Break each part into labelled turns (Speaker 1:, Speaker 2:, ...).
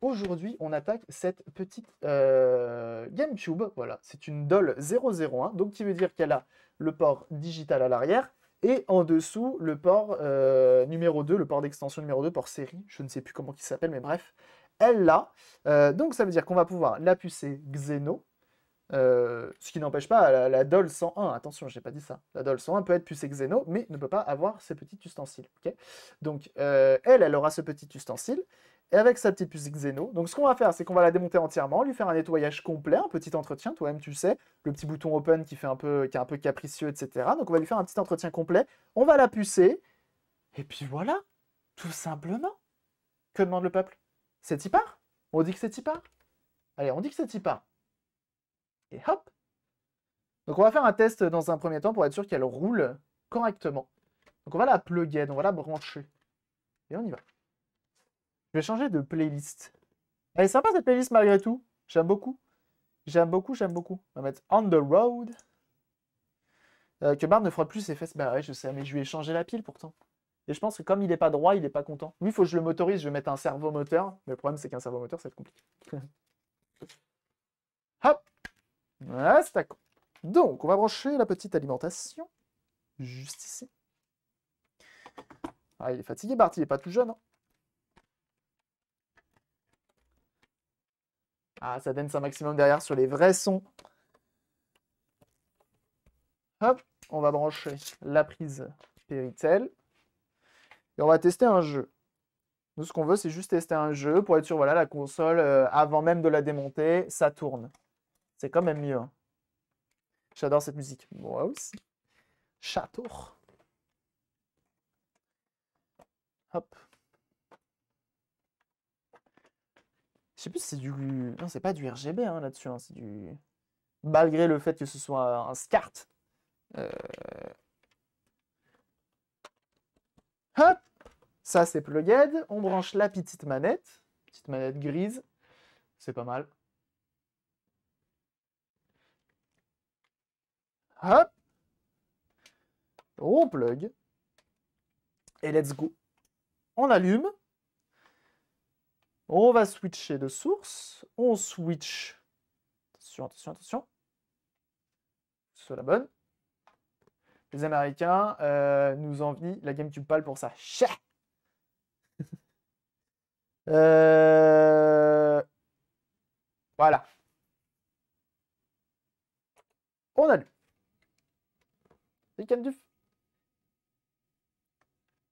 Speaker 1: aujourd'hui on attaque cette petite euh, GameCube, voilà, c'est une DOL 001, donc qui veut dire qu'elle a le port digital à l'arrière, et en dessous le port euh, numéro 2, le port d'extension numéro 2, port série, je ne sais plus comment il s'appelle, mais bref, elle l'a. Euh, donc ça veut dire qu'on va pouvoir la pucer Xeno, ce qui n'empêche pas la, Doll DOL 101, attention, j'ai pas dit ça. La DOL 101 peut être pucée Xeno, mais ne peut pas avoir ce petit ustensiles. ok Donc, elle, elle aura ce petit ustensile et avec sa petite puce Xeno. Donc ce qu'on va faire, c'est qu'on va la démonter entièrement, lui faire un nettoyage complet, un petit entretien, toi-même tu sais, le petit bouton open qui, fait un peu, qui est un peu capricieux, etc. Donc on va lui faire un petit entretien complet, on va la pucer, et puis voilà, tout simplement. Que demande le peuple C'est part On dit que c'est part Allez, on dit que c'est part. Et hop Donc on va faire un test dans un premier temps pour être sûr qu'elle roule correctement. Donc on va la plugger, on va la brancher. Et on y va. Je vais changer de playlist. Elle est sympa cette playlist malgré tout. J'aime beaucoup. J'aime beaucoup, j'aime beaucoup. On va mettre On the Road. Euh, que Bard ne fera plus ses fesses. Bah ouais, je sais, mais je lui ai changé la pile pourtant. Et je pense que comme il est pas droit, il est pas content. Lui, il faut que je le motorise, je vais mettre un servomoteur. moteur. Mais le problème, c'est qu'un servomoteur moteur, ça va être
Speaker 2: compliqué. Hop Voilà, ah, c'est
Speaker 1: à Donc, on va brancher la petite alimentation. Juste ici. Ah, il est fatigué, Bart, il est pas tout jeune. Hein. Ah, ça donne un maximum derrière sur les vrais sons. Hop, on va brancher la prise Péritel. Et on va tester un jeu. Nous, ce qu'on veut, c'est juste tester un jeu pour être sûr, voilà, la console, euh, avant même de la démonter, ça tourne. C'est quand même mieux. Hein. J'adore cette musique. Moi aussi. Château. Hop. sais plus c'est du. Non, c'est pas du RGB hein, là-dessus. Hein, c'est du. Malgré le fait que ce soit un SCART. Euh, hop Ça, c'est plugged. On branche la petite manette. Petite manette grise. C'est pas mal. Hop On plug. Et let's go. On allume. On va switcher de source. On switch. Attention, attention, attention. C'est la bonne. Les Américains euh, nous envient la GameCube PAL pour ça. euh... Voilà. On a lu.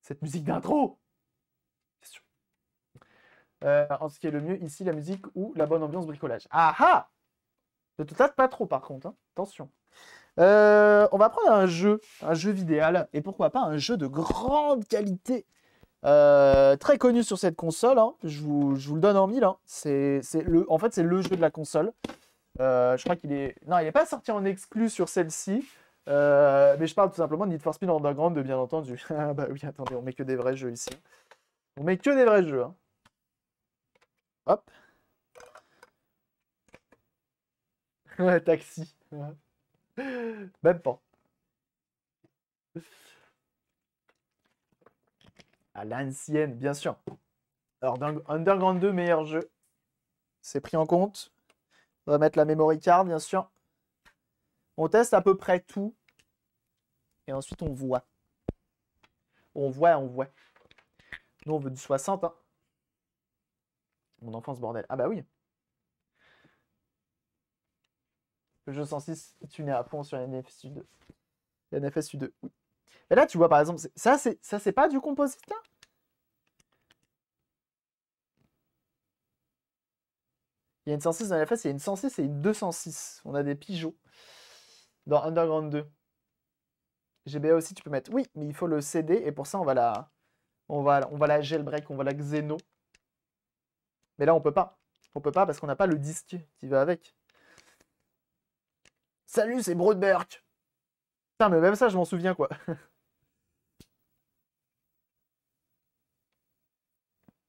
Speaker 1: Cette musique d'intro euh, en ce qui est le mieux ici, la musique ou la bonne ambiance bricolage. Ah ah Ne te pas trop par contre, hein. attention. Euh, on va prendre un jeu, un jeu vidéal, et pourquoi pas un jeu de grande qualité, euh, très connu sur cette console. Hein. Je, vous, je, vous, le donne en mille. Hein. C'est, le, en fait, c'est le jeu de la console. je crois qu'il est. Non, il n'est pas sorti en exclu sur celle-ci. mais je parle tout simplement de Need for Speed Underground, bien entendu. Ah bah oui, attendez, on met que des vrais jeux ici. On met que des vrais jeux. Hein. Hop. Taxi.
Speaker 2: Même
Speaker 1: pas. À l'ancienne, bien sûr. Alors, Underground 2, meilleur jeu. C'est pris en compte. On va mettre la memory card, bien sûr. On teste à peu près tout. Et ensuite, on voit. On voit, on voit. Nous, on veut du 60. Hein. Mon enfance, bordel. Ah bah oui. Le jeu 106, tu n'es à fond sur la NFSU 2. 2, oui. Et là, tu vois, par exemple, ça, c'est ça, c'est pas du composite, Il y a une 106 dans la il y a une 106 et une 206. On a des pigeons dans Underground 2. GBA aussi, tu peux mettre. Oui, mais il faut le CD et pour ça, on va la, on va, on va la jailbreak, on va la xéno. Mais là, on peut pas. On peut pas parce qu'on n'a pas le disque qui va avec. Salut, c'est Broadberg Putain, mais même ça, je m'en souviens, quoi.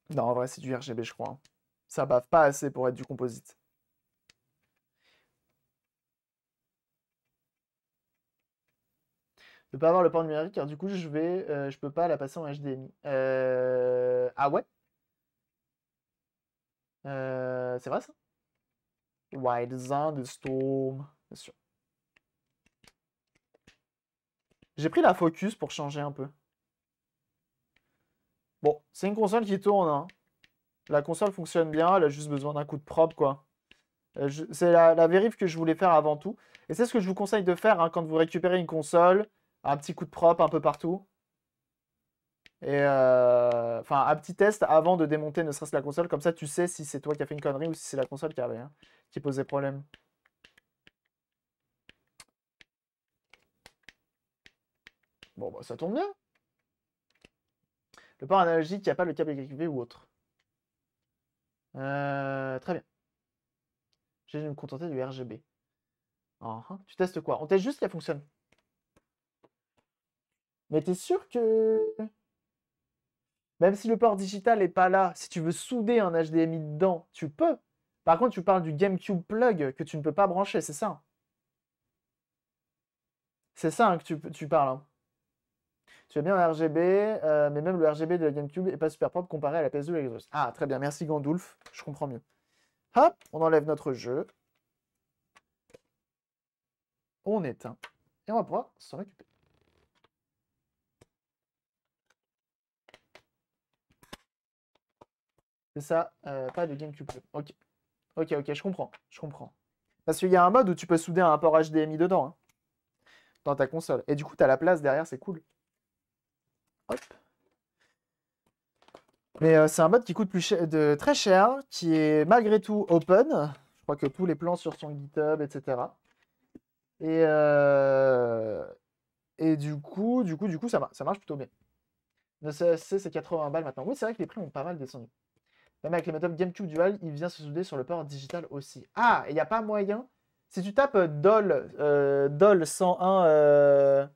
Speaker 1: non, en vrai, c'est du RGB, je crois. Hein. Ça bave pas assez pour être du composite. Je ne pas avoir le port numérique car du coup je vais euh, je peux pas la passer en HDMI. Euh, ah ouais euh, c'est vrai ça? Wild The Storm. Bien sûr. J'ai pris la Focus pour changer un peu. Bon, c'est une console qui tourne. Hein. La console fonctionne bien, elle a juste besoin d'un coup de propre, quoi. Euh, c'est la, la vérif que je voulais faire avant tout. Et c'est ce que je vous conseille de faire hein, quand vous récupérez une console. Un petit coup de propre un peu partout. Et euh, enfin, un petit test avant de démonter ne serait-ce la console, comme ça tu sais si c'est toi qui as fait une connerie ou si c'est la console qui avait hein, qui posait problème. Bon, bah, ça tombe bien. Le port analogique, il n'y a pas le câble YV ou autre. Euh, très bien. J'ai dû me contenter du RGB. Ah, hein, tu testes quoi On teste juste qu'elle fonctionne. Mais t'es sûr que... Même si le port digital n'est pas là, si tu veux souder un HDMI dedans, tu peux. Par contre, tu parles du GameCube plug que tu ne peux pas brancher, c'est ça. C'est ça hein, que tu, parles. Hein. Tu as bien un RGB, euh, mais même le RGB de la GameCube n'est pas super propre comparé à la PS2 et Ah, très bien, merci Gandulf, je comprends mieux. Hop, on enlève notre jeu. On éteint. Et on va pouvoir s'en récupérer. C'est ça, euh, pas de GameCube. Ok. Ok, ok, je comprends. Je comprends. Parce qu'il y a un mode où tu peux souder un port HDMI dedans. Hein. dans ta console. Et du coup, t'as la place derrière, c'est cool. Hop. Mais euh, c'est un mode qui coûte plus cher, de, très cher, qui est malgré tout open. Je crois que tous les plans sur son GitHub, etc. Et, euh, et du coup, du coup, du coup, ça, ça marche plutôt bien. c'est 80 balles maintenant. Oui, c'est vrai que les prix ont pas mal descendu. Même avec les méthodes GameCube Dual, il vient se souder sur le port digital aussi. Ah, il n'y a pas moyen. Si tu tapes euh, DOL, 101 euh, euh,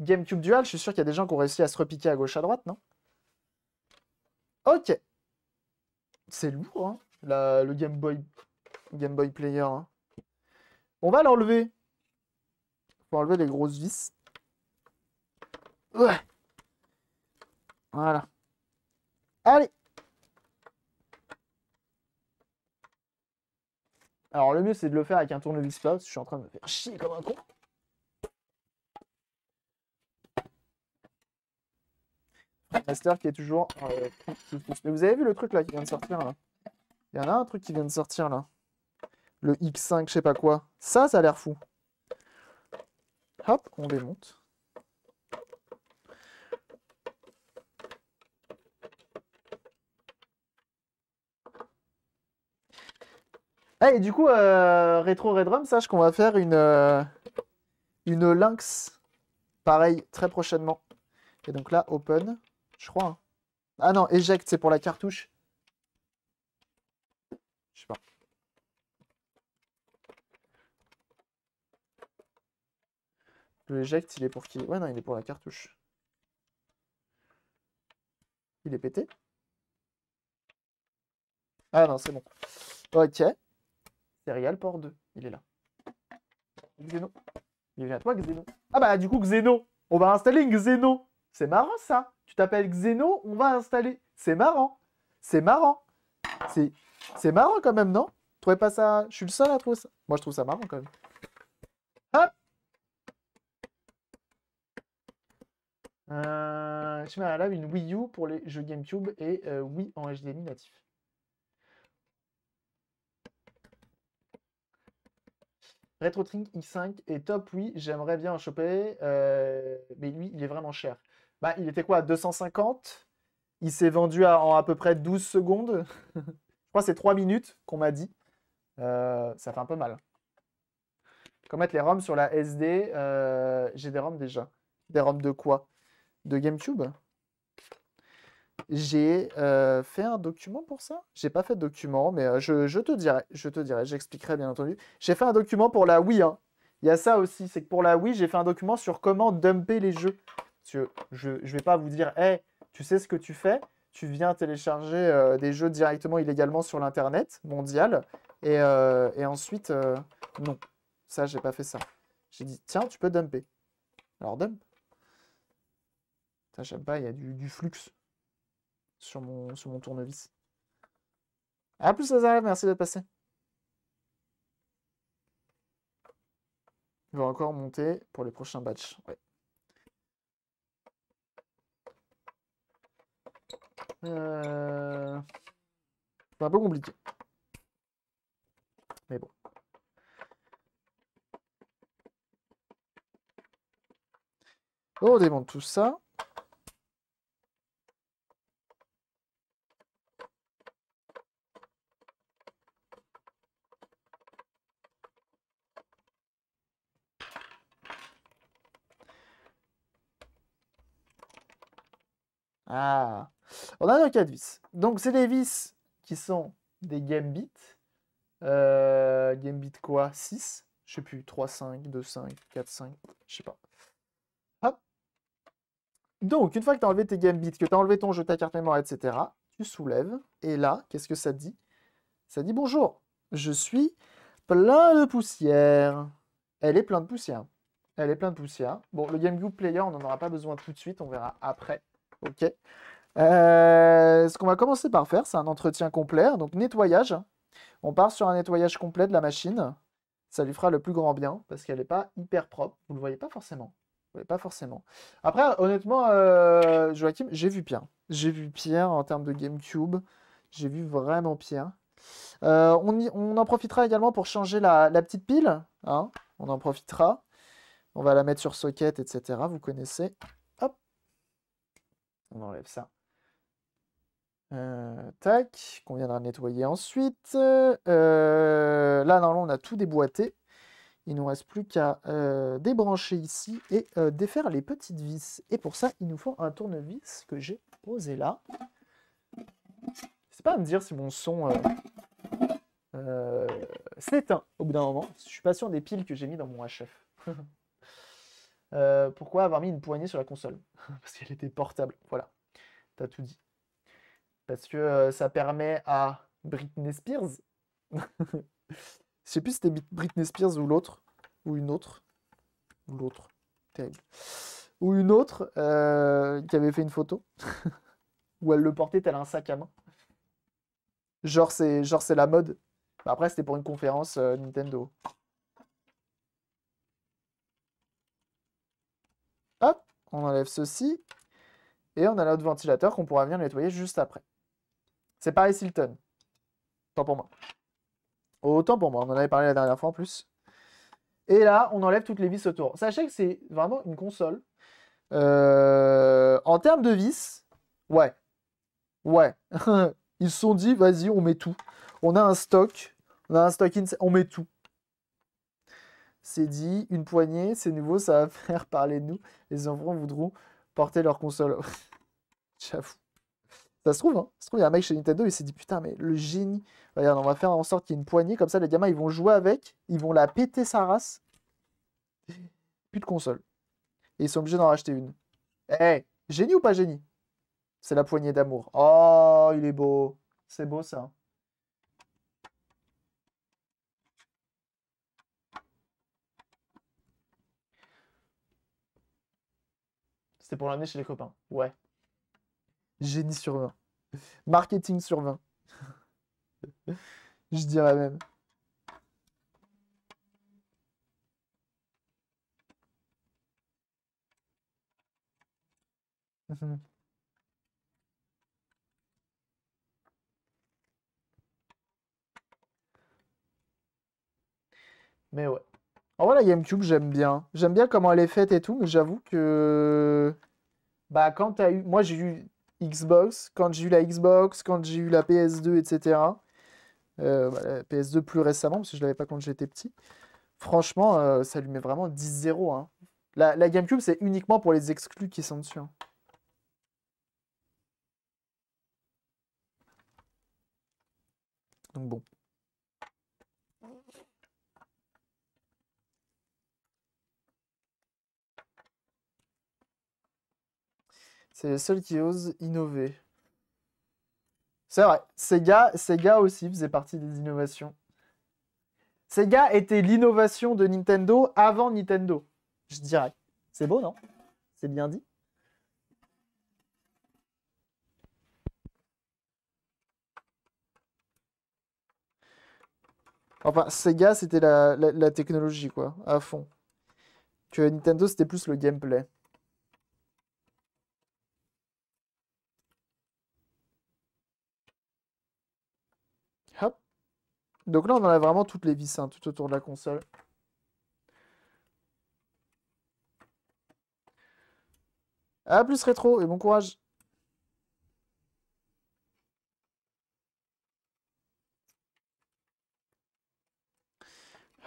Speaker 1: GameCube Dual, je suis sûr qu'il y a des gens qui ont réussi à se repiquer à gauche à droite, non Ok. C'est lourd, hein, le Game Boy, Game Boy Player. Hein. On va l'enlever. On va enlever les grosses vis. Ouais. Voilà. Allez. Alors le mieux c'est de le faire avec un tournevis plat. parce je suis en train de me faire chier comme un con. Master qui est toujours... Euh, mais vous avez vu le truc là qui vient de sortir là Il y en a un truc qui vient de sortir là. Le X5 je sais pas quoi. Ça, ça a l'air fou. Hop, on démonte. Eh, et du coup, euh, Rétro Redrum, sache qu'on va faire une, euh, une Lynx, pareil, très prochainement. Et donc là, open, je crois. Hein. Ah non, eject c'est pour la cartouche. Je sais pas. Le eject il est pour qui Ouais, non, il est pour la cartouche. Il est pété Ah non, c'est bon. Ok. Serial Port 2, il est là. Xeno. Il vient à toi, Xeno. Ah bah du coup, Xeno. On va installer une Xeno. C'est marrant ça. Tu t'appelles Xeno, on va installer. C'est marrant. C'est marrant. C'est, c'est marrant quand même, non Trouvez pas ça. Je suis le seul à trouver ça. Moi, je trouve ça marrant quand même. Hop
Speaker 2: euh,
Speaker 1: Je mets à une Wii U pour les jeux GameCube et euh, Wii en HDMI natif. Retro Trink X5 est top, oui, j'aimerais bien en choper, euh, mais lui, il est vraiment cher. Bah, il était quoi, 250 Il s'est vendu à, en à peu près 12 secondes. Je crois que c'est 3 minutes qu'on m'a dit. Euh, ça fait un peu mal. Comment mettre les ROMs sur la SD euh, J'ai des ROMs déjà. Des ROMs de quoi De GameCube j'ai euh, fait un document pour ça. J'ai pas fait de document, mais euh, je, te dirai, je te dirai, j'expliquerai bien entendu. J'ai fait un document pour la Wii. Hein. Il y a ça aussi, c'est que pour la Wii, j'ai fait un document sur comment dumper les jeux. je, vais pas vous dire, hé, tu sais ce que tu fais, tu viens télécharger euh, des jeux directement illégalement sur l'internet mondial, et, ensuite, non, ça, j'ai pas fait ça. J'ai dit, tiens, tu peux dumper. Alors dump. J'aime pas, il y a du flux sur mon, sur mon tournevis. A plus Lazare, merci d'être passé. Il va encore monter pour les prochains batchs. Ouais.
Speaker 2: Euh, c'est un peu compliqué. Mais bon.
Speaker 1: On démonte tout ça. Ah, on a nos quatre vis. Donc c'est des vis qui sont des gambits. Euh, gambit quoi 6 Je sais plus, 3, 5, 2, 5, 4, 5, je sais pas. Hop. Donc, une fois que tu as enlevé tes gambits, que tu as enlevé ton jeu, ta carte mémoire, etc., tu soulèves. Et là, qu'est-ce que ça dit Ça dit bonjour, je suis plein de poussière. Elle est plein de poussière. Elle est pleine de poussière. Bon, le GameCube Player, on n'en aura pas besoin tout de suite, on verra après. Ok. Euh, ce qu'on va commencer par faire, c'est un entretien complet, donc nettoyage. On part sur un nettoyage complet de la machine. Ça lui fera le plus grand bien parce qu'elle n'est pas hyper propre. Vous ne le voyez pas forcément. pas forcément. Après, honnêtement, euh, Joachim, j'ai vu pire. J'ai vu pire en termes de GameCube. J'ai vu vraiment pire. Euh, on, en profitera également pour changer la, petite pile. Hein. on en profitera. On va la mettre sur socket, etc. Vous connaissez. On enlève ça. Euh, tac, qu'on viendra nettoyer ensuite. Euh, là, normalement, on a tout déboîté. Il ne nous reste plus qu'à euh, débrancher ici et défaire les petites vis. Et pour ça, il nous faut un tournevis que j'ai posé là. C'est pas à me dire si mon son s'éteint au bout d'un moment. Je suis pas sûr des piles que j'ai mis dans mon HF. Euh, pourquoi avoir mis une poignée sur la console Parce qu'elle était portable. Voilà, t'as tout dit. Parce que euh, ça permet à Britney Spears. Je sais plus si c'était Britney Spears ou l'autre, ou une autre, ou l'autre, terrible. Ou une autre euh, qui avait fait une photo où elle le portait tel un sac à main. Genre c'est genre c'est la mode. Bah, après c'était pour une conférence Nintendo. On enlève ceci. Et on a l'autre ventilateur qu'on pourra venir nettoyer juste après. C'est pareil Silton. Tant pour moi. Autant pour moi, on en avait parlé la dernière fois en plus. Et là, on enlève toutes les vis autour. Sachez que c'est vraiment une console. Euh, en termes de vis, ouais. Ouais. Ils se sont dit, vas-y, on met tout. On a un stock. On a un stock, on met tout. C'est dit, une poignée, c'est nouveau, ça va faire parler de nous. Les enfants voudront porter leur console. J'avoue. Ça se trouve, hein. se trouve, il y a un mec chez Nintendo, il s'est dit putain, mais le génie. Regarde, on va faire en sorte qu'il y ait une poignée, comme ça les gamins ils vont jouer avec, ils vont la péter sa race. Plus de console. Et ils sont obligés d'en racheter une. Eh, génie ou pas génie C'est la poignée d'amour. Oh, il est beau. C'est beau ça. Hein. C'était pour l'amener chez les copains. Ouais. Génie sur 20. Marketing sur 20.
Speaker 2: Je dirais même. Mhm.
Speaker 1: Mais ouais. En vrai, la GameCube, j'aime bien. J'aime bien comment elle est faite et tout, mais j'avoue que. Bah, quand t'as eu. Moi, j'ai eu Xbox, quand j'ai eu la Xbox, quand j'ai eu la PS2, etc. PS2 plus récemment, parce que je l'avais pas quand j'étais petit. Franchement, euh, ça lui met vraiment 10-0. Hein. La, GameCube, c'est uniquement pour les exclus qui sont dessus. Hein. Donc bon. C'est les seuls qui osent innover. C'est vrai. Sega, Sega aussi faisait partie des innovations. Sega était l'innovation de Nintendo avant Nintendo, je dirais. C'est beau, non C'est bien dit. Enfin, Sega, c'était la, la technologie, quoi, à fond. Que Nintendo, c'était plus le gameplay. Donc là, on enlève vraiment toutes les vis, hein, tout autour de la console. A ah, plus rétro et bon courage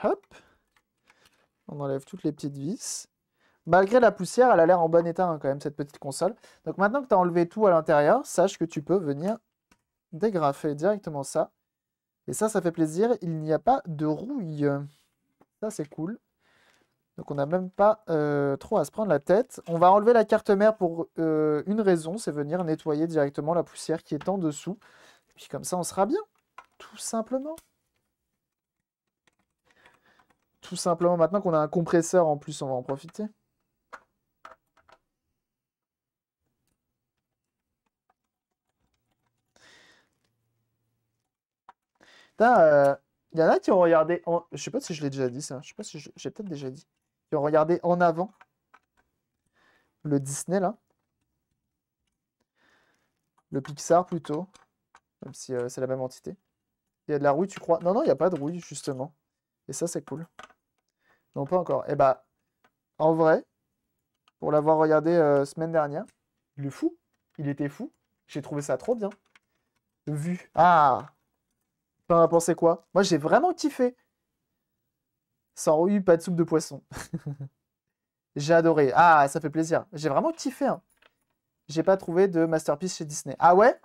Speaker 1: Hop. On enlève toutes les petites vis. Malgré la poussière, elle a l'air en bon état hein, quand même, cette petite console. Donc maintenant que tu as enlevé tout à l'intérieur, sache que tu peux venir dégrafer directement ça. Et ça, ça fait plaisir. Il n'y a pas de rouille. Ça, c'est cool. Donc on n'a même pas euh, trop à se prendre la tête. On va enlever la carte mère pour euh, une raison, c'est venir nettoyer directement la poussière qui est en dessous. puis comme ça, on sera bien, tout simplement. Tout simplement, maintenant qu'on a un compresseur en plus, on va en profiter. il y en a qui ont regardé. En... Je sais pas si je l'ai déjà dit ça. Je sais pas si j'ai peut-être déjà dit. Qui ont regardé en avant le Disney là. Le Pixar plutôt. Même si euh, c'est la même entité. Il y a de la rouille, tu crois Non, non, il n'y a pas de rouille, justement. Et ça, c'est cool. Non, pas encore. Eh bah, en vrai, pour l'avoir regardé euh, semaine dernière, le fou, il était fou. J'ai trouvé ça trop bien. Vu. Ah T'en as quoi Moi, j'ai vraiment kiffé. Sans rouille, pas de soupe de poisson. j'ai adoré. Ah, ça fait plaisir. J'ai vraiment kiffé. Hein. J'ai pas trouvé de masterpiece chez Disney. Ah ouais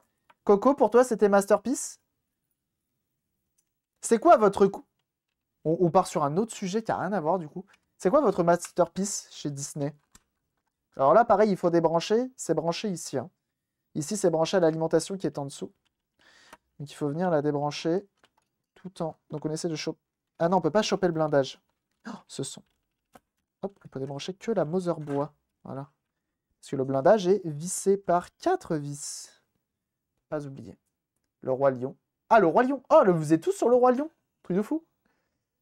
Speaker 1: Coco, pour toi, c'était masterpiece C'est quoi votre... On, on, part sur un autre sujet qui a rien à voir, du coup. C'est quoi votre masterpiece chez Disney Alors là, pareil, il faut débrancher. C'est branché ici. Hein. Ici, c'est branché à l'alimentation qui est en dessous. Donc, il faut venir la débrancher temps. Donc on essaie de choper... Ah non, on peut pas choper le blindage. Oh, ce son. Hop, on peut débrancher que la Motherbois. Voilà. Parce que le blindage est vissé par quatre vis. Pas oublié. Le Roi Lion. Ah, le Roi Lion Oh, le, vous êtes tous sur le Roi Lion Truc de fou.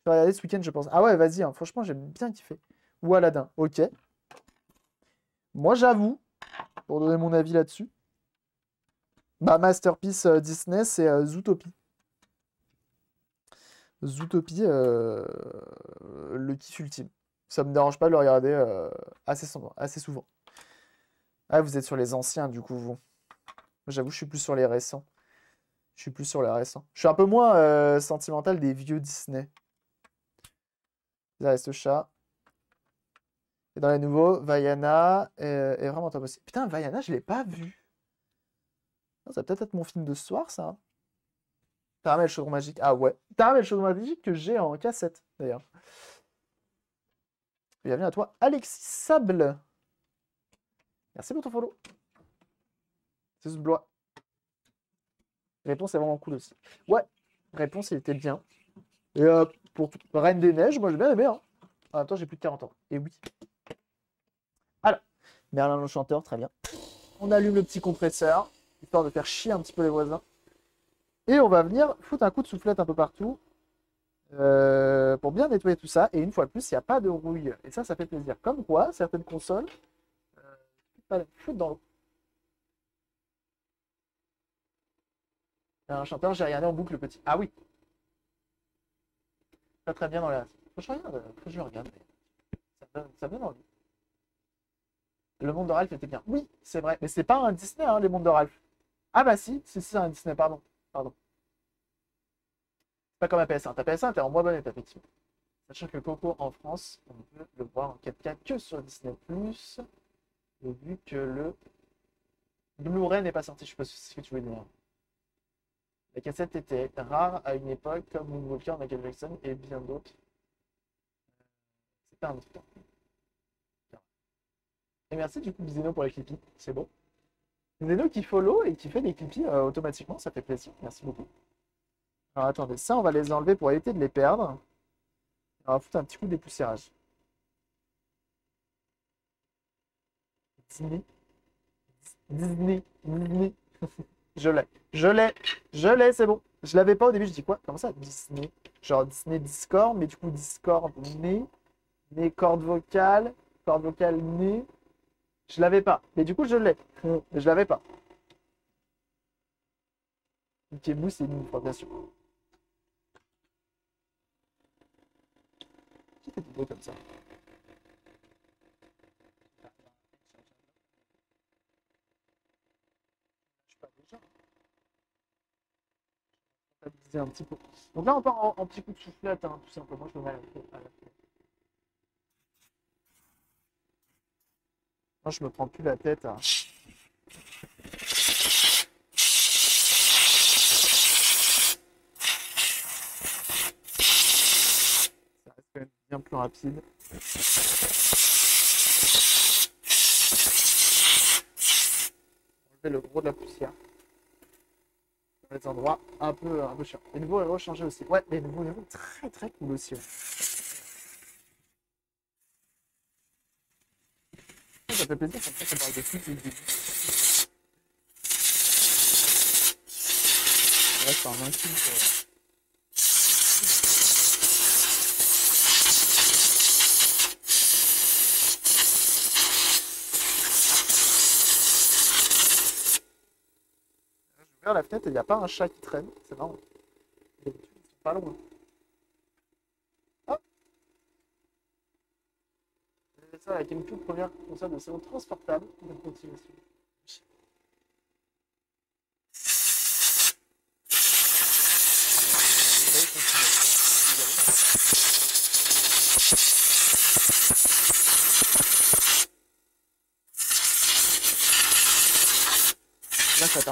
Speaker 1: Je vais regarder ce week-end, je pense. Ah ouais, vas-y, hein. franchement, j'aime bien kiffé. Ou Aladdin, ok. Moi, j'avoue, pour donner mon avis là-dessus, ma Masterpiece euh, Disney, c'est euh, Zootopie. Zootopie, euh, le kiff ultime. Ça me dérange pas de le regarder euh, assez, souvent, assez souvent. Ah, vous êtes sur les anciens, du coup, vous. J'avoue, je suis plus sur les récents. Je suis plus sur les récents. Je suis un peu moins euh, sentimental des vieux Disney. Là, ce chat. Et dans les nouveaux, Vaiana est, vraiment top aussi. Putain, Vaiana, je l'ai pas vu. ça va peut-être être mon film de soir, ça. Hein. Caramel chaudron magique. Ah ouais. Caramel chaudron magique que j'ai en cassette, d'ailleurs. Bienvenue à toi, Alexis Sable. Merci pour ton follow. C'est ce blois. Réponse est vraiment cool aussi. Ouais, réponse, il était bien. Et euh, pour Reine des Neiges, moi j'ai bien aimé. Hein. En même temps, j'ai plus de 40 ans. Et oui. Alors, Merlin l'Enchanteur, chanteur, très bien. On allume le petit compresseur, histoire de faire chier un petit peu les voisins. Et on va venir foutre un coup de soufflette un peu partout euh, pour bien nettoyer tout ça. Et une fois de plus, il n'y a pas de rouille. Et ça, ça fait plaisir. Comme quoi, certaines consoles, euh, foutent dans l'eau.
Speaker 2: Un chanteur, j'ai regardé en boucle le petit. Ah oui. Pas très bien dans la. je regarde. regarde.
Speaker 1: Ça donne, donne envie. Le monde de Ralph était bien. Oui, c'est vrai. Mais c'est pas un Disney, hein, les mondes de Ralph. Ah bah si, si c'est un Disney, pardon. Pardon. Pas comme un PS1. Ta PS1 était en moins bonne état, effectivement. Sachant que Coco en France, on peut le voir en 4K que sur Disney. vu que le Blu-ray n'est pas sorti, je sais pas ce que tu veux dire. La cassette était rare à une
Speaker 2: époque, comme Moonwalker, Michael Jackson et bien d'autres. Euh, c'est pas un autre temps. Et merci du coup Zeno pour les clippies, c'est bon.
Speaker 1: Zeno qui follow et qui fait des clippies euh, automatiquement, ça fait plaisir, merci beaucoup. Alors attendez, ça on va les enlever pour éviter de les perdre. On va foutre un petit coup de dépoussiérage. Disney. Disney. Disney. je l'ai. Je l'ai. Je l'ai, c'est bon. Je l'avais pas au début, je dis quoi Comment ça Disney. Genre Disney Discord, mais du coup Discord né. Né corde vocale. Corde vocale né. Je l'avais pas. Mais du coup je l'ai. Mais je l'avais
Speaker 2: pas. Ok, mousse c'est une bien ça je suis hein. comme ça. un petit peu. Donc là, on part en, petit coup de soufflette, hein, tout simplement. Je me mets à la, à la...
Speaker 1: Moi, je me prends plus la tête. Hein. bien plus rapide. Enlever le gros de la poussière. Dans les endroits un peu, un peu chiants. Les nouveaux héros changés aussi. Ouais, les nouveaux héros très très cool aussi. Ouais. Ça fait plaisir, comme ça, ça parle de foot début. Ouais, c'est un euh, la fenêtre il n'y a pas un chat qui traîne. C'est marrant.
Speaker 2: pas loin. Hop ça, ça une toute première console de salon transportable. de continuation.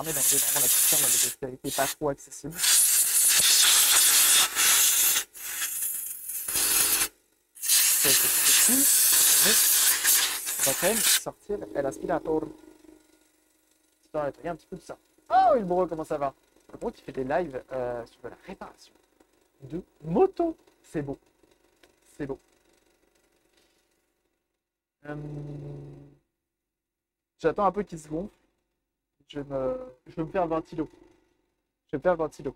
Speaker 1: permet vraiment la cuisson dans des qualités pas trop accessibles. C'est petit, mais on va quand même sortir l'aspirateur. Histoire de nettoyer un petit peu tout ça. Oh, il bro comment ça va Le bourreau qui fait des lives euh, sur la réparation de moto. C'est beau. C'est beau. Euh, j'attends un peu qu'il se gonfle je, me, je me faire 20 kilos. Je perds 20 kilos.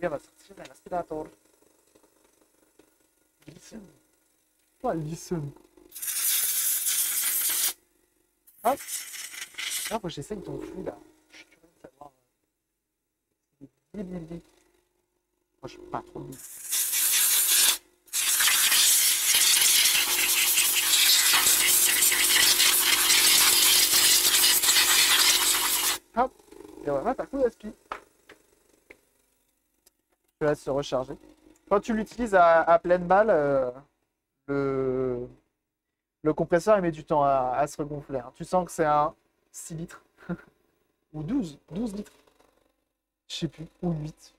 Speaker 2: Et on va sortir de l'aspirateur. Listen. Pas listen. Hop. Là, moi, j'essaye ton flux, là. Je suis curieux de savoir. Euh, moi, je suis pas trop bip. Hop. Et voilà t'as un coup d'aspi. Je
Speaker 1: te laisse se recharger. Quand tu l'utilises à, à, pleine balle, euh, le le compresseur, il met du temps à, se regonfler. Hein. Tu sens que c'est un 6 litres. ou 12, 12 litres. Je sais plus. Ou 8.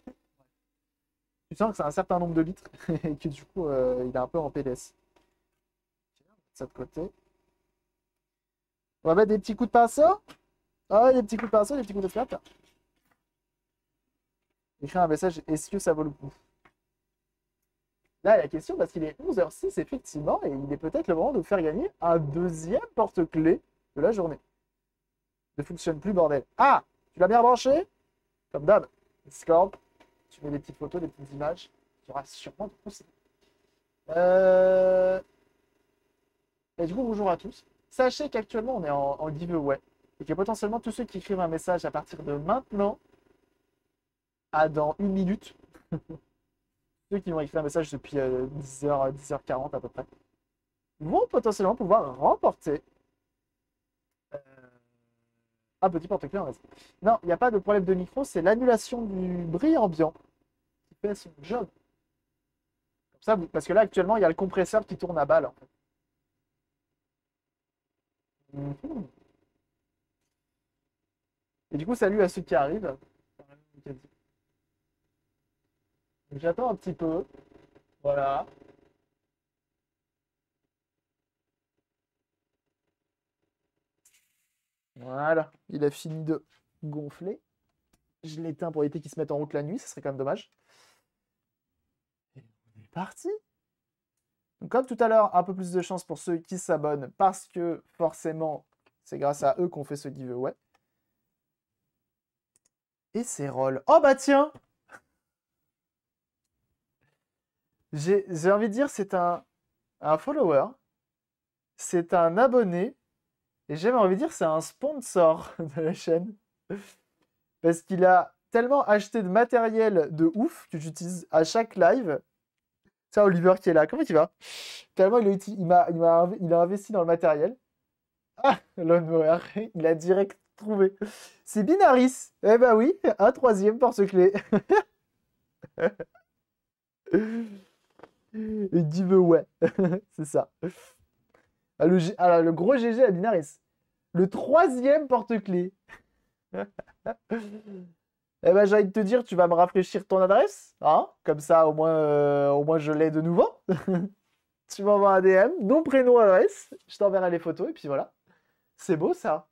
Speaker 1: Tu sens que c'est un certain nombre de litres et que du coup, euh, il est un peu en PLS. Ça de côté. On va mettre des petits coups de pinceau. Ah, des petits coups de pinceau, des petits coups de flat Écrire un message, est-ce que ça vaut le coup là la question parce qu'il est 11h06 effectivement et il est peut-être le moment de vous faire gagner un deuxième porte-clé de la journée. Ne fonctionne plus, bordel. Ah Tu l'as bien branché Comme d'hab, Discord, tu mets des petites photos, des petites images, tu auras sûrement de Euh... Et du coup, bonjour à tous. Sachez qu'actuellement, on est en, en giveaway et que potentiellement, tous ceux qui écrivent un message à partir de maintenant, à dans une minute, qui m'ont écrit un message depuis 10h, euh, 10h40 euh, à peu près, vont potentiellement pouvoir remporter euh... un petit porte-clés reste. Non, il n'y a pas de problème de micro, c'est l'annulation du bruit ambiant qui fait son job. Comme ça, parce que là, actuellement, il y a le compresseur qui tourne à balle. Mhm. Et du coup, salut à ceux qui arrivent.
Speaker 2: J'attends un petit peu. Voilà.
Speaker 1: Voilà, il a fini de gonfler. Je l'éteins pour éviter qu'il se mette en route la nuit, ce serait quand même dommage. Et on est parti. Donc, comme tout à l'heure, un peu plus de chance pour ceux qui s'abonnent parce que forcément, c'est grâce à eux qu'on fait ce giveaway. Et c'est roll. Oh bah tiens j'ai envie de dire, c'est un, un follower, c'est un abonné, et j'aime envie de dire, c'est un sponsor de la chaîne. Parce qu'il a tellement acheté de matériel de ouf que j'utilise à chaque live. Ça, Oliver qui est là, comment tu vas Tellement il a, il, investi dans le matériel. Ah, Lone il a direct trouvé. C'est Binaris. Eh ben oui, un troisième porte-clé. Mm. Et dis ouais. c'est ça. Ah, ah, le, gros GG à Binaris. Le troisième porte-clé. eh ben, j'ai envie de te dire, tu vas me rafraîchir ton adresse. Hein Comme ça, au moins, euh, au moins je l'ai de nouveau. tu m'envoies un DM, nom, prénom, adresse. Je t'enverrai les photos et puis voilà. C'est beau ça.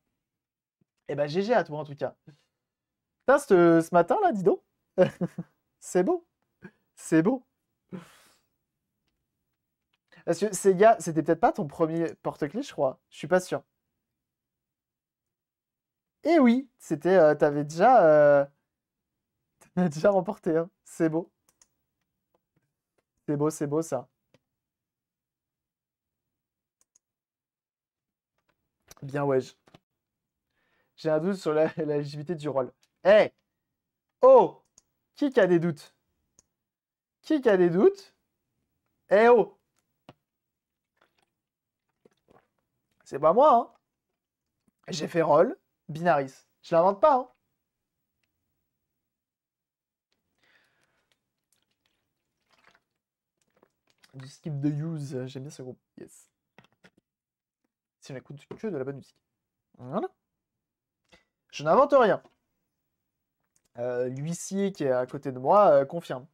Speaker 1: Eh ben, GG à toi en tout cas. Putain, ce, ce matin là, dis donc. c'est beau. C'est beau. Parce que Sega, c'était peut-être pas ton premier porte-clés, je crois. Je suis pas sûr. Eh oui, c'était, euh, t'avais déjà, euh, déjà remporté. Hein. C'est beau. C'est beau, c'est beau ça. Bien ouais. J'ai un doute sur la, légitimité du rôle. Eh Oh Qui a des doutes Qui a des doutes Eh oh C'est pas moi, hein. J'ai fait roll, binaris. Je l'invente pas, hein. Du skip de use, j'aime bien ce groupe. Yes. Si on écoute que de la bonne musique. Voilà. Je n'invente rien. Euh, l'huissier qui est à côté de moi euh, confirme.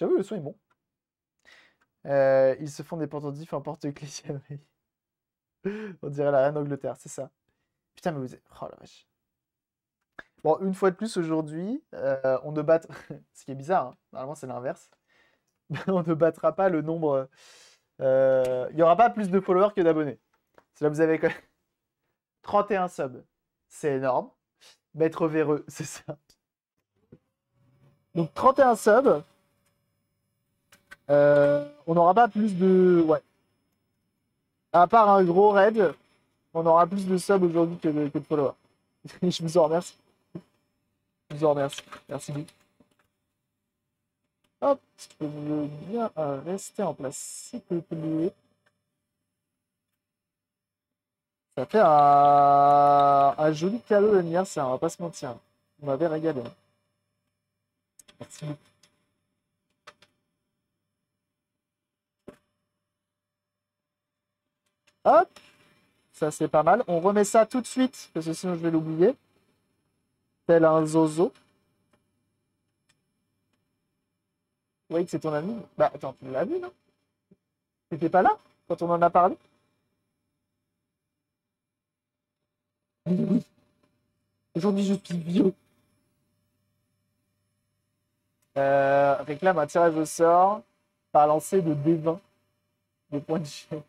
Speaker 1: J'avoue, le son est bon. Euh, ils se font des pendentifs en porte-clés. On dirait la reine d'Angleterre, c'est ça. Putain, mais vous êtes... Oh la vache. Bon, une fois de plus, aujourd'hui, euh, on ne bat... Ce qui est bizarre, hein. normalement c'est l'inverse. on ne battra pas le nombre... Euh, il n'y aura pas plus de followers que d'abonnés. Là, vous avez quand 31 subs. C'est énorme. Maître véreux, c'est ça. Donc 31 subs. Euh, on n'aura pas plus de... Ouais. À part un gros raid, on
Speaker 2: aura plus de subs aujourd'hui que de, followers. je vous en remercie. Je vous en remercie. Merci beaucoup. Hop, Je veux bien euh, rester en place, s'il te plaît. Ça fait un, un joli cadeau d'anniversaire, on va pas se mentir. On m'avait régalé. Merci beaucoup. Hop Ça, c'est pas mal. On remet ça tout de suite, parce que sinon je vais l'oublier. Tel un zozo. que c'est ton ami. Bah, attends, tu l'as vu, non T'étais pas là quand on en a parlé Aujourd'hui, je suis bio. Euh, réclame un tirage au sort par lancer
Speaker 1: de D20 de de chien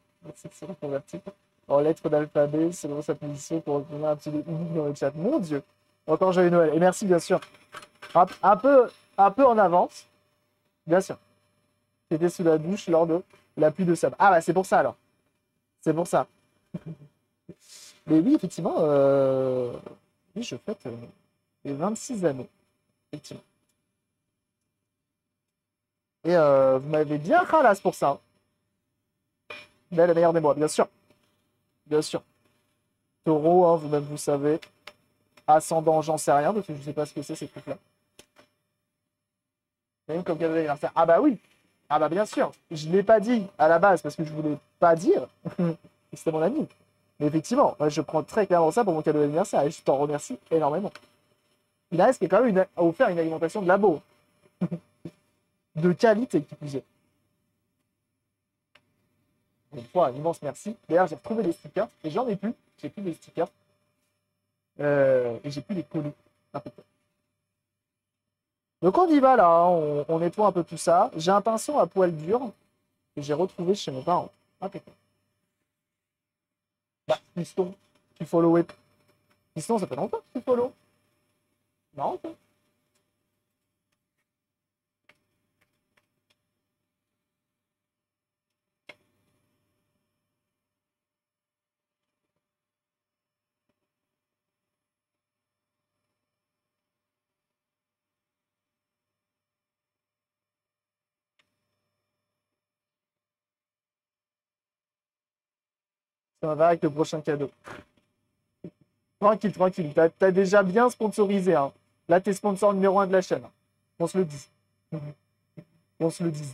Speaker 1: en lettres d'alphabet selon sa position pour un petit dans le chat. Mon Dieu Encore joyeux Noël. Et merci, bien sûr. Un, peu, un peu en avance. Bien sûr. C'était sous la douche lors de la pluie de sable. Ah, bah, c'est pour ça, alors. C'est pour ça.
Speaker 2: Mais oui, effectivement, euh, oui, je fête euh, les 26 années. Effectivement. Et euh, vous m'avez bien ralasse pour ça. Hein. Mais est meilleure des mois, bien sûr. Bien sûr.
Speaker 1: Taureau, hein, vous-même vous savez. Ascendant, j'en sais rien, parce que je ne sais pas ce que c'est ces trucs-là. Même comme cadeau d'anniversaire. Ah bah oui Ah bah bien sûr Je ne l'ai pas dit à la base parce que je voulais pas dire. C'était mon ami. Mais effectivement, je prends très clairement ça pour mon cadeau d'anniversaire je t'en remercie énormément. Il reste qui est quand même offert une alimentation de labo. de qualité qui plus est. Une fois, un immense merci. D'ailleurs, j'ai retrouvé des stickers, et j'en ai plus. J'ai plus les stickers.
Speaker 2: Euh, et j'ai plus les colis.
Speaker 1: Donc, on y va là, hein. on, nettoie un peu tout ça. J'ai un pinceau à poils durs
Speaker 2: que j'ai retrouvé chez mes parents. Impeccable. Bah, piston, tu follow it. Piston, ça fait longtemps que tu follow. Non, va avec le prochain cadeau.
Speaker 1: Tranquille, tranquille. T'as as déjà bien sponsorisé. Hein. Là, t'es sponsor
Speaker 2: numéro un de la chaîne. Hein. On se le dit. On se le dit.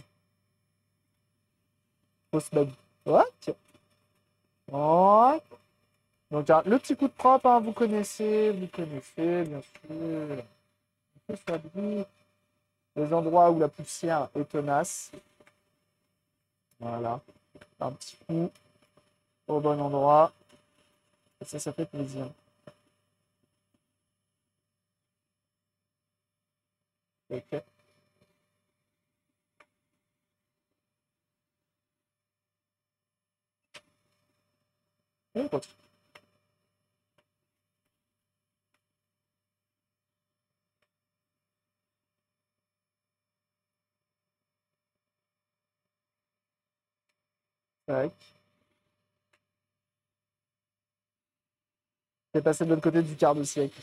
Speaker 2: On se le dit. Ouais. Donc, le petit coup de propre, hein, vous connaissez, vous connaissez, bien sûr. Les endroits où la poussière est tenace. Voilà. Un petit coup au bon endroit. Et ça, ça fait plaisir. Okay. Et on bah. passé de l'autre côté du quart de siècle.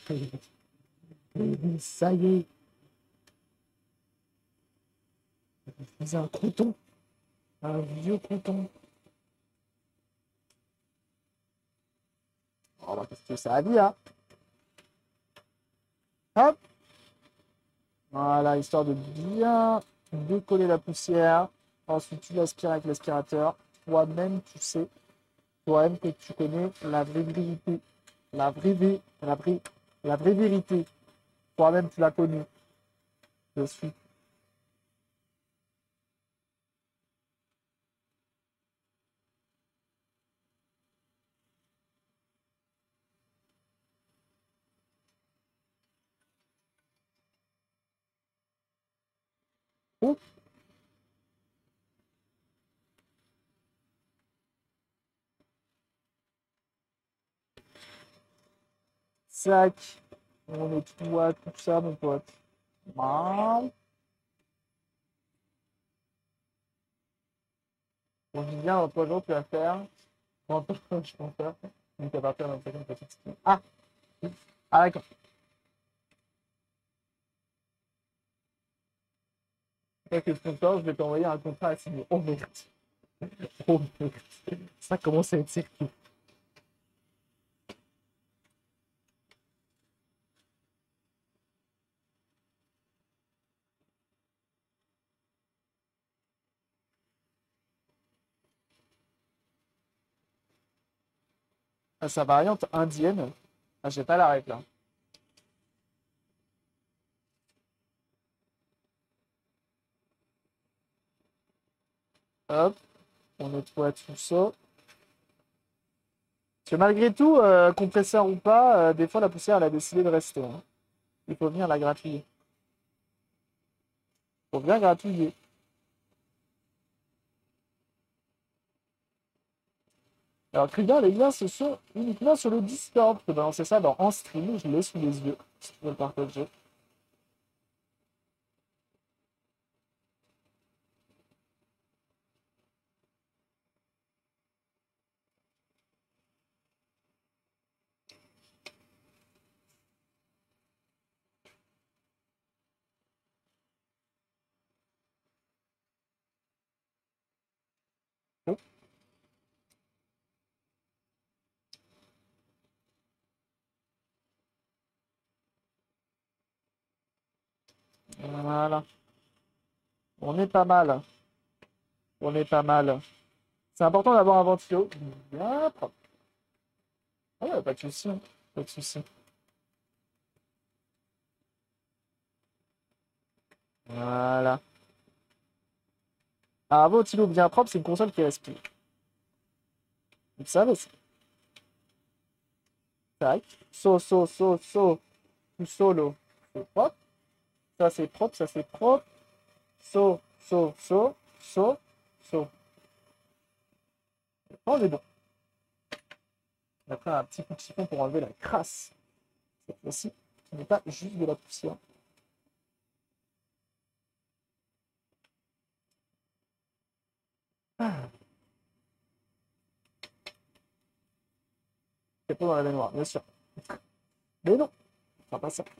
Speaker 2: Ça y est. C'est un croûton Un vieux crouton. Oh, bah, ça a hein? Hop Voilà, histoire de bien décoller la poussière. Ensuite, tu l'aspires avec l'aspirateur. Toi-même, tu sais, toi-même que tu connais la vérité la vraie, la vraie, la vraie vérité. Toi-même, tu l'as connue. Je suis. sac. On est tout tout ça, mon pote. Wow. On bien, dans trois jours, tu faire. je pense Ah Ah, d'accord. je vais t'envoyer un contrat à signer. Oh Oh Ça commence à être sa variante indienne. Ah, j'ai pas la règle là. Hein. Hop, on nettoie tout ça. que malgré tout,
Speaker 1: euh, compresseur ou pas, euh, des fois la poussière elle a décidé de rester. Hein. Il faut venir la grappiller.
Speaker 2: Il faut bien grappiller. Alors, bien. les liens, ce sont uniquement sur le Discord. Je peux balancer ça en stream. Je l'ai sous les yeux, si tu veux le partager. Voilà. On est pas mal. On est pas mal. C'est important d'avoir un ventilo bien propre. Ah pas de soucis. Hein. Pas de souci. Voilà. Un ventilo bien propre, c'est une console qui respire. Vous savez ça. Tac. So, so, so, so. Tout solo. C'est propre. Ça, c'est propre. Ça, c'est propre. So, so, so, so, so. Oh, on est bon. Après, un petit coup de chiffon pour enlever la crasse. Cette fois-ci, ce n'est pas juste de la poussière. Ah. C'est pas dans la baignoire, bien sûr. Mais non, ça passe. pas ça.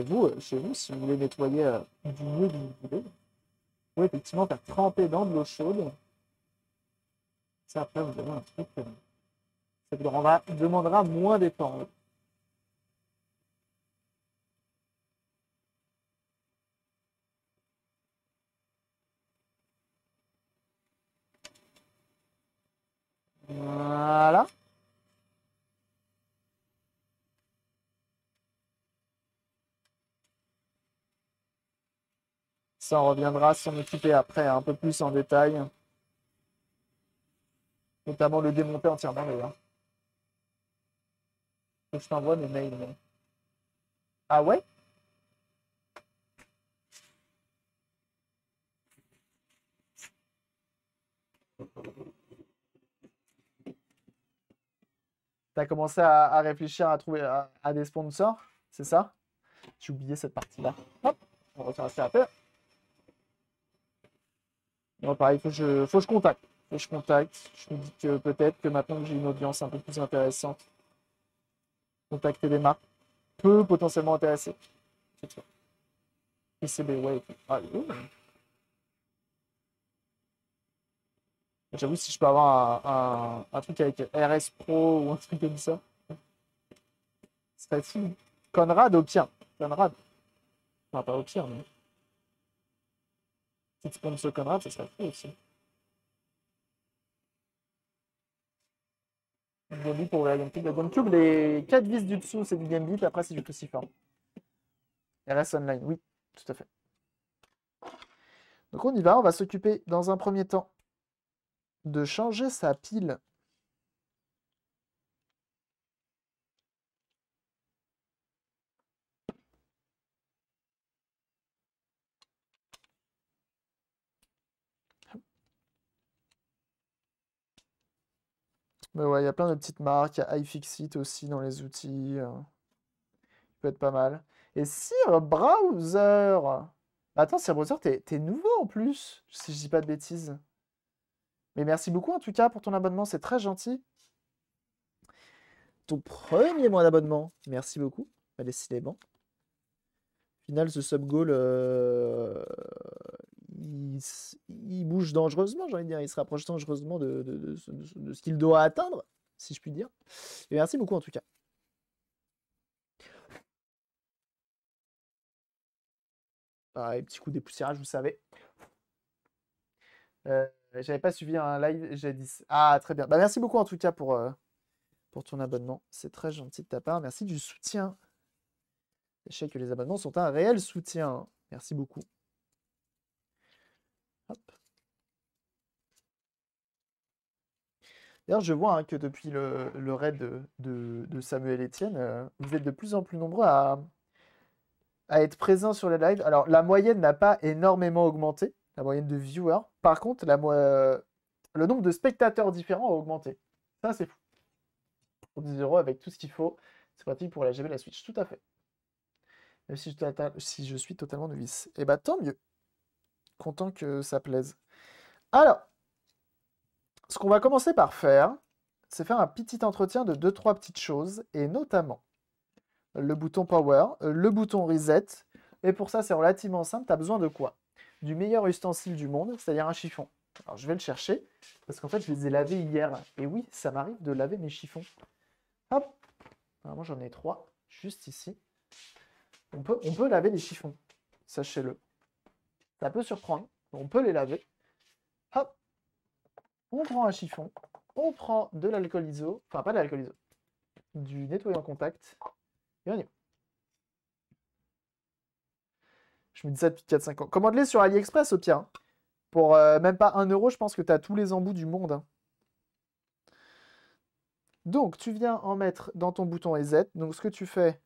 Speaker 2: vous, euh, chez vous, si vous voulez nettoyer euh, du mieux que vous voulez, vous effectivement faire tremper dans de l'eau chaude. Ça, après, vous avez un truc. Euh, ça vous demandera moins d'efforts. Ça, on reviendra s'en occuper après, hein, un peu plus en détail. Notamment le démonter entièrement, d'ailleurs. Je t'envoie des mails. Ah ouais
Speaker 1: T'as commencé à, réfléchir à trouver à, des sponsors, c'est ça J'ai oublié cette partie-là. Hop, on va faire un peu
Speaker 2: il pareil, faut que je, faut je contacte.
Speaker 1: je contacte. Je me dis que peut-être que maintenant que j'ai une audience un peu plus intéressante,
Speaker 2: contacter des marques peut potentiellement intéresser. C'est ouais. Ah, J'avoue, si je peux avoir un, truc avec RS Pro ou un truc comme ça, ce serait cool Conrad au pire. Conrad. Enfin, pas au pire, mais. Si tu comme ce Conrad, ça serait fou aussi. Gambit pour la GameCube. La GameCube,
Speaker 1: les 4 vis du dessous, c'est du Gambit, après, c'est du cruciforme. Et reste online, oui, tout à fait. Donc on y va, on va s'occuper dans un premier temps de changer sa pile Mais ouais, il y a plein de petites marques. Il y a iFixit aussi dans les outils. Ça euh, peut être pas mal. Et Sir Browser bah, Attends, Sir Browser, t'es nouveau en plus, si je dis pas de bêtises. Mais merci beaucoup en tout cas pour ton abonnement, c'est très gentil. Ton premier mois d'abonnement, merci beaucoup, bah, décidément. final, ce sub goal, euh, il, bouge dangereusement, j'ai envie de dire. Il se rapproche dangereusement de, ce qu'il doit atteindre, si je puis dire. Et merci beaucoup en tout cas. Pareil, petit coup dépoussiérage, vous savez. Euh, j'avais pas suivi un live jadis. Ah, très bien. Bah, merci beaucoup en tout cas pour, euh, pour ton abonnement. C'est très gentil de ta part. Merci du soutien. Sachez que les abonnements sont un réel soutien. Merci beaucoup. D'ailleurs, je vois hein, que depuis le, raid de, Samuel Etienne, euh, vous êtes de plus en plus nombreux à, être présents sur les lives. Alors, la moyenne n'a pas énormément augmenté, la moyenne de viewers. Par contre, euh, le nombre de spectateurs différents a augmenté. Ça, c'est fou. Pour 10 euros, avec tout ce qu'il faut, c'est pratique pour la GB la Switch. Tout à fait. Même si je, suis totalement novice. Et eh bah, tant mieux. Content que ça plaise. Alors, ce qu'on va commencer par faire, c'est faire un petit entretien de 2-3 petites choses, et notamment le bouton Power, euh, le bouton Reset. Et pour ça, c'est relativement simple. Tu as besoin de quoi Du meilleur ustensile du monde, c'est-à-dire un chiffon. Alors, je vais le chercher, parce qu'en fait, je les ai lavés hier. Et oui, ça m'arrive de laver mes chiffons. Hop Moi, j'en ai trois, juste ici. On peut, on peut laver les chiffons, sachez-le. Ça peut surprendre, on peut les laver. Hop on prend un chiffon, on prend de l'alcool iso, enfin pas de l'alcool iso, du nettoyant contact, et on y va. Je me dis ça depuis 4-5 ans. Commande-les sur AliExpress au pire. Hein. Pour euh, même pas 1 euro, je pense que tu as tous les embouts du monde. Hein. Donc, tu viens en mettre dans ton bouton EZ. Donc, ce que tu fais,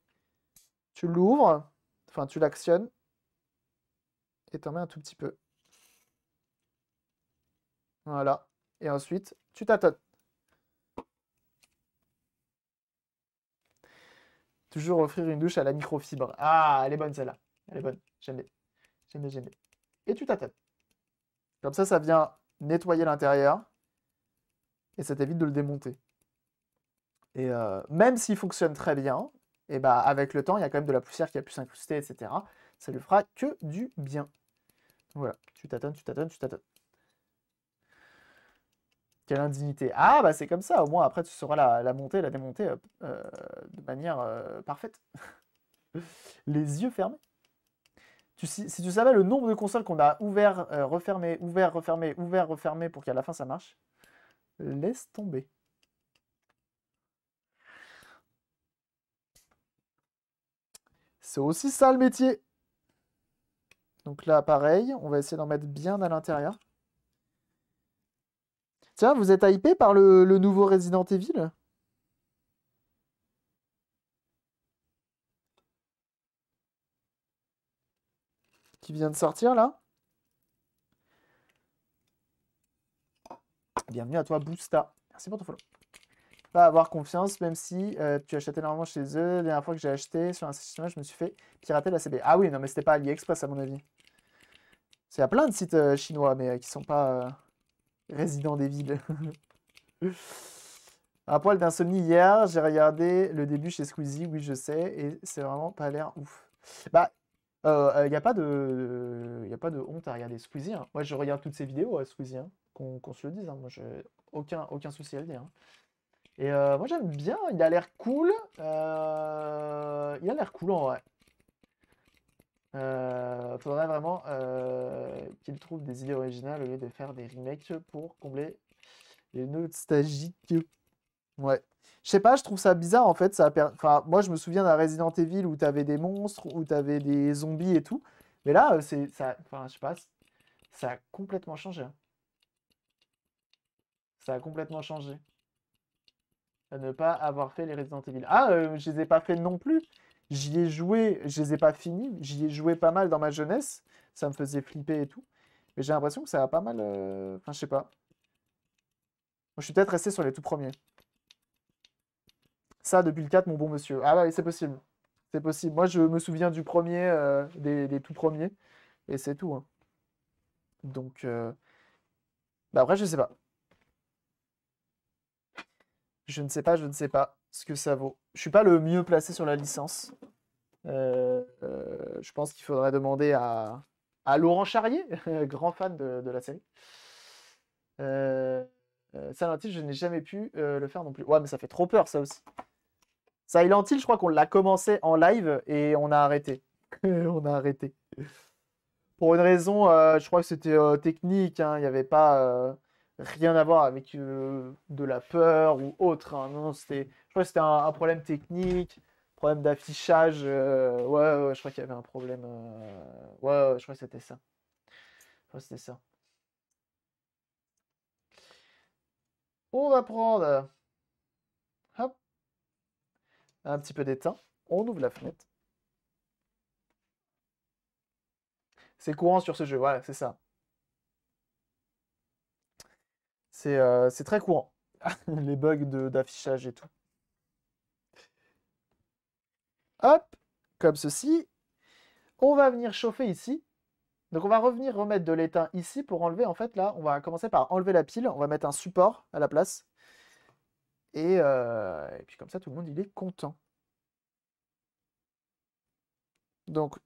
Speaker 1: tu l'ouvres, enfin, tu l'actionnes, et t'en mets un tout petit peu. Voilà et ensuite tu tâtonnes. Toujours offrir une douche à la microfibre. Ah, elle est bonne celle-là. Elle est bonne. J'aime bien. J'aime bien, j'aime bien. Et tu tâtonnes. Comme ça, ça vient nettoyer l'intérieur et ça t'évite de le démonter. Et euh, même s'il fonctionne très bien, et eh bah ben, avec le temps, il y a quand même de la poussière qui a pu s'incruster, etc. Ça lui fera que du bien. Voilà, tu tâtonnes, tu tâtonnes, tu tâtonnes. Quelle indignité. Ah, bah c'est comme ça, au moins après tu sauras la, la monter, la démonter euh, de manière euh, parfaite. Les yeux fermés. si, tu savais le nombre de consoles qu'on a ouvert, euh, refermé, ouvert, refermé, ouvert, refermé pour qu'à la fin ça marche, laisse tomber. C'est aussi ça le métier. Donc là, pareil, on va essayer d'en mettre bien à l'intérieur. Tiens, vous êtes hypé par le, nouveau Resident Evil Qui vient de sortir là Bienvenue à toi, Boosta. Merci pour ton follow. Pas avoir confiance, même si euh, tu achetais énormément chez eux. La dernière fois que j'ai acheté sur un site je me suis fait pirater la CB. Ah oui, non, mais c'était pas AliExpress à mon avis. Il y a plein de sites euh, chinois, mais qui euh, qui sont pas. Résident des villes. Un poil d'insomnie hier, j'ai regardé le début chez Squeezie, oui je sais, et c'est vraiment pas l'air ouf. Bah, il euh, n'y euh, a, pas de, a pas de honte à regarder Squeezie. Hein. Moi je regarde toutes ses vidéos à euh, Squeezie, hein, qu'on se le dise. Hein. Moi, aucun, aucun souci à le dire. Et moi j'aime bien, il a l'air cool. il a l'air cool en vrai. Euh, faudrait vraiment euh, qu'ils trouvent des idées originales au lieu de faire des remakes pour combler les nostalgiques. Ouais. Je sais pas, je trouve ça bizarre en fait. Ça enfin, moi, je me souviens d'un Resident Evil où t'avais des monstres, où t'avais des zombies et tout. Mais là, euh, c'est ça. Enfin, je sais pas. Ça a complètement changé. Hein. Ça a complètement changé. À ne pas avoir fait les Resident Evil. Ah, euh, je les ai pas fait non plus. J'y ai joué, je les ai pas finis, j'y ai joué pas mal dans ma jeunesse, ça me faisait flipper et tout. Mais j'ai l'impression que ça a pas mal. Euh, enfin, je sais pas. Je suis peut-être resté sur les tout premiers. Ça, depuis le 4, mon bon monsieur. Ah bah oui, c'est possible. C'est possible. Moi, je me souviens du premier, euh, des, tout premiers. Et c'est tout. Hein. Donc. Euh, bah, après, je sais pas. Je ne sais pas, je ne sais pas ce que ça vaut je suis pas le mieux placé sur la licence. Euh, euh, je pense qu'il faudrait demander à, à Laurent Charrier, grand fan de, la série. Euh, euh, Silent Hill, je n'ai jamais pu le faire non plus. Ouais, mais ça fait trop peur, ça aussi. Silent Hill, je crois qu'on l'a commencé en live et on a arrêté. on a arrêté. Pour une raison, je crois que c'était technique. Hein. Il n'y avait pas rien à voir avec de la peur ou autre. Hein. non, c'était crois que c'était un, problème technique, problème d'affichage. Euh, ouais, ouais, je crois qu'il y avait un problème. Euh, ouais, je crois que c'était ça. Je que c'était ça. On va prendre. Un petit peu d'étain. On ouvre la fenêtre. C'est courant sur ce jeu, voilà, c'est ça. C'est euh, très courant. Les bugs d'affichage et tout. Hop, comme ceci. On va venir chauffer ici. Donc on va revenir remettre de l'étain ici pour enlever, en fait là, on va commencer par enlever la pile, on va mettre un support à la place. Et, euh, puis comme ça, tout le monde, il est content. Donc,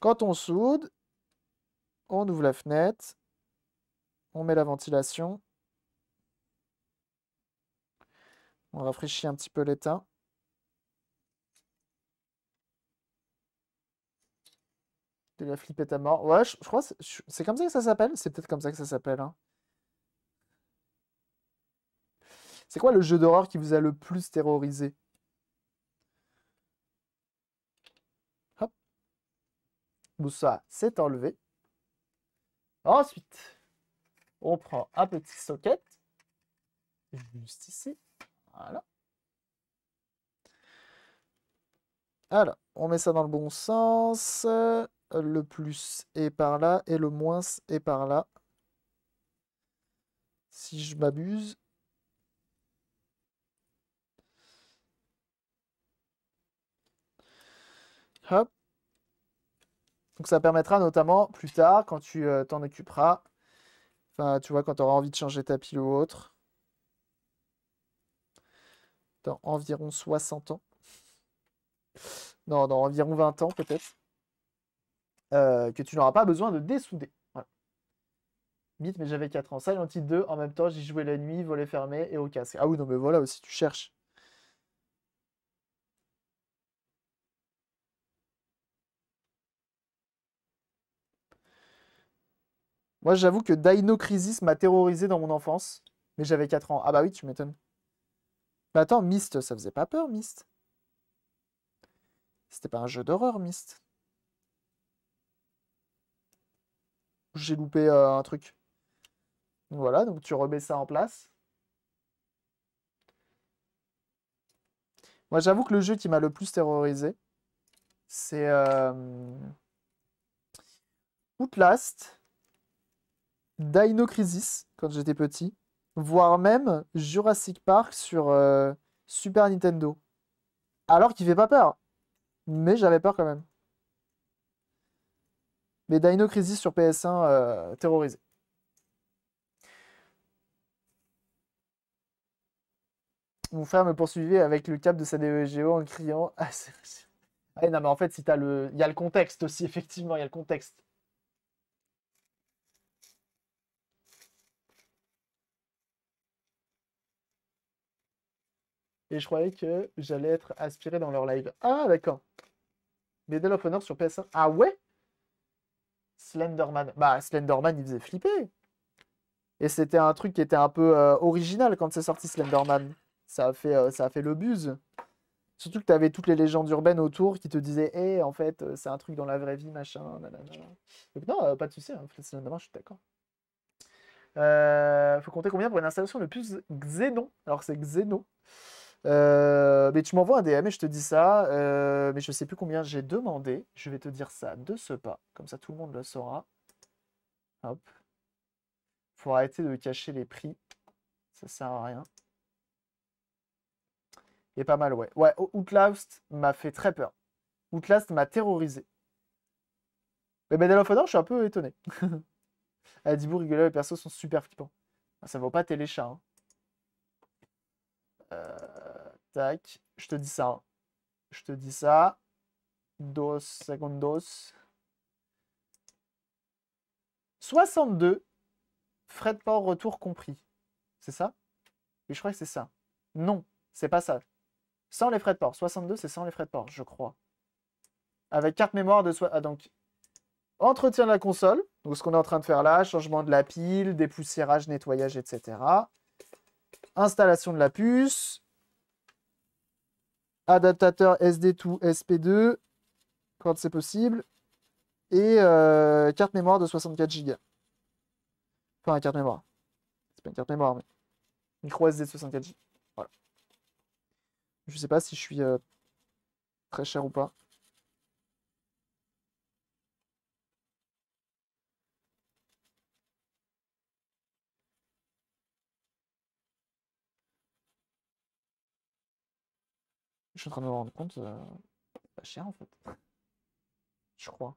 Speaker 1: quand on soude, on ouvre la fenêtre, on met la ventilation, on rafraîchit un petit peu l'étain. De la flippette à mort. Ouais, je, crois c'est comme ça que ça s'appelle. C'est peut-être comme ça que ça s'appelle. Hein. C'est quoi le jeu d'horreur qui vous a le plus terrorisé Hop. Moussa s'est enlevé. Ensuite, on prend un petit socket. Juste ici. Voilà. Alors, on met ça dans le bon sens le plus est par là et le moins est par là. Si je m'abuse. Hop. Donc ça permettra notamment plus tard, quand tu euh, t'en occuperas, enfin tu vois, quand tu auras envie de changer ta pile ou autre, dans environ 60 ans. Non, dans environ 20 ans peut-être. Euh, que tu n'auras pas besoin de dessouder. Voilà. mais j'avais 4 ans. Silent Hill 2, en même temps, j'y jouais la nuit, volet fermé et au casque. Ah oui, non, mais voilà aussi, tu cherches. Moi, j'avoue que Dino Crisis m'a terrorisé dans mon enfance, mais j'avais 4 ans. Ah bah oui, tu m'étonnes. Mais attends, Myst, ça faisait pas peur, Myst C'était pas un jeu d'horreur, Myst j'ai loupé euh, un truc. Voilà, donc tu remets ça en place. Moi, j'avoue que le jeu qui m'a le plus terrorisé, c'est euh, Outlast, Dino Crisis, quand j'étais petit, voire même Jurassic Park sur euh, Super Nintendo. Alors qu'il fait pas peur, mais j'avais peur quand même les Dino Crisis sur PS1 euh, terrorisé. Mon frère me poursuivait avec le cap de sa DEGO en criant ah, ah, non, mais en fait, si as le... il y a le contexte aussi, effectivement, il y a le contexte. et je croyais que j'allais être aspiré dans leur live. Ah, d'accord. Medal of Honor sur PS1. Ah ouais Slenderman. Bah, Slenderman, il faisait flipper. Et c'était un truc qui était un peu euh, original quand c'est sorti Slenderman. Ça a fait, euh, ça a fait le buzz. Surtout que t'avais toutes les légendes urbaines autour qui te disaient Hé, eh, en fait, euh, c'est un truc dans la vraie vie, machin. non, pas de soucis hein. Slenderman, je suis d'accord. faut compter combien pour une installation de plus xénon, Alors, c'est Xenon. Euh, mais tu m'envoies un DM et je te dis ça. Euh, mais je ne sais plus combien j'ai demandé. Je vais te dire ça de ce pas. Comme ça, tout le monde le saura. Hop. Faut arrêter de cacher les prix. Ça sert à rien. Et pas mal, ouais. Ouais, Outlast m'a fait très peur. Outlast m'a terrorisé. Mais Medal of Honor, je suis un peu étonné. dis-vous, rigolo, les persos sont super flippants. Ah, ça vaut pas Téléchat. Tac, je te dis ça. Je te dis ça. Dos secondos. 62, frais de port retour compris. C'est ça je crois que c'est ça. Non, c'est pas ça. Sans les frais de port. 62, c'est sans les frais de port, je crois. Avec carte mémoire de... soi. Ah, donc, entretien de la console. Donc, ce qu'on est en train de faire là, changement de la pile, dépoussiérage, nettoyage, etc. Installation de la puce, adaptateur SD2 SP2 quand c'est possible et euh, carte mémoire de 64 Go. Enfin, carte mémoire. C'est pas une carte mémoire, mais micro SD de 64 Go. Voilà. Je sais pas si je suis euh, très cher ou pas.
Speaker 2: suis en train de me rendre compte, euh, pas cher en fait. Je crois.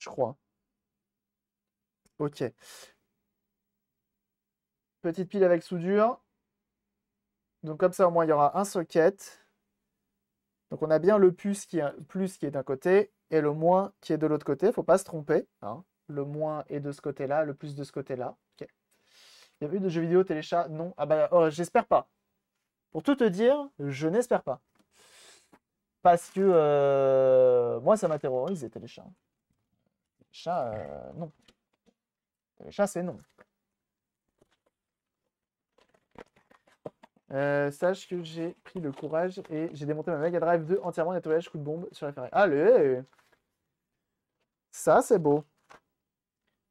Speaker 2: Je crois. Ok. Petite
Speaker 1: pile avec soudure. Donc comme ça au moins il y aura un socket. Donc on a bien le plus qui est, plus qui est d'un côté et le moins qui est de l'autre côté. Faut pas se tromper. Hein. Le moins est de ce côté-là, le plus de ce côté-là. Il y a eu de jeux vidéo téléchat Non. Ah bah euh, j'espère pas. Pour tout te dire, je n'espère pas. Parce que euh, moi, ça m'a terrorisé, les chats. Les chats, euh, non. Les c'est non. Euh, sache que j'ai pris le courage et j'ai démonté ma Mega Drive 2 entièrement nettoyage coup de bombe sur la ferraille. Allez Ça, c'est beau.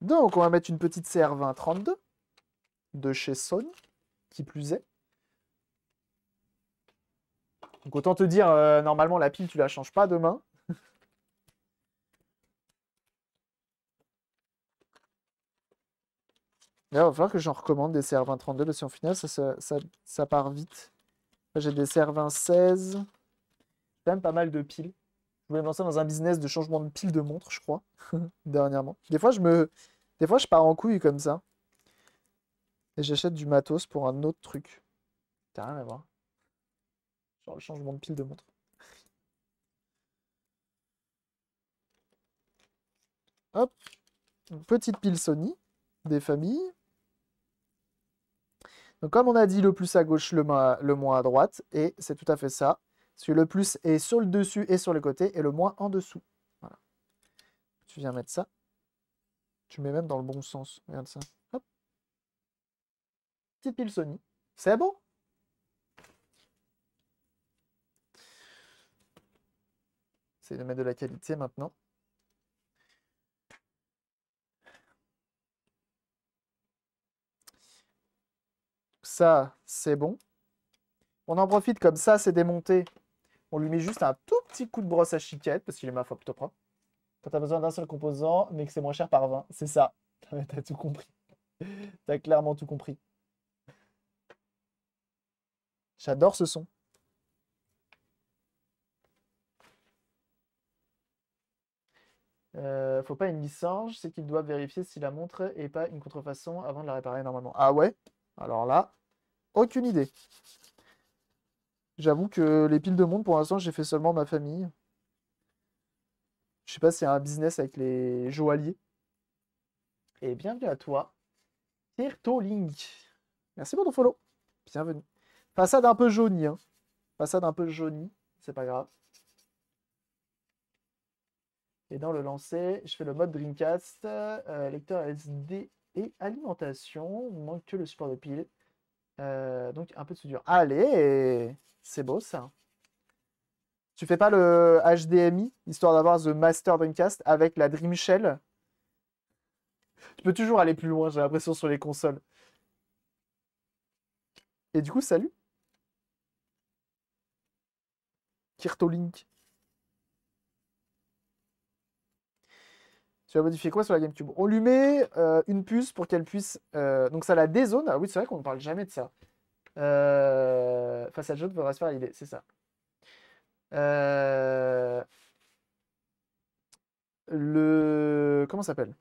Speaker 1: Donc, on va mettre une petite CR2032 de chez Sony, qui plus est. Donc autant te dire, euh, normalement, la pile, tu la changes pas demain. Là, il va falloir que j'en recommande des CR2032 parce qu'en final, ça, ça, ça, part vite. J'ai des CR2016. J'ai quand même pas mal de piles. Je voulais me lancer dans un business de changement de piles de montres, je crois, dernièrement. Des fois, je me... Des fois, je pars en couille comme ça. Et j'achète du matos pour un autre truc. T'as rien à voir le changement de pile de montre. Hop, petite pile Sony des familles. Donc comme on a dit, le plus à gauche, le, moins, à droite, et c'est tout à fait ça. Parce le plus est sur le dessus et sur le côté. et le moins en dessous. Tu viens mettre ça. Tu mets même dans le bon sens. Regarde ça. Petite pile Sony. C'est bon de mettre de la qualité maintenant. Ça, c'est bon. On en profite comme ça, c'est démonté. On lui met juste un tout petit coup de brosse à chiquette, parce qu'il est ma foi plutôt propre. Quand tu as besoin d'un seul composant, mais que c'est moins cher par 20. C'est ça. T'as tout compris. T'as clairement tout compris. J'adore ce son. Euh, faut pas une licence, c'est qu'il doit vérifier si la montre est pas une contrefaçon avant de la réparer normalement. Ah ouais Alors là, aucune idée. J'avoue que les piles de monde, pour l'instant, j'ai fait seulement ma famille. Je sais pas il y a un business avec les joailliers. Et eh bienvenue à toi, Tirtoling. Merci pour ton follow. Bienvenue. Façade un peu jaunie. Hein. Façade un peu jaunie, c'est pas grave. Et dans le lancer, je fais le mode Dreamcast, euh, lecteur SD et alimentation. Il manque que le support de pile. Euh, donc un peu de soudure. Allez, c'est beau ça. Tu fais pas le HDMI, histoire d'avoir The Master Dreamcast avec la Dream Shell Tu peux toujours aller plus loin, j'ai l'impression, sur les consoles. Et du coup, salut Kirtolink. Tu vas modifier quoi sur la GameCube On lui met euh, une puce pour qu'elle puisse. Euh, donc ça la dézone. Ah oui, c'est vrai qu'on ne parle jamais de ça. Euh, face à Joe, pourra se faire l'idée, c'est ça. Euh, le. Comment ça s'appelle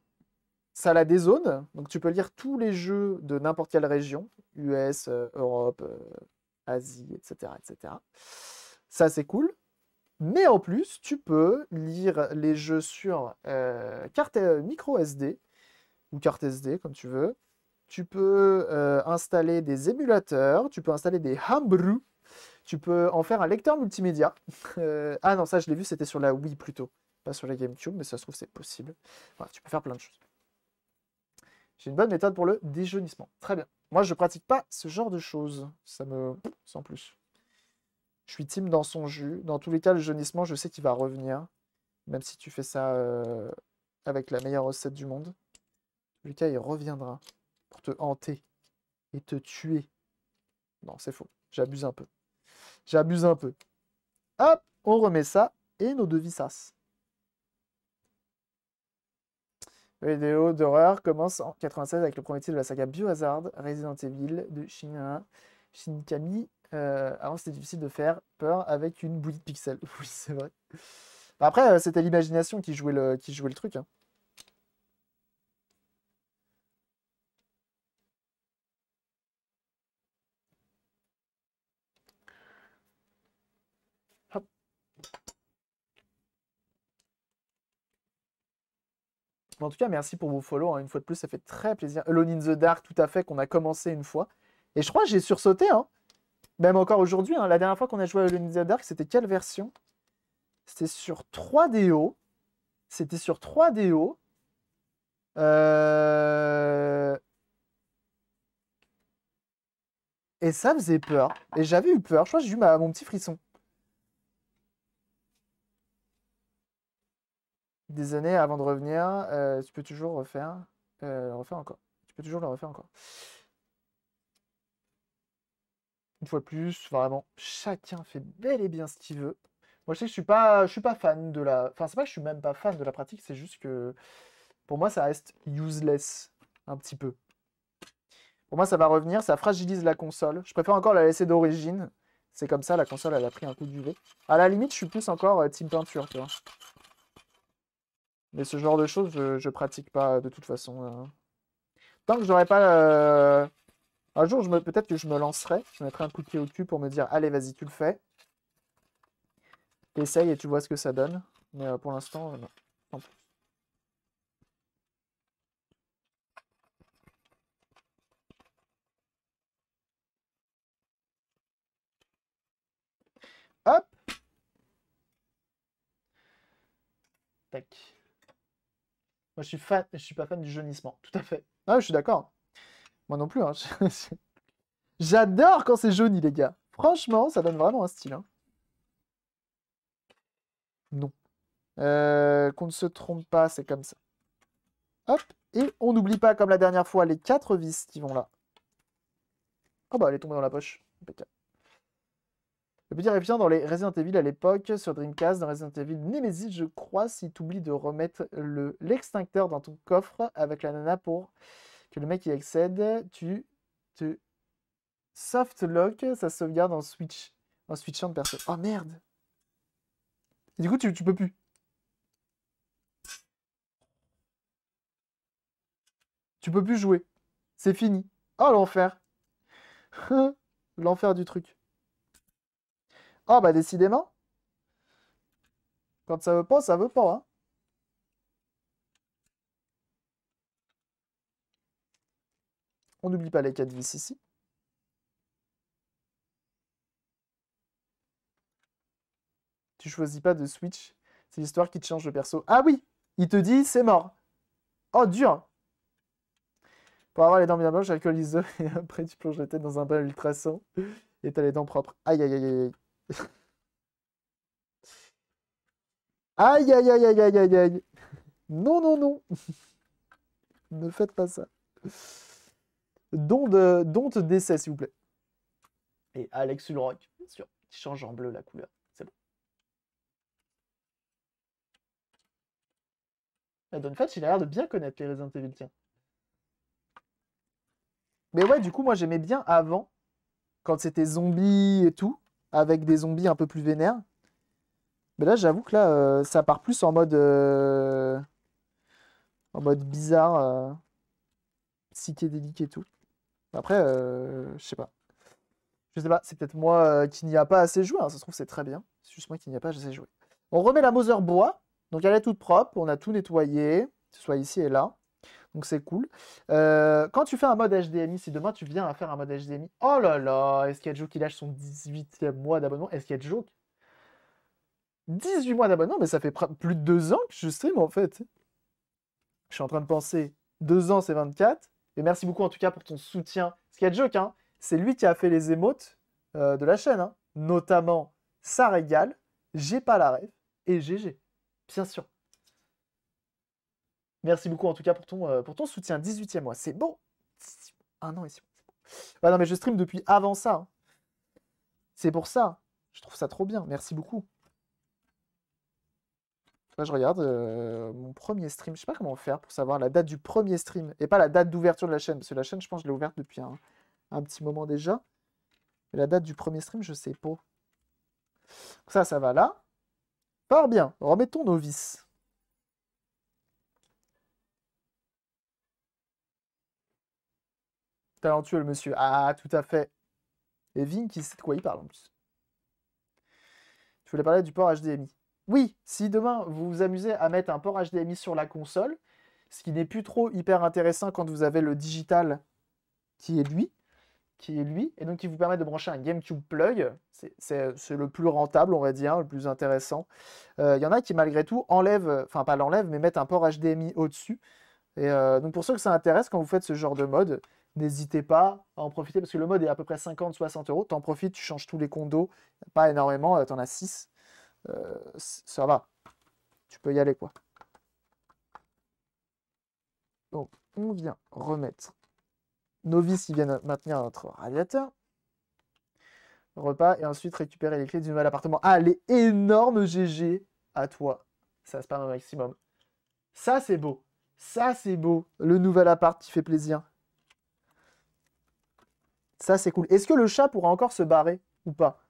Speaker 1: Ça la dézone. Donc tu peux lire tous les jeux de n'importe quelle région US, Europe, Asie, etc. etc. Ça, c'est cool. Mais en plus, tu peux lire les jeux sur euh, carte euh, micro SD ou carte SD comme tu veux. Tu peux euh, installer des émulateurs, tu peux installer des Homebrew, tu peux en faire un lecteur multimédia. ah non, ça je l'ai vu, c'était sur la Wii plutôt, pas sur la GameCube, mais ça se trouve c'est possible. tu peux faire plein de choses. J'ai une bonne méthode pour le déjeunissement. Très bien. Moi, je ne pratique pas ce genre de choses. Ça me... sans plus. Je suis team dans son jus. Dans tous les cas, le jaunissement, je sais qu'il va revenir. Même si tu fais ça euh, avec la meilleure recette du monde. cas, il reviendra pour te hanter et te tuer. Non, c'est faux. J'abuse un peu. J'abuse un peu. Hop, on remet ça et nos deux vissas. vidéo d'horreur commence en 96 avec le premier titre de la saga Biohazard, Resident Evil de Shin Kami euh, avant, c'était difficile de faire peur avec une bouillie de pixels. oui, c'est vrai. Bah, après, euh, c'était l'imagination qui, jouait le, qui jouait le truc. Hein. en tout cas, merci pour vos follow. Hein. Une fois de plus, ça fait très plaisir. Alone in the Dark, tout à fait, qu'on a commencé une fois. Et je crois que j'ai sursauté. Hein. Même encore aujourd'hui, hein, la dernière fois qu'on a joué à Lunisa Dark, c'était quelle version C'était sur 3DO. C'était sur 3DO. Euh, Et ça faisait peur. Et j'avais eu peur. Je crois que j'ai eu mon petit frisson. Des années avant de revenir, euh, tu peux toujours refaire. Euh, refaire encore. Tu peux toujours le refaire encore fois plus, vraiment, chacun fait bel et bien ce qu'il veut. Moi, je sais que je suis pas, je suis pas fan de la. Enfin, c'est pas que je suis même pas fan de la pratique, c'est juste que pour moi, ça reste useless un petit peu. Pour moi, ça va revenir, ça fragilise la console. Je préfère encore la laisser d'origine. C'est comme ça, la console, elle a pris un coup de V. À la limite, je suis plus encore euh, team peinture, tu vois. Mais ce genre de choses, je, pratique pas de toute façon. Hein. Tant que j'aurais pas euh, un jour, me... peut-être que je me lancerai, je mettrai un coup de pied au cul pour me dire, allez, vas-y, tu le fais. Essaye et tu vois ce que ça donne. Mais euh, pour l'instant, euh, non.
Speaker 2: Hop Tac. Moi, je suis,
Speaker 1: fan, je suis pas fan du jaunissement, tout à fait. Ah, je suis d'accord. Moi non plus. Hein. J'adore quand c'est jauni, les gars. Franchement, ça donne vraiment un style. Hein. Non. Euh, qu'on ne se trompe pas, c'est comme ça. Hop. Et on n'oublie pas, comme la dernière fois, les quatre vis qui vont là. Oh bah, elle est tombée dans la poche. Le petit répien dans les Resident Evil à l'époque, sur Dreamcast, dans Resident Evil Nemesis, je crois, si tu oublies de remettre l'extincteur dans ton coffre avec la nana pour que le mec y accède, tu te softlock sa sauvegarde en switch, en switchant de perso. Oh merde du coup, tu, tu peux plus. Tu peux plus jouer. C'est fini. Oh l'enfer L'enfer du truc. Oh bah décidément quand ça veut pas, ça veut pas. Hein. On n'oublie pas les 4 vis ici. Tu choisis pas de switch. C'est l'histoire qui te change le perso. Ah oui Il te dit, c'est mort. Oh, dur Pour avoir les dents bien blanches, j'alcoolise eux. et après tu plonges la tête dans un bain ultrason et t'as les dents propres. Aïe, aïe, aïe, aïe. Aïe, aïe, aïe, aïe, aïe, aïe, aïe. Non, non, non. ne faites pas ça. Don de de d'essai, s'il vous plaît. Et Alex Ulrock, bien sûr, qui change en bleu la couleur. C'est bon. La Don il a l'air de bien connaître les Resident Evil, tiens. Mais ouais, du coup, moi j'aimais bien avant, quand c'était zombie et tout, avec des zombies un peu plus vénères. Mais là, j'avoue que là, euh, ça part plus en mode. Euh, en mode bizarre, euh, psychédélique et tout. Après, euh, je sais pas. Je sais pas, c'est peut-être moi euh, qui n'y a pas assez joué. Hein. Ça se trouve, c'est très bien. C'est juste moi qui n'y a pas assez joué. On remet la Mother bois. Donc, elle est toute propre. On a tout nettoyé, ce soit ici et là. Donc, c'est cool. Euh, quand tu fais un mode HDMI, si demain tu viens à faire un mode HDMI, oh là là, est-ce qu'il y a Joe qui lâche son 18e mois d'abonnement Est-ce qu'il y a Joe 18 mois d'abonnement, mais ça fait plus de deux ans que je stream en fait. Je suis en train de penser, 2 ans c'est 24, et merci beaucoup en tout cas pour ton soutien. Ce qui joke, hein, c'est lui qui a fait les émotes euh, de la chaîne, hein. notamment Ça régale, J'ai pas la rêve et GG, bien sûr. Merci beaucoup en tout cas pour ton, euh, pour ton soutien. 18e mois, c'est beau. Un an ici. Bah non, mais je stream depuis avant ça. Hein. C'est pour ça. Je trouve ça trop bien. Merci beaucoup. Moi je regarde euh, mon premier stream. Je sais pas comment faire pour savoir la date du premier stream et pas la date d'ouverture de la chaîne. Parce que la chaîne, je pense, je l'ai ouverte depuis un, petit moment déjà. Mais la date du premier stream, je sais pas. Ça, ça va là. Part bien. Remettons nos vis. Talentueux, le monsieur. Ah, tout à fait. Et Vin qui sait de quoi il parle en plus. Je voulais parler du port HDMI oui, si demain vous vous amusez à mettre un port HDMI sur la console, ce qui n'est plus trop hyper intéressant quand vous avez le digital qui est lui, qui est lui, et donc qui vous permet de brancher un GameCube plug. C'est le plus rentable, on va dire, le plus intéressant. Euh, il y en a qui, malgré tout, enlèvent, enfin pas l'enlèvent, mais mettent un port HDMI au-dessus. Et euh, donc pour ceux que ça intéresse, quand vous faites ce genre de mode, n'hésitez pas à en profiter, parce que le mode est à peu près 50-60 euros. T'en profites, tu changes tous les condos, pas énormément, euh, t'en as 6. Euh, ça va. Tu peux y aller, quoi. Donc, on vient remettre nos vis, qui viennent maintenir notre radiateur. Repas, et ensuite récupérer les clés du nouvel appartement. Ah, énorme énormes GG à toi. Ça se passe un maximum. Ça, c'est beau. Ça, c'est beau. Le nouvel appart qui fait plaisir. Ça, c'est cool. Est-ce que le chat pourra encore se barrer ou pas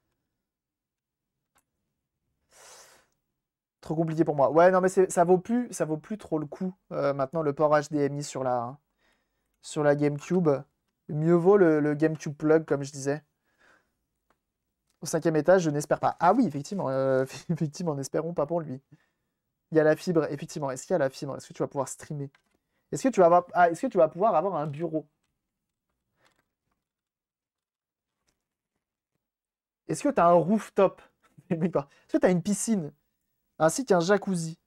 Speaker 1: Trop compliqué pour moi. Ouais, non, mais ça vaut plus, ça vaut plus trop le coup euh, maintenant le port HDMI sur la, sur la GameCube. Mieux vaut le, GameCube plug, comme je disais. Au cinquième étage, je n'espère pas. Ah oui, effectivement, euh, effectivement, n'espérons pas pour lui. Il y a la fibre, effectivement. Est-ce qu'il y a la fibre Est-ce que tu vas pouvoir streamer Est-ce que tu vas ah, est-ce que tu vas pouvoir avoir un bureau Est-ce que tu as un rooftop Est-ce que tu as une piscine ainsi qu'un jacuzzi.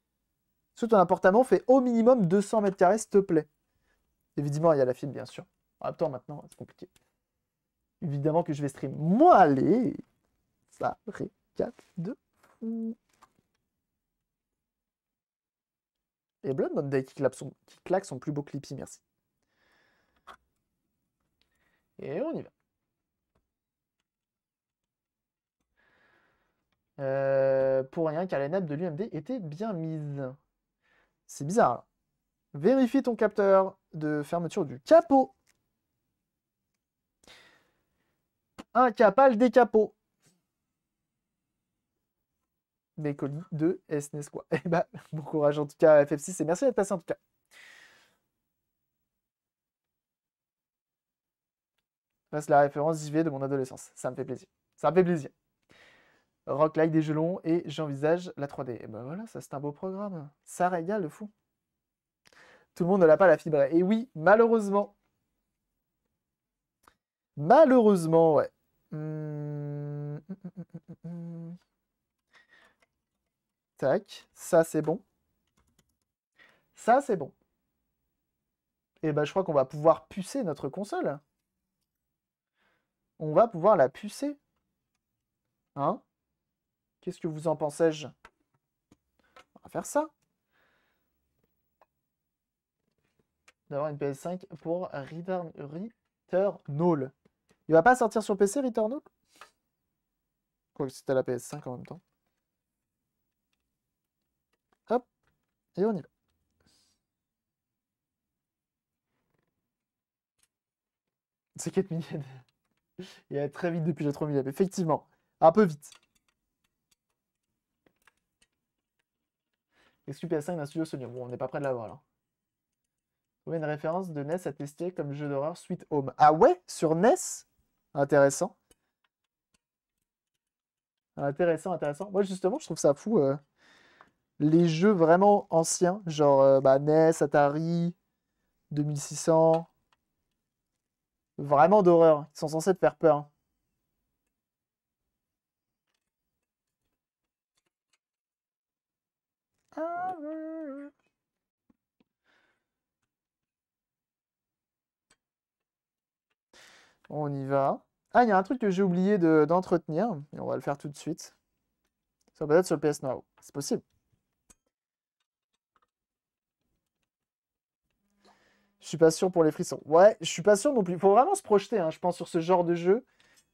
Speaker 1: Sous ton appartement fait au minimum 200 mètres carrés, s'il te plaît Évidemment, il y a la file, bien sûr. En maintenant, c'est compliqué. Évidemment que je vais stream. Moi, allez Ça récap de fou. Et Blood Monday qui claque, son, plus beau clipy, merci. Et on y va. Euh, pour rien, car la nappe de l'UMD était bien mise. C'est bizarre. Vérifie ton capteur de fermeture du capot. Un capal des capots. Mes colis de SNES quoi. Eh ben, bon courage en tout cas à FF6 et merci d'être passé en tout cas. Passe la référence JV de mon adolescence. Ça me fait plaisir. Ça me fait plaisir. Rock like des gelons et j'envisage la 3D. Et eh ben voilà, ça c'est un beau programme. Ça régale le fou. Tout le monde ne l'a pas la fibre. Et oui, malheureusement. Malheureusement, ouais. Hmm, hmm, hmm, Tac, ça c'est bon. Ça c'est bon. Et eh ben je crois qu'on va pouvoir pucer notre console. On va pouvoir la pucer. Hein Qu'est-ce que vous en pensez-je On va faire ça. D'avoir une PS5 pour Return... Returnal. Il va pas sortir sur PC, Returnal Quoique c'était la PS5 en même temps. Hop, et on y va. C'est 4 millions. Il y a très vite depuis les 3 millions. Effectivement, un peu vite. que PS5 d'un studio Sony. Bon, on n'est pas près de l'avoir là. Oui, une référence de NES à tester comme jeu d'horreur suite Home Ah ouais Sur NES Intéressant. Intéressant, intéressant. Moi, justement, je trouve ça fou. Euh, les jeux vraiment anciens, genre euh, bah, NES, Atari, 2600, vraiment d'horreur, Ils hein, sont censés te faire peur. Hein. On y va. Ah, il y a un truc que j'ai oublié d'entretenir. et on va le faire tout de suite. Ça peut être sur le PS Now. C'est possible. Je suis pas sûr pour les frissons. Ouais, je suis pas sûr non plus. Il faut vraiment se projeter, hein, je pense, sur ce genre de jeu.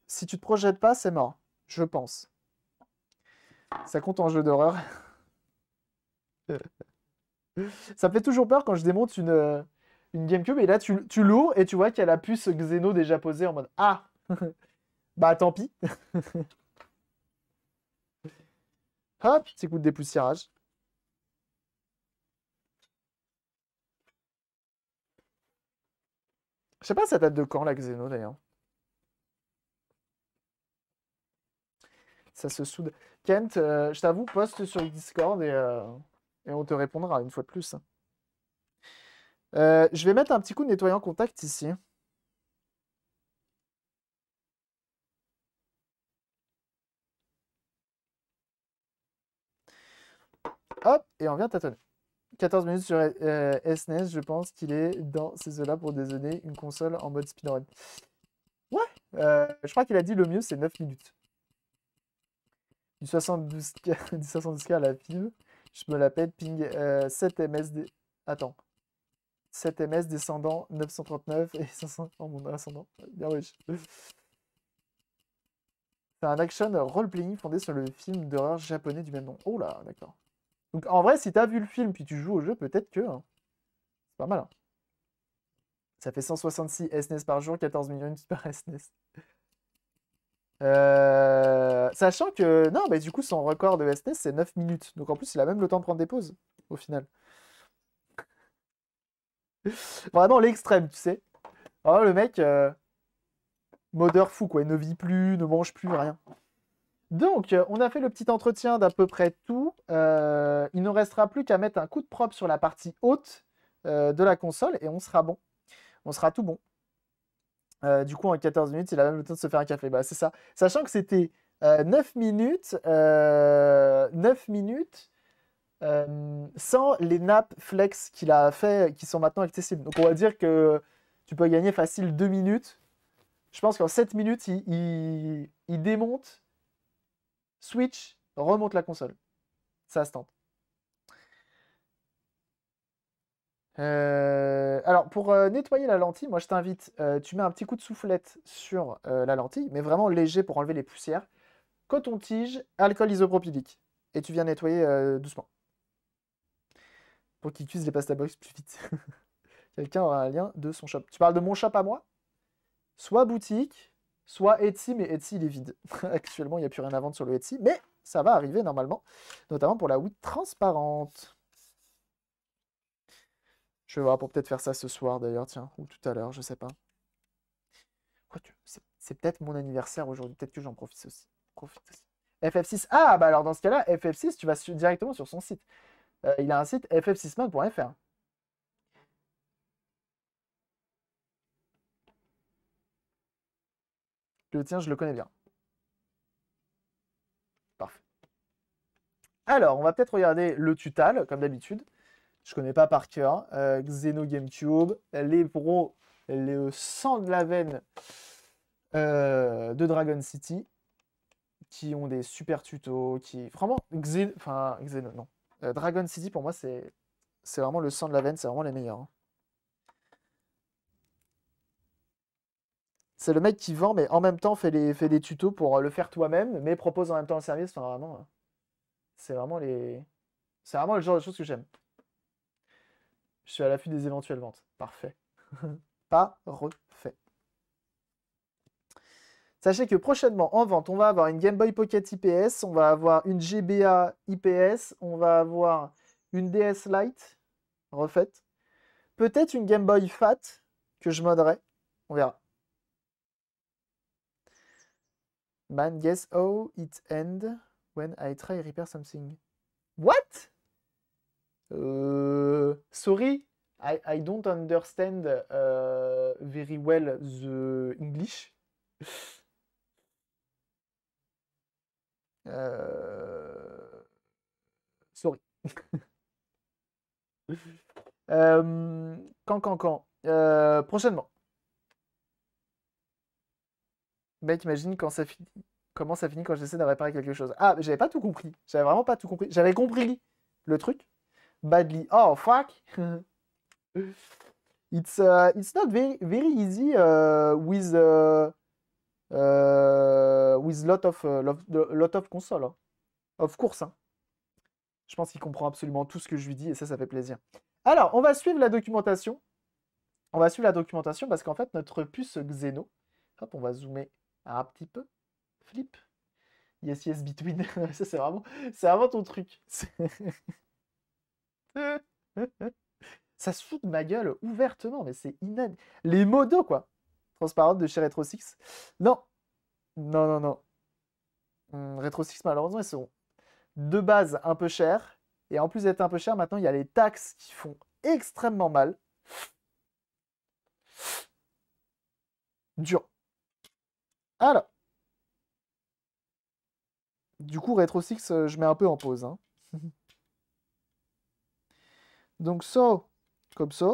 Speaker 1: Si tu te projettes pas, c'est mort. Je pense. Ça compte en jeu d'horreur. Ça me fait toujours peur quand je démonte une, euh, une GameCube, et là, tu, tu l'ouvres et tu vois qu'il y a la puce Xeno déjà posée en mode Ah Bah, tant pis Hop, C'est coup de dépoussiérage. Je sais pas, ça date de quand la Xeno d'ailleurs Ça se soude. Kent, euh, je t'avoue, poste sur le Discord et, euh, et on te répondra une fois de plus. Hein. Euh, je vais mettre un petit coup de nettoyant contact ici. Hop, et on vient tâtonner. 14 minutes sur SNES, euh, e je pense qu'il est dans ces eaux-là pour dézonner une console en mode speedrun. Ouais, euh, je crois qu'il a dit le mieux, c'est 9 minutes. Du 72K, à la pile, je me la pète, ping euh, 7 MSD. Attends, 7 MS descendant 939 et 500 oh, mon ascendant. C'est un action role-playing fondé sur le film d'horreur japonais du même nom. Oh là, d'accord. Donc en vrai, si t'as vu le film puis tu joues au jeu, peut-être que. Hein, c'est pas mal. Hein. Ça fait 166 SNES e par jour, 14 millions par SNES. E euh, sachant que. Non, mais du coup, son record de SNES, e c'est 9 minutes. Donc en plus, il a même le temps de prendre des pauses, au final. Vraiment l'extrême, tu sais. le mec, euh, modeur fou, quoi. Il ne vit plus, ne mange plus, rien. Donc, euh, on a fait le petit entretien d'à peu près tout. Euh, il ne restera plus qu'à mettre un coup de propre sur la partie haute de la console et on sera bon. On sera tout bon. du coup, en 14 minutes, il a même le temps de se faire un café. Bah, c'est ça. Sachant que c'était 9 minutes, 9 minutes euh, sans les nappes flex qu'il a fait, qui sont maintenant accessibles. Donc on va dire que tu peux gagner facile 2 minutes. Je pense qu'en 7 minutes, il, démonte, switch, remonte la console. Ça se tente. Euh, alors pour euh, nettoyer la lentille, moi je t'invite, tu mets un petit coup de soufflette sur la lentille, mais vraiment léger pour enlever les poussières. Coton-tige, alcool isopropylique. Et tu viens nettoyer doucement pour cuisent les pasta box plus vite. Quelqu'un aura un lien de son shop. Tu parles de mon shop à moi Soit boutique, soit Etsy, mais Etsy il est vide. Actuellement, il n'y a plus rien à vendre sur le Etsy, mais ça va arriver normalement, notamment pour la Wii transparente. Je vais voir pour peut-être faire ça ce soir d'ailleurs, tiens, ou tout à l'heure, je sais pas. C'est peut-être mon anniversaire aujourd'hui, peut-être que j'en profite aussi. Profite aussi. FF6. Ah, bah alors dans ce cas-là, FF6, tu vas directement sur son site. Euh, il a un site ff 6 modfr Le tien, je le connais bien. Parfait. Alors, on va peut-être regarder le tutal, comme d'habitude. Je connais pas par cœur. Euh, Xeno GameCube, les pros, le sang de la veine euh, de Dragon City, qui ont des super tutos, qui... Vraiment, Xeno... Enfin, Xeno, non. Euh, Dragon City, pour moi, c'est vraiment le sang de la veine, c'est vraiment les meilleurs. Hein. C'est le mec qui vend, mais en même temps fait des, fait des tutos pour euh, le faire toi-même, mais propose en même temps le service. Hein. c'est vraiment C'est vraiment le genre de choses que j'aime. Je suis à l'affût des éventuelles ventes. Parfait. pas refait Sachez que prochainement, en vente, on va avoir une Game Boy Pocket IPS, on va avoir une GBA IPS, on va avoir une DS Lite, refaite. Peut-être une Game Boy Fat que je moderai. On verra. Man, guess how it end when I try repair something. What? Euh... sorry, I, I, don't understand euh, very well the English. Euh... Sorry. euh... Quand, quand, quand euh... Prochainement. Mec, imagine quand ça finit. Comment ça finit quand j'essaie de réparer quelque chose Ah, j'avais pas tout compris. J'avais vraiment pas tout compris. J'avais compris le truc. Badly. Oh, fuck euh, It's, not very, easy euh, with... Euh, euh, with lot of, euh, lot, of console. Hein. Of course. Hein. Je pense qu'il comprend absolument tout ce que je lui dis et ça, ça fait plaisir. Alors, on va suivre la documentation. On va suivre la documentation parce qu'en fait, notre puce Xeno, hop, on va zoomer un petit peu. Flip. Yes, yes, between. ça, c'est vraiment, c'est vraiment ton
Speaker 2: truc.
Speaker 1: ça se fout de ma gueule ouvertement, mais c'est inad. Les modos, quoi transparente de chez Retro 6. Non, non, non, non. Hum, Retro 6, malheureusement, ils sont de base un peu chers. Et en plus d'être un peu chers, maintenant, il y a les taxes qui font extrêmement mal. Dur. Alors. Du coup, Retro 6, euh, je mets un peu en pause. Hein. Donc, ça, so, comme ça.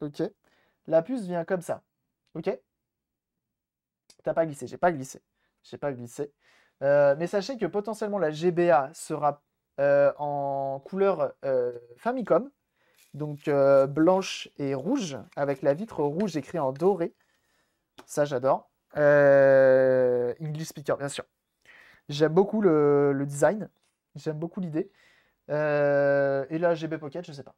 Speaker 1: So. Ok. La puce vient comme ça. OK T'as pas glissé, j'ai pas glissé. J'ai pas glissé. Euh, mais sachez que potentiellement la GBA sera euh, en couleur euh, Famicom, donc blanche et rouge, avec la vitre rouge écrite en doré. Ça, j'adore. English speaker, bien sûr. J'aime beaucoup le, le design, j'aime beaucoup l'idée. et la GB Pocket, je sais pas.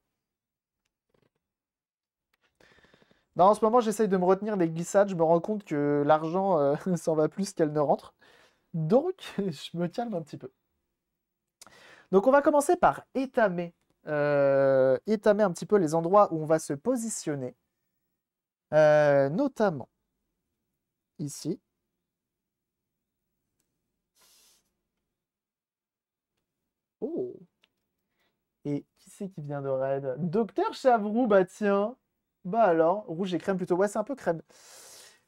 Speaker 1: Non, en ce moment, j'essaye de me retenir des glissades. Je me rends compte que l'argent euh, s'en va plus qu'elle ne rentre. Donc, je me calme un petit peu. Donc, on va commencer par étamer. Euh, étamer un petit peu les endroits où on va se positionner. Euh, notamment ici. Oh Et qui c'est qui vient de Raid Docteur Chavroux, bah tiens bah alors, rouge et crème plutôt. Ouais, c'est un peu crème.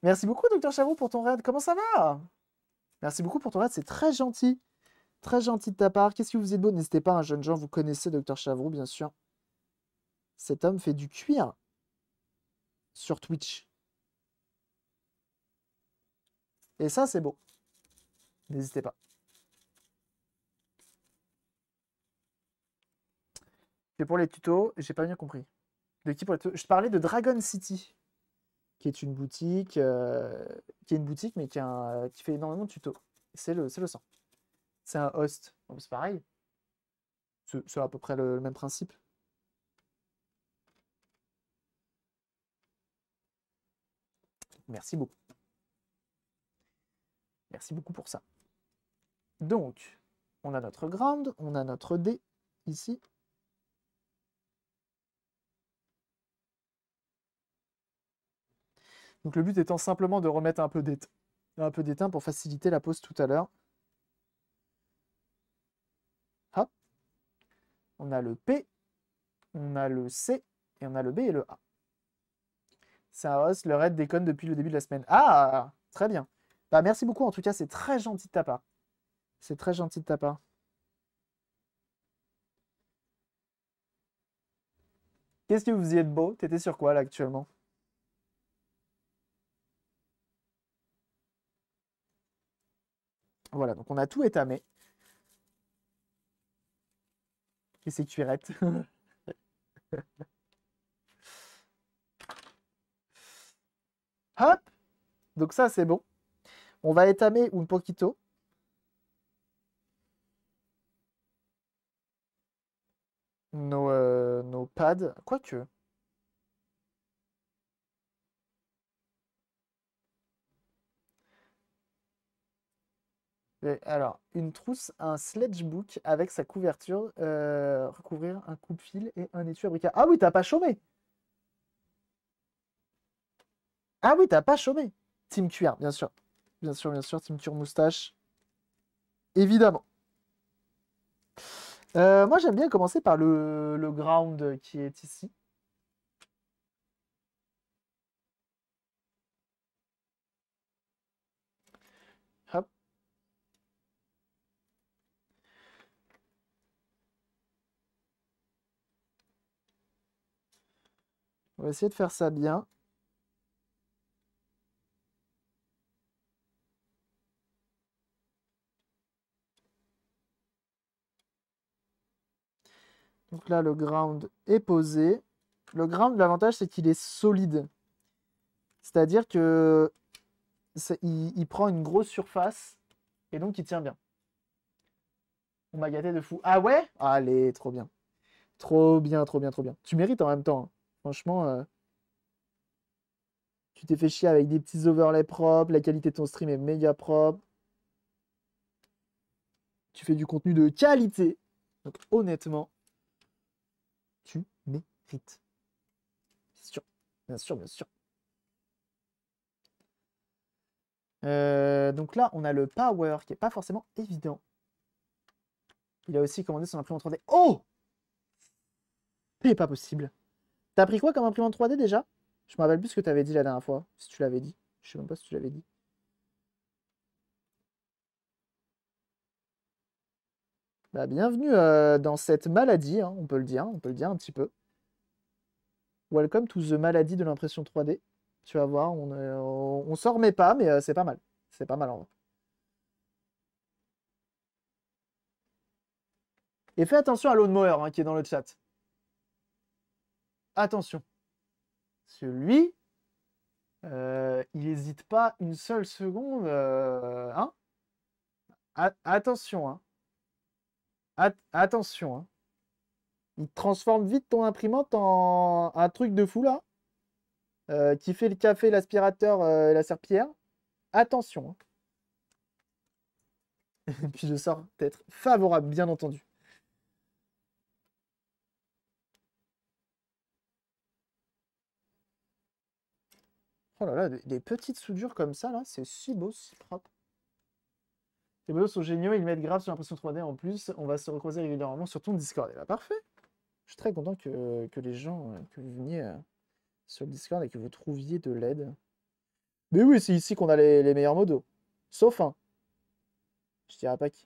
Speaker 1: Merci beaucoup, docteur Chavroux, pour ton raid. Comment ça va Merci beaucoup pour ton raid, c'est très gentil. Très gentil de ta part. Qu'est-ce que vous êtes beau N'hésitez pas, un jeune gens, vous connaissez docteur Chavroux, bien sûr. Cet homme fait du cuir sur Twitch. Et ça, c'est beau. N'hésitez pas. C'est pour les tutos, j'ai pas bien compris. Je parlais de Dragon City, qui est une boutique, euh, qui est une boutique, mais qui, qui fait énormément de tutos. C'est le, le sang. C'est un host. C'est pareil. C'est à peu près le, même principe. Merci beaucoup. Merci beaucoup pour ça. Donc, on a notre ground, on a notre d ici. Donc le but étant simplement de remettre un peu d'étain pour faciliter la pose tout à l'heure. Hop. On a le P, on a le C, et on a le B et le A. Ça un le raid déconne depuis le début de la semaine. Ah, très bien. Bah, merci beaucoup, en tout cas, c'est très gentil de ta part. C'est très gentil de ta part. Qu'est-ce que vous y êtes beau T'étais sur quoi là actuellement Voilà, donc on a tout étamé. Et c'est cuirette. Hop Donc ça, c'est bon. On va étamer un poquito. Nos, euh, nos pads. Quoique. Euh, alors, une trousse, un sledgebook avec sa couverture, euh, recouvrir un coup de fil et un étui à briquet. Ah oui, t'as pas chômé Ah oui, t'as pas chômé Team Cuir, bien sûr. Bien sûr, bien sûr, Team Cuir Moustache. Évidemment. Euh, moi, j'aime bien commencer par le, le ground qui est ici. On va essayer de faire ça bien. Donc là, le ground est posé. Le ground, l'avantage, c'est qu'il est solide. C'est-à-dire que il, prend une grosse surface et donc il tient bien. On m'a gâté de fou. Ah ouais Allez, trop bien. Trop bien, trop bien, trop bien. Tu mérites en même temps. Hein. Franchement, euh, tu t'es fait chier avec des petits overlays propres, la qualité de ton stream est méga propre. Tu fais du contenu de qualité. Donc honnêtement, tu mérites. Bien sûr, bien sûr, bien sûr. Euh, donc là, on a le power qui n'est pas forcément évident. Il a aussi commandé son imprimante 3D. Oh n'est pas possible. T'as pris quoi comme imprimante 3D déjà Je me rappelle plus ce que avais dit la dernière fois, si tu l'avais dit. Je sais même pas si tu l'avais dit. Bah, bienvenue euh, dans cette maladie, hein, on peut le dire, on peut le dire un petit peu. Welcome to the maladie de l'impression 3D. Tu vas voir, on, ne on s'en remet pas, mais euh, c'est pas mal. C'est pas mal en vrai. Et fais attention à l'eau hein, qui est dans le chat attention, celui, euh, il n'hésite pas une seule seconde. Euh, hein attention, hein attention, hein il transforme vite ton imprimante en un truc de fou là, euh, qui fait le café, l'aspirateur, la serpillère, Attention. Hein. Et puis je sors peut-être favorable, bien entendu. Oh là là, des, petites soudures comme ça, là, c'est si beau, si propre. Les modos sont géniaux, ils mettent grave sur l'impression 3D en plus. On va se recroiser régulièrement sur ton Discord. Et eh bah ben, parfait Je suis très content que, les gens, euh, que vous veniez euh, sur le Discord et que vous trouviez de l'aide. Mais oui, c'est ici qu'on a les, les, meilleurs modos. Sauf un. Je dirais pas qui.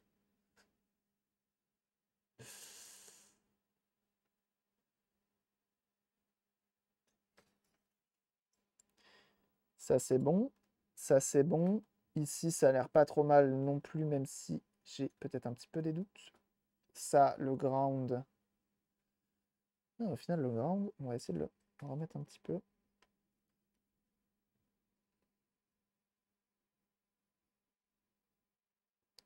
Speaker 1: Ça, c'est bon. Ça, c'est bon. Ici, ça a l'air pas trop mal non plus, même si j'ai peut-être un petit peu des doutes. Ça, le ground. Ah, au final, le ground, on va essayer de le remettre un petit peu.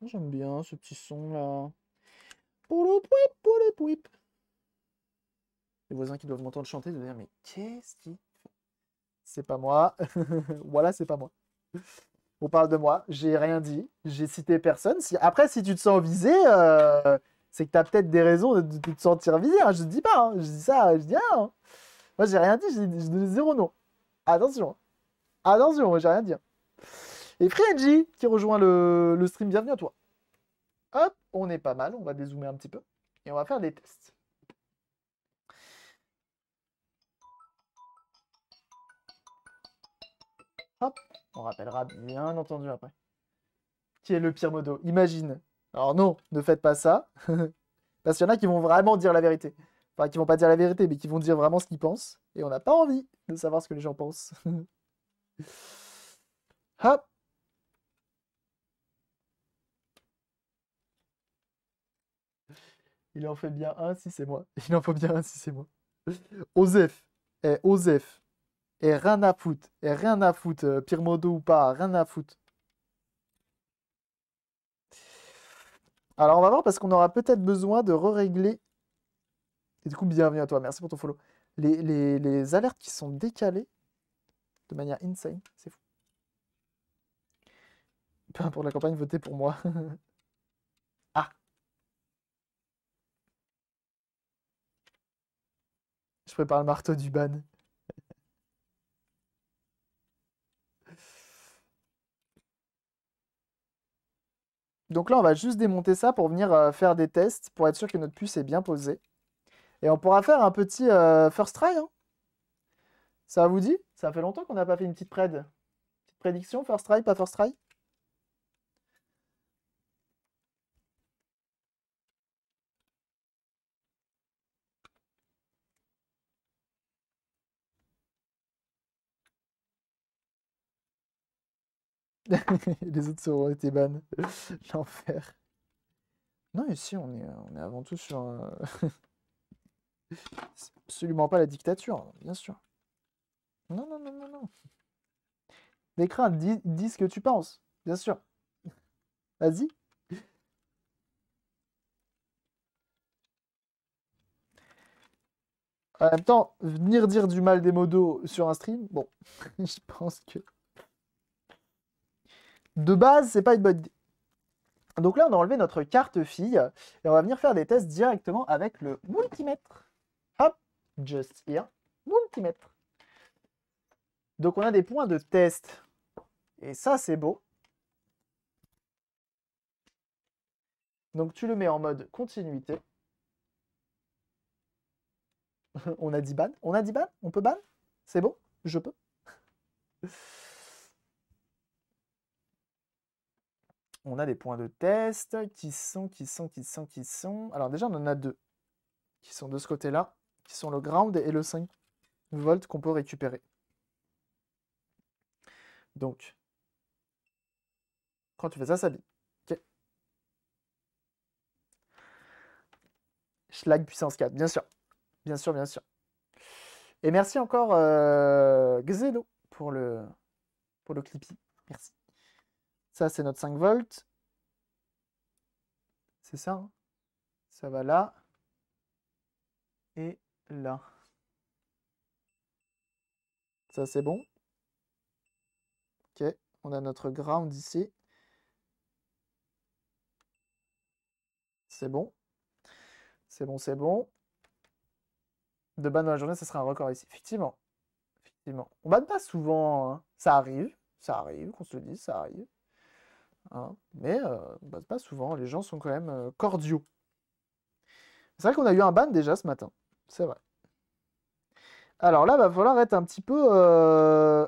Speaker 1: Ah, j'aime bien ce petit son là. Les voisins qui doivent m'entendre chanter de dire mais qu'est-ce qui c'est pas moi. voilà, c'est pas moi. On parle de moi, j'ai rien dit, j'ai cité personne. Après, si tu te sens visé, euh, c'est que tu as peut-être des raisons de, te sentir visé. Hein. Je ne dis pas, hein. je dis ça, je dis rien. hein. Moi, j'ai rien dit, j'ai dis zéro nom. Attention, attention, j'ai rien dit. Hein. Et Frienji qui rejoint le, le stream, bienvenue à toi. Hop, on est pas mal, on va dézoomer un petit peu et on va faire des tests. on rappellera bien entendu après. Qui est le pire modo Imagine. Alors non, ne faites pas ça. Parce qu'il y en a qui vont vraiment dire la vérité. Enfin, qui vont pas dire la vérité, mais qui vont dire vraiment ce qu'ils pensent. Et on n'a pas envie de savoir ce que les gens pensent. Hop. Il en fait bien un si c'est moi. Il en faut bien un si c'est moi. Osef. Eh, Osef. Et rien à foutre. Et rien à foutre. Euh, modo ou pas, rien à foutre. Alors on va voir parce qu'on aura peut-être besoin de re-régler. Et du coup, bienvenue à toi, merci pour ton follow. Les, les alertes qui sont décalées de manière insane, c'est fou. Peu importe la campagne, votez pour moi. ah Je prépare le marteau du ban. Donc là, on va juste démonter ça pour venir euh, faire des tests, pour être sûr que notre puce est bien posée. Et on pourra faire un petit euh, first try. Hein. Ça vous dit Ça fait longtemps qu'on n'a pas fait une petite Petite prédiction, first try, pas first try les autres seront été ban. L'enfer. Non, ici, on est, on est avant tout sur. C'est absolument pas la dictature, bien sûr. Non, non, non, non, non. Des craintes, dis ce que tu penses, bien sûr. Vas-y. En même temps, venir dire du mal des modos sur un stream, bon, je pense que de base, c'est pas une bonne idée. Donc là, on a enlevé notre carte fille et on va venir faire des tests directement avec le multimètre. Hop, just here, multimètre. Donc on a des points de test et ça, c'est beau. Donc tu le mets en mode continuité. on a dit ban, on a dit ban, on peut ban, c'est bon, je peux. on a des points de test qui sont, qui sont, qui sont, qui sont. Alors déjà, on en a deux qui sont de ce côté-là, qui sont le ground et le 5 volts qu'on peut récupérer. Donc, quand tu fais ça, ça vit. Ok. Schlag puissance 4, bien sûr. Bien sûr, bien sûr. Et merci encore, euh, pour le, pour le clippy. Merci. Ça, c'est notre 5 volts. C'est ça. Hein. ça va là. Et là. Ça, c'est bon. OK. On a notre ground ici. C'est bon. C'est bon, c'est bon. De bas dans la journée, ça sera un record ici. Effectivement. Effectivement. On ne bat pas souvent. Hein. Ça arrive. Ça arrive, qu'on se le dise, ça arrive. Hein. mais euh, bah, pas souvent, les gens sont quand même euh, cordiaux. C'est vrai qu'on a eu un ban déjà ce matin, c'est vrai. Alors là, va falloir être un petit peu euh,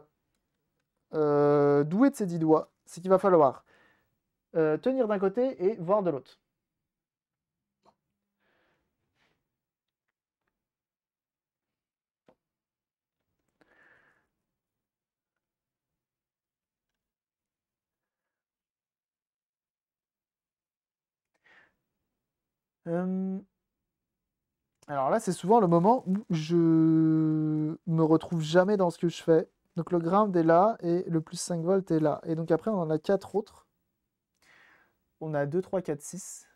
Speaker 1: doué de ses dix doigts. C'est qu'il va falloir tenir d'un côté et voir de l'autre. Alors là, c'est souvent le moment où je me retrouve jamais dans ce que je fais. Donc le ground est là et le plus 5 volts est là. Et donc après, on en a 4 autres. On a 2, 3, 4, 6.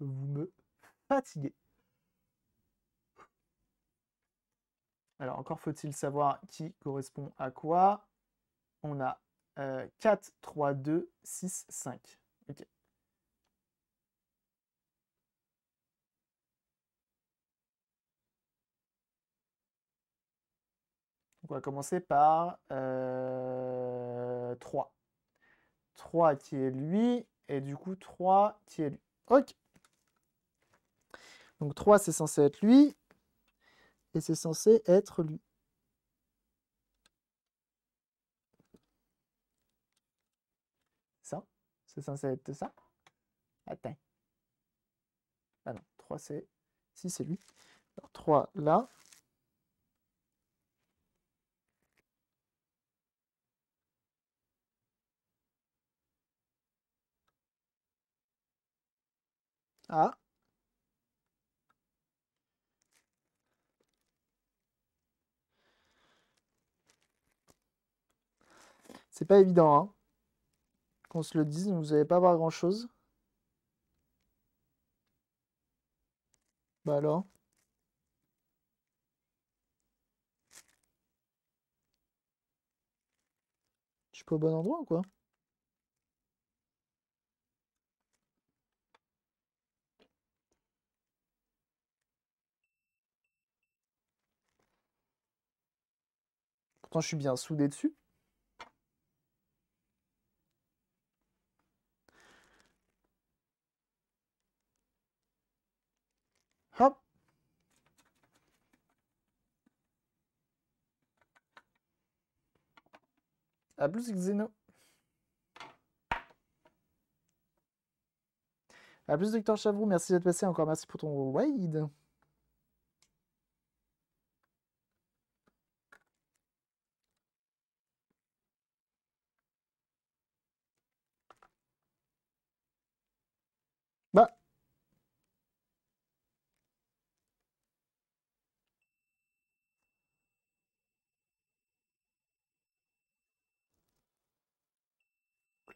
Speaker 1: Vous me fatiguez. Alors encore faut-il savoir qui correspond à quoi on a 4, 3, 2, 6, 5. Ok. on va commencer par 3. Euh, 3 qui est lui, et du coup 3 qui est lui. Ok. Donc 3 c'est censé être lui, et c'est censé être lui. C'est censé être ça Attends. Ah non, 3 c'est... Si, c'est lui.
Speaker 2: Alors, 3 là.
Speaker 1: Ah. C'est pas évident, hein qu'on se le dise, vous n'allez pas voir grand-chose. Bah alors Je suis pas au bon endroit ou quoi Pourtant je suis bien soudé dessus. À plus, Xeno. À plus, Docteur Chavroux. Merci d'être passé. Encore merci pour ton waid.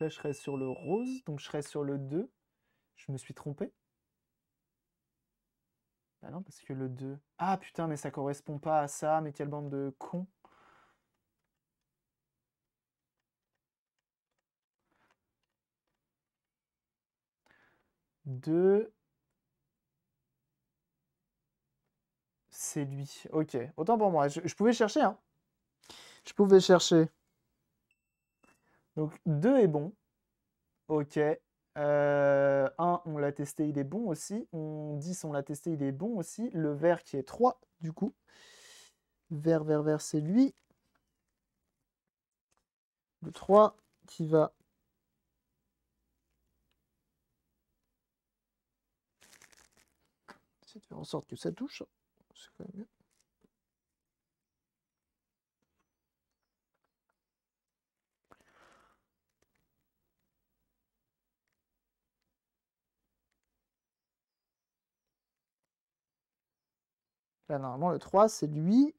Speaker 1: je serais sur le rose, donc je serais sur le 2. Je me suis trompé. Bah non, parce que le 2... Ah putain, mais ça correspond pas à ça, mais quelle bande de cons. 2. C'est lui. Ok, autant pour moi. Je, je pouvais chercher, hein. Je pouvais chercher. Donc 2 est bon. Ok. 1, euh, on l'a testé, il est bon aussi. On 10, on l'a testé, il est bon aussi. Le vert qui est 3, du coup. Vert, vert, vert, c'est lui. Le 3 qui va de faire en sorte que ça touche. C'est quand même mieux. Bah, normalement, le 3, c'est lui.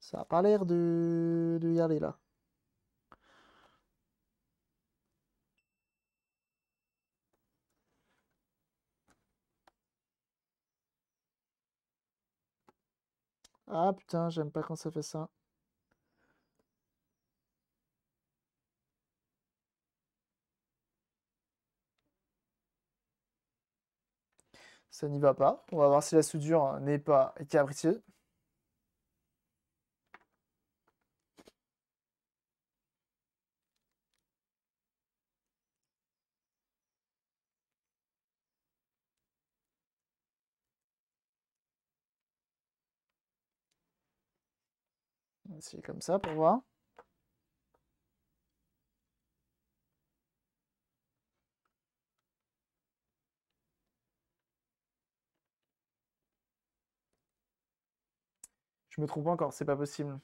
Speaker 1: Ça a pas l'air de... de y aller, là. Ah putain, j'aime pas quand ça fait ça. Ça n'y va pas. On va voir si la soudure n'est pas capricieuse. On comme ça pour voir.
Speaker 2: Je me trompe encore, c'est
Speaker 1: pas possible.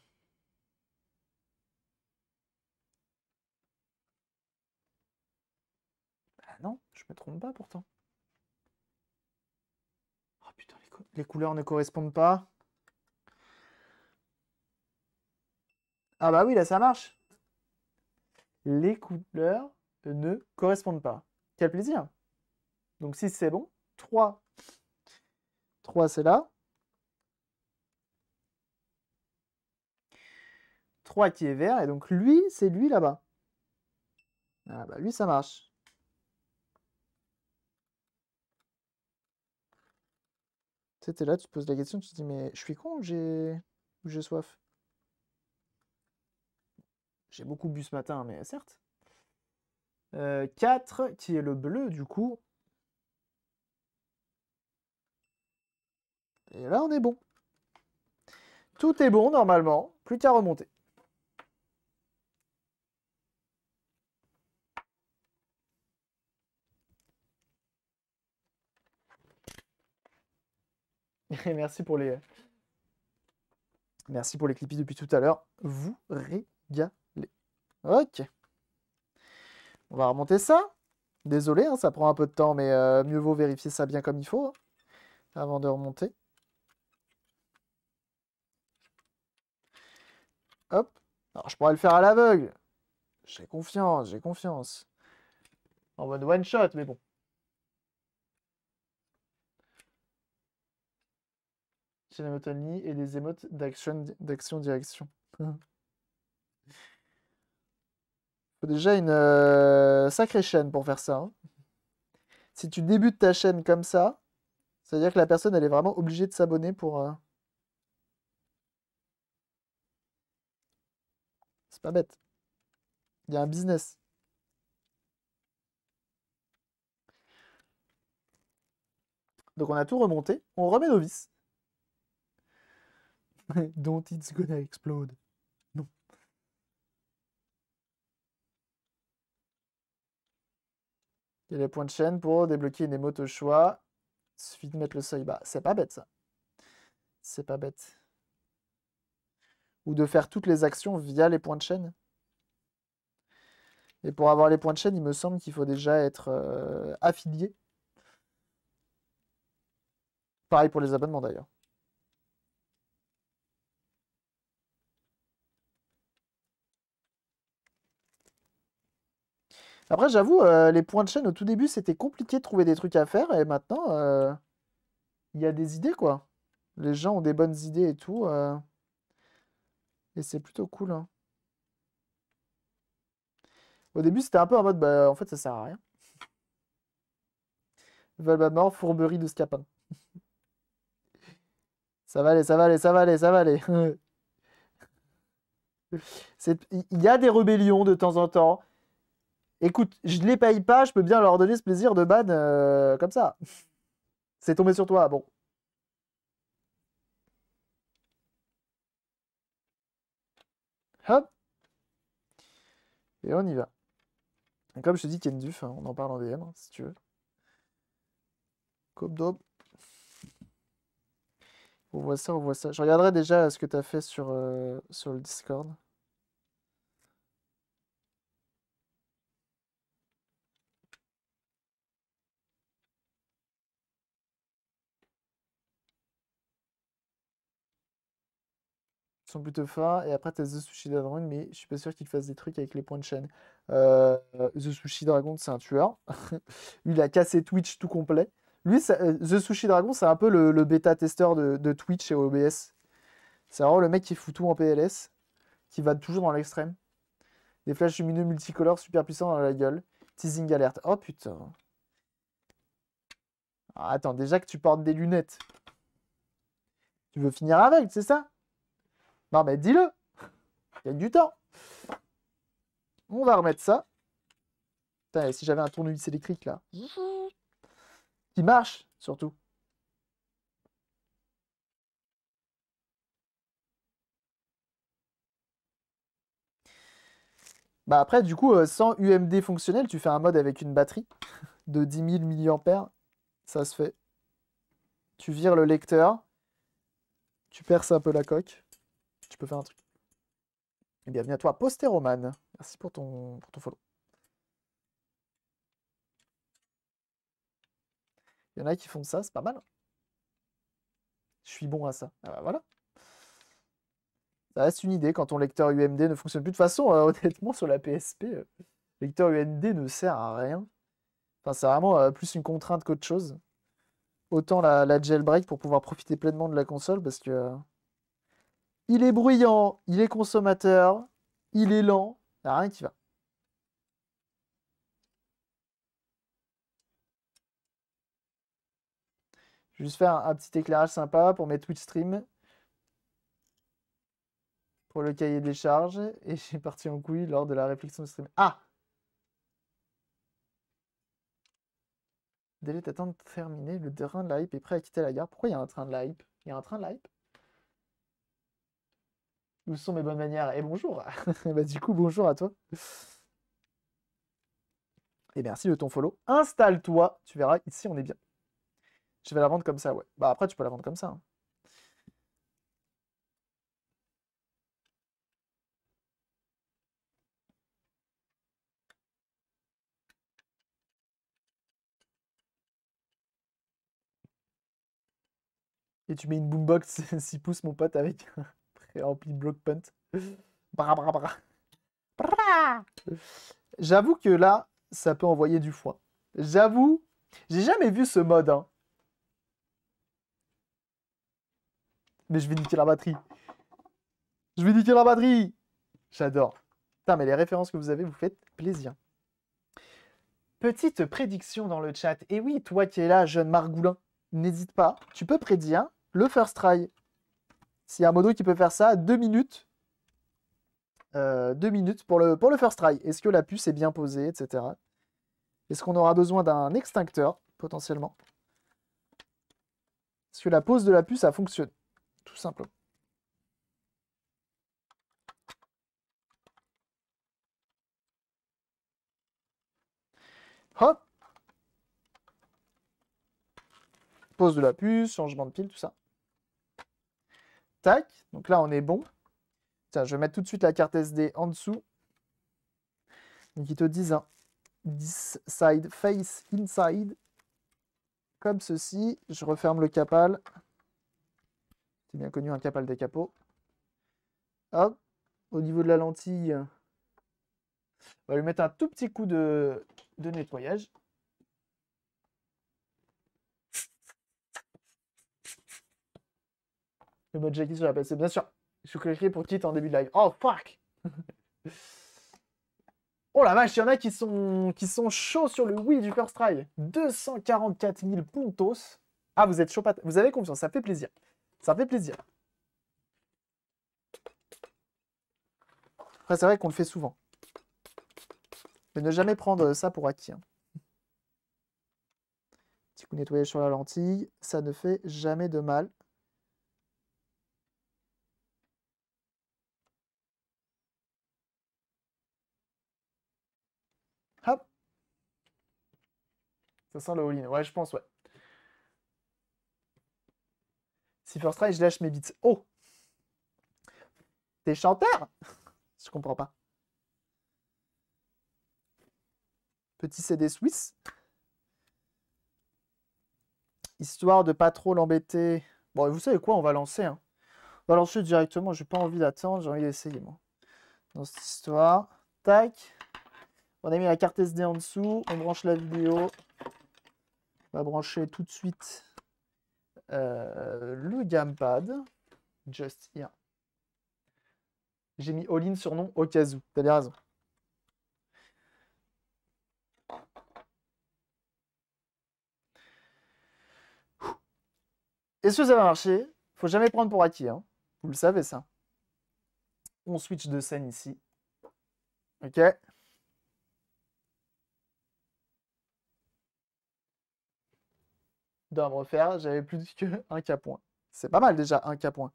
Speaker 1: Ah non, je me trompe pas pourtant. Oh putain, les, couleurs ne correspondent pas. Ah bah oui, là ça marche. Les couleurs ne correspondent pas. Quel plaisir. Donc si c'est bon. 3. 3 c'est là. 3 qui est vert, et donc lui, c'est lui là-bas. Ah bah lui, ça marche. C'était là, tu te poses la question, tu te dis, mais je suis con ou j'ai soif J'ai beaucoup bu ce matin, mais certes. 4, euh, qui est le bleu, du coup. Et là, on est bon. Tout est bon, normalement. Plus qu'à remonter. merci pour les. Merci pour les clips depuis tout à l'heure. Vous régalez. Ok. On va remonter ça. Désolé, hein, ça prend un peu de temps, mais euh, mieux vaut vérifier ça bien comme il faut hein, avant de remonter. Hop. Alors, je pourrais le faire à l'aveugle. J'ai confiance, j'ai confiance. En mode one shot, mais bon. et des émotes d'action-direction. d'action faut déjà une euh, sacrée chaîne pour faire ça. Hein. Si tu débutes ta chaîne comme ça, cest à dire que la personne, elle est vraiment obligée de s'abonner pour... Euh, c'est pas bête. Il y a un business. Donc on a tout remonté, on remet nos vis. Don't it's gonna explode. Non. Il y les points de chaîne pour débloquer une émote au choix. Il suffit de mettre le seuil bas. C'est pas bête ça. C'est pas bête. Ou de faire toutes les actions via les points de chaîne. Et pour avoir les points de chaîne, il me semble qu'il faut déjà être euh, affilié. Pareil pour les abonnements d'ailleurs. Après, j'avoue, euh, les points de chaîne, au tout début, c'était compliqué de trouver des trucs à faire. Et maintenant, euh, il y a des idées, quoi. Les gens ont des bonnes idées et tout. Euh, et c'est plutôt cool. Hein. Au début, c'était un peu en mode, bah, en fait, ça sert à rien. Valbamor, fourberie de Scapin. ça va aller, ça va aller, ça va aller, ça va aller. Il y a des rébellions de temps en temps écoute, je les paye pas, je peux bien leur donner ce plaisir de ban euh, comme ça. C'est tombé sur toi, bon. Hop. Et on y va. comme je te dis, qu'il y duf, hein, on en parle en DM, hein, si tu veux. Coupe d'aube. On voit ça, on voit ça. Je regarderai déjà ce que tu as fait sur,
Speaker 2: euh, sur le Discord.
Speaker 1: plutôt Et après, t'as as The Sushi Dragon, mais je suis pas sûr qu'il fasse des trucs avec les points de chaîne. Euh, The Sushi Dragon, c'est un tueur. il a cassé Twitch tout complet. Lui, euh, The Sushi Dragon, c'est un peu le, bêta-testeur de, Twitch et OBS. C'est vraiment le mec qui fout tout en PLS, qui va toujours dans l'extrême. Des flashs lumineux multicolores super puissants dans la gueule. Teasing alert Oh putain. Ah, attends, déjà que tu portes des lunettes. Tu veux finir avec, c'est ça non, mais dis-le. Gagne du temps. On va remettre ça. et si j'avais un tournevis électrique, là.
Speaker 2: Il
Speaker 1: marche, surtout. Bah après, du coup, euh, sans UMD fonctionnel, tu fais un mode avec une batterie de 10 000 mAh. Ça se fait. Tu vires le lecteur. Tu perces un peu la coque tu peux faire un truc. Et eh bienvenue à toi, posteroman. Merci pour ton, pour follow. Il y en a qui font ça, c'est pas mal. Je suis bon à ça. Ah bah voilà. Ça reste une idée quand ton lecteur UMD ne fonctionne plus. De toute façon, euh, honnêtement, sur la PSP, euh, lecteur UMD ne sert à rien. Enfin, c'est vraiment euh, plus une contrainte qu'autre chose. Autant la, la jailbreak pour pouvoir profiter pleinement de la console parce que. Il est bruyant, il est consommateur, il est lent, il a rien qui va. Je vais juste faire un, petit éclairage sympa pour mes Twitch streams. Pour le cahier des charges. Et j'ai parti en couille lors de la réflexion de stream. Ah Délai de terminé. Le train de la hype est prêt à quitter la gare. Pourquoi il y a un train de la hype Il y a un train de la hype où sont mes bonnes manières Et bonjour bah, Du coup, bonjour à toi. Et merci de ton follow. Installe-toi, tu verras, ici on est bien. Je vais la vendre comme ça, ouais. Bah après, tu peux la vendre comme ça. Hein. Et tu mets une boombox 6 pouces, mon pote, avec rempli de block punt. Bra, bra, bra. J'avoue que là, ça peut envoyer du foin. J'avoue, j'ai jamais vu ce mode. Hein. Mais je vais niquer la batterie. Je vais niquer la batterie. J'adore. Putain, mais les références que vous avez, vous faites plaisir. Petite prédiction dans le chat. Et eh oui, toi qui es là, jeune Margoulin, n'hésite pas. Tu peux prédire le first try. S'il y a un modo qui peut faire ça, deux minutes. Euh, deux minutes pour le, pour le first try. Est-ce que la puce est bien posée, etc. Est-ce qu'on aura besoin d'un extincteur, potentiellement Est-ce que la pose de la puce, a fonctionné Tout simplement. Hop Pose de la puce, changement de pile, tout ça. Tac. Donc là, on est bon. Tiens, je vais mettre tout de suite la carte SD en dessous. Donc ils te disent un side face inside. Comme ceci. Je referme le capal. C'est bien connu un capal des capots. Hop. Au niveau de la lentille, on va lui mettre un tout petit coup de, de nettoyage. Le mode Jackie sur la PC, bien sûr. je suis cliqué pour titre en début de live. Oh fuck Oh la vache, il y en a qui sont, qui sont chauds sur le oui du first try. 244 000 puntos. Ah, vous êtes chaud, vous avez confiance, ça fait plaisir. Ça fait plaisir. Après, c'est vrai qu'on le fait souvent. Mais ne jamais prendre ça pour acquis. Hein. Petit coup nettoyé sur la lentille, ça ne fait jamais de mal. Ça sent le all-in. Ouais, je pense, ouais. Si First Strike, je lâche mes bits. Oh T'es chanteur Je comprends pas. Petit CD Suisse. Histoire de pas trop l'embêter. Bon, vous savez quoi On va lancer. Hein. On va lancer directement. J'ai pas envie d'attendre. J'ai envie d'essayer, moi. Dans cette histoire. Tac. On a mis la carte SD en dessous. On branche la vidéo. On va brancher tout de suite euh, le gamepad. Just here. J'ai mis all-in sur nom au cas où. T'as bien raison. Est-ce que ça va marcher Faut jamais prendre pour acquis. Hein. Vous le savez, ça. On switch de scène ici. OK D'un refaire, j'avais plus que un k point. C'est pas mal déjà, un k point.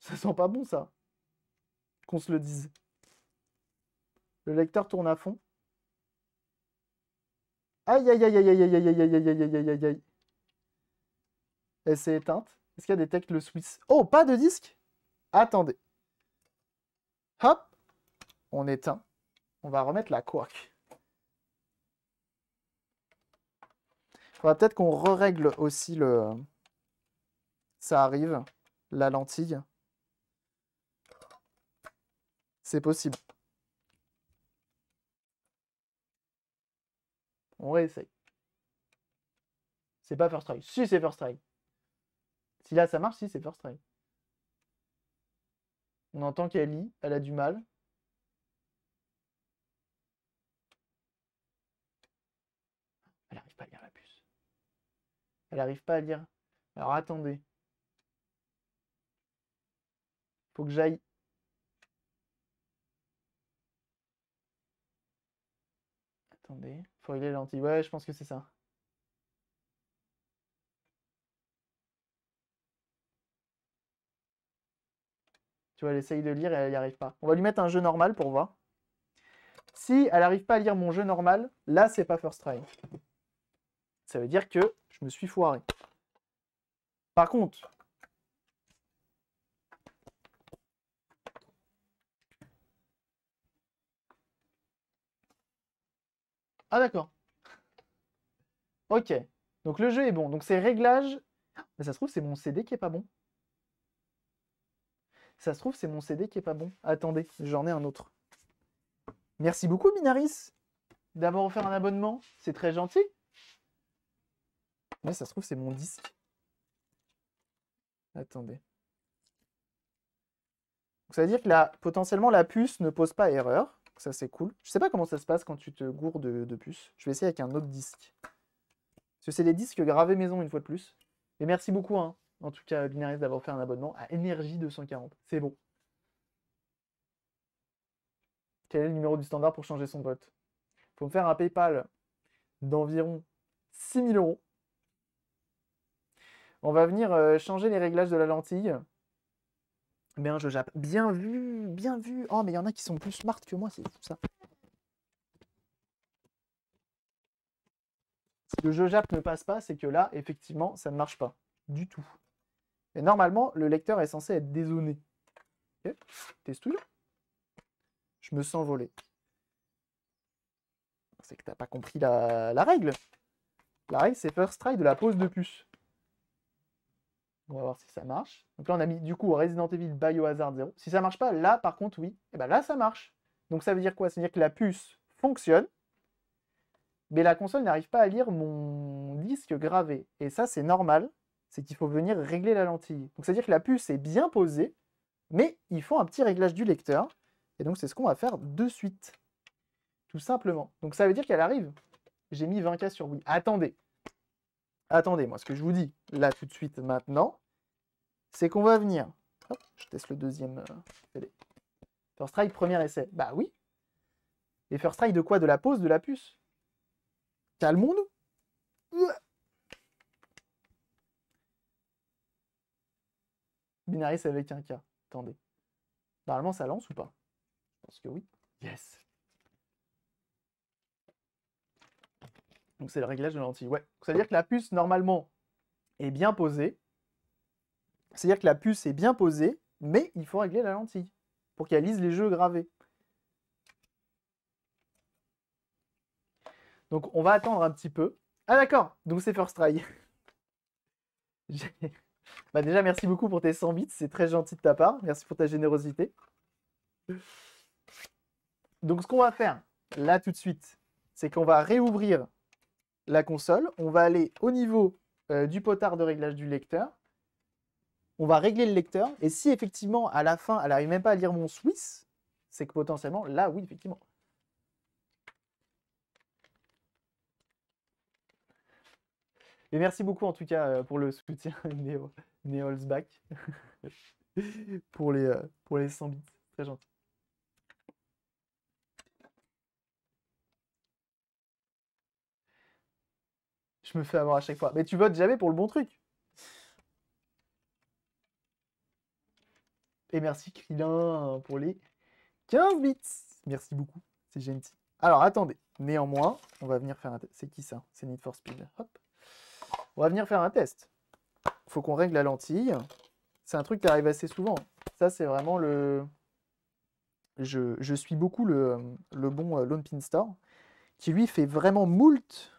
Speaker 1: Ça sent pas bon ça. Qu'on se le dise. Le lecteur tourne à fond. Aïe, aïe, aïe, aïe, aïe, aïe, aïe, aïe, aïe, aïe, aïe, aïe, aïe. Elle s'est éteinte. Est-ce qu'elle détecte le Swiss Oh, pas de disque Attendez. Hop On éteint. On va remettre la quark. On va peut-être qu'on re aussi le... Ça arrive, la lentille. C'est possible. On réessaye. C'est pas first try. Si, c'est first try. Si là, ça marche, si, c'est first try. On entend qu'elle lit, elle a du mal. Elle n'arrive pas à lire la puce. Elle n'arrive pas à lire. Alors attendez. Faut que j'aille Attendez est l'anti. Ouais, je pense que c'est ça. Tu vois, elle essaye de lire et elle n'y arrive pas. On va lui mettre un jeu normal pour voir. Si elle n'arrive pas à lire mon jeu normal, là, c'est pas first try. Ça veut dire que je me suis foiré. Par contre, Ah d'accord. Ok. Donc le jeu est bon. Donc c'est réglages, Mais ça se trouve, c'est mon CD qui est pas bon. Ça se trouve, c'est mon CD qui est pas bon. Attendez, j'en ai un autre. Merci beaucoup, Minaris, d'avoir offert un abonnement. C'est très gentil. Mais ça se trouve, c'est mon disque. Attendez. Donc, ça veut dire que potentiellement, la puce ne pose pas erreur ça, c'est cool. Je sais pas comment ça se passe quand tu te gourdes de, puces. Je vais essayer avec un autre disque. Parce que c'est des disques gravés maison, une fois de plus. Et merci beaucoup, hein, en tout cas, Binaris, d'avoir fait un abonnement à Énergie 240. C'est bon. Quel est le numéro du standard pour changer son vote faut me faire un PayPal d'environ 6000 euros. On va venir euh, changer les réglages de la lentille un jeu' jappe. Bien vu, bien vu. Oh, mais il y en a qui sont plus smart que
Speaker 2: moi, c'est tout ça.
Speaker 1: Si le jeu jappe ne passe pas, c'est que là, effectivement, ça ne marche pas du tout. Et normalement, le lecteur est censé être dézoné. Ok, tout. Je me sens volé. C'est que t'as pas compris la, la règle. La règle, c'est first try de la pose de puce. On va voir si ça marche. Donc là, on a mis du coup Resident Evil Biohazard 0. Si ça marche pas, là par contre, oui. Et eh bien là, ça marche. Donc ça veut dire quoi Ça veut dire que la puce fonctionne, mais la console n'arrive pas à lire mon disque gravé. Et ça, c'est normal. C'est qu'il faut venir régler la lentille. Donc ça veut dire que la puce est bien posée, mais il faut un petit réglage du lecteur. Et donc c'est ce qu'on va faire de suite. Tout simplement. Donc ça veut dire qu'elle arrive. J'ai mis 20K sur oui. Attendez. Attendez, moi, ce que je vous dis là tout de suite maintenant, c'est qu'on va venir. Hop, je teste le deuxième euh, First strike, premier essai. Bah oui. Et first strike de quoi De la pose, de la puce. Calmons-nous. Binaris avec un K. Attendez. Normalement, ça lance ou pas Je pense que oui. Yes. Donc c'est le réglage de lentille. Ouais. Ça veut dire que la puce, normalement, est bien posée. C'est-à-dire que la puce est bien posée, mais il faut régler la lentille pour qu'elle lise les jeux gravés. Donc on va attendre un petit peu. Ah d'accord, donc c'est first try. Bah, déjà merci beaucoup pour tes 100 bits, c'est très gentil de ta part. Merci pour ta générosité. Donc ce qu'on va faire là tout de suite, c'est qu'on va réouvrir la console. On va aller au niveau euh, du potard de réglage du lecteur on va régler le lecteur. Et si effectivement, à la fin, elle n'arrive même pas à lire mon Swiss, c'est que potentiellement, là, oui, effectivement. Et merci beaucoup en tout cas euh, pour le soutien, néol'sbach. Back, pour, les, euh, pour les 100 bits. Très gentil. Je me fais avoir à chaque fois. Mais tu votes jamais pour le bon truc. Et merci Krillin pour les 15 bits. Merci beaucoup, c'est gentil. Alors attendez, néanmoins, on va venir faire un test. C'est qui ça C'est Need for Speed. Hop. On va venir faire un test. Faut qu'on règle la lentille. C'est un truc qui arrive assez souvent. Ça, c'est vraiment le. Je, suis beaucoup le, le bon euh, Lone Pin Store, qui lui fait vraiment moult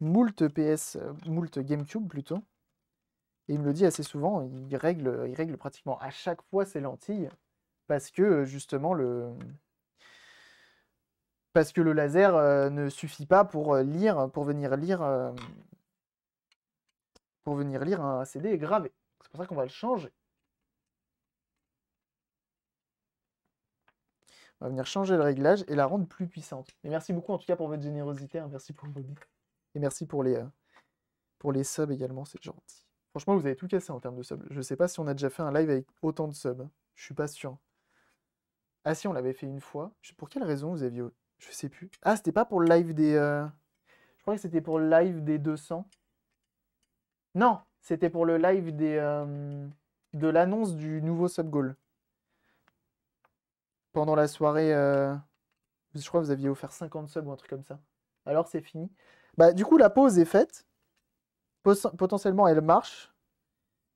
Speaker 1: moult PS, euh, moult GameCube plutôt, et il me le dit assez souvent, il règle, il règle pratiquement à chaque fois ses lentilles parce que euh, justement le, parce que le laser euh, ne suffit pas pour euh, lire, pour venir lire, pour venir lire un CD gravé. C'est pour ça qu'on va le changer. On va venir changer le réglage et la rendre plus puissante. Et merci beaucoup en tout cas pour votre générosité, hein. merci pour vos et merci pour les pour les subs également, c'est gentil. Franchement, vous avez tout cassé en termes de subs. Je ne sais pas si on a déjà fait un live avec autant de subs. Je suis pas sûr. Ah si, on l'avait fait une fois. Pour quelle raison vous aviez... Je sais plus. Ah, c'était pas pour le live des... Euh, je crois que c'était pour le live des 200. Non, c'était pour le live des... Euh, de l'annonce du nouveau sub goal. Pendant la soirée... Euh, je crois que vous aviez offert 50 subs ou un truc comme ça. Alors c'est fini. Bah du coup, la pause est faite potentiellement elle marche,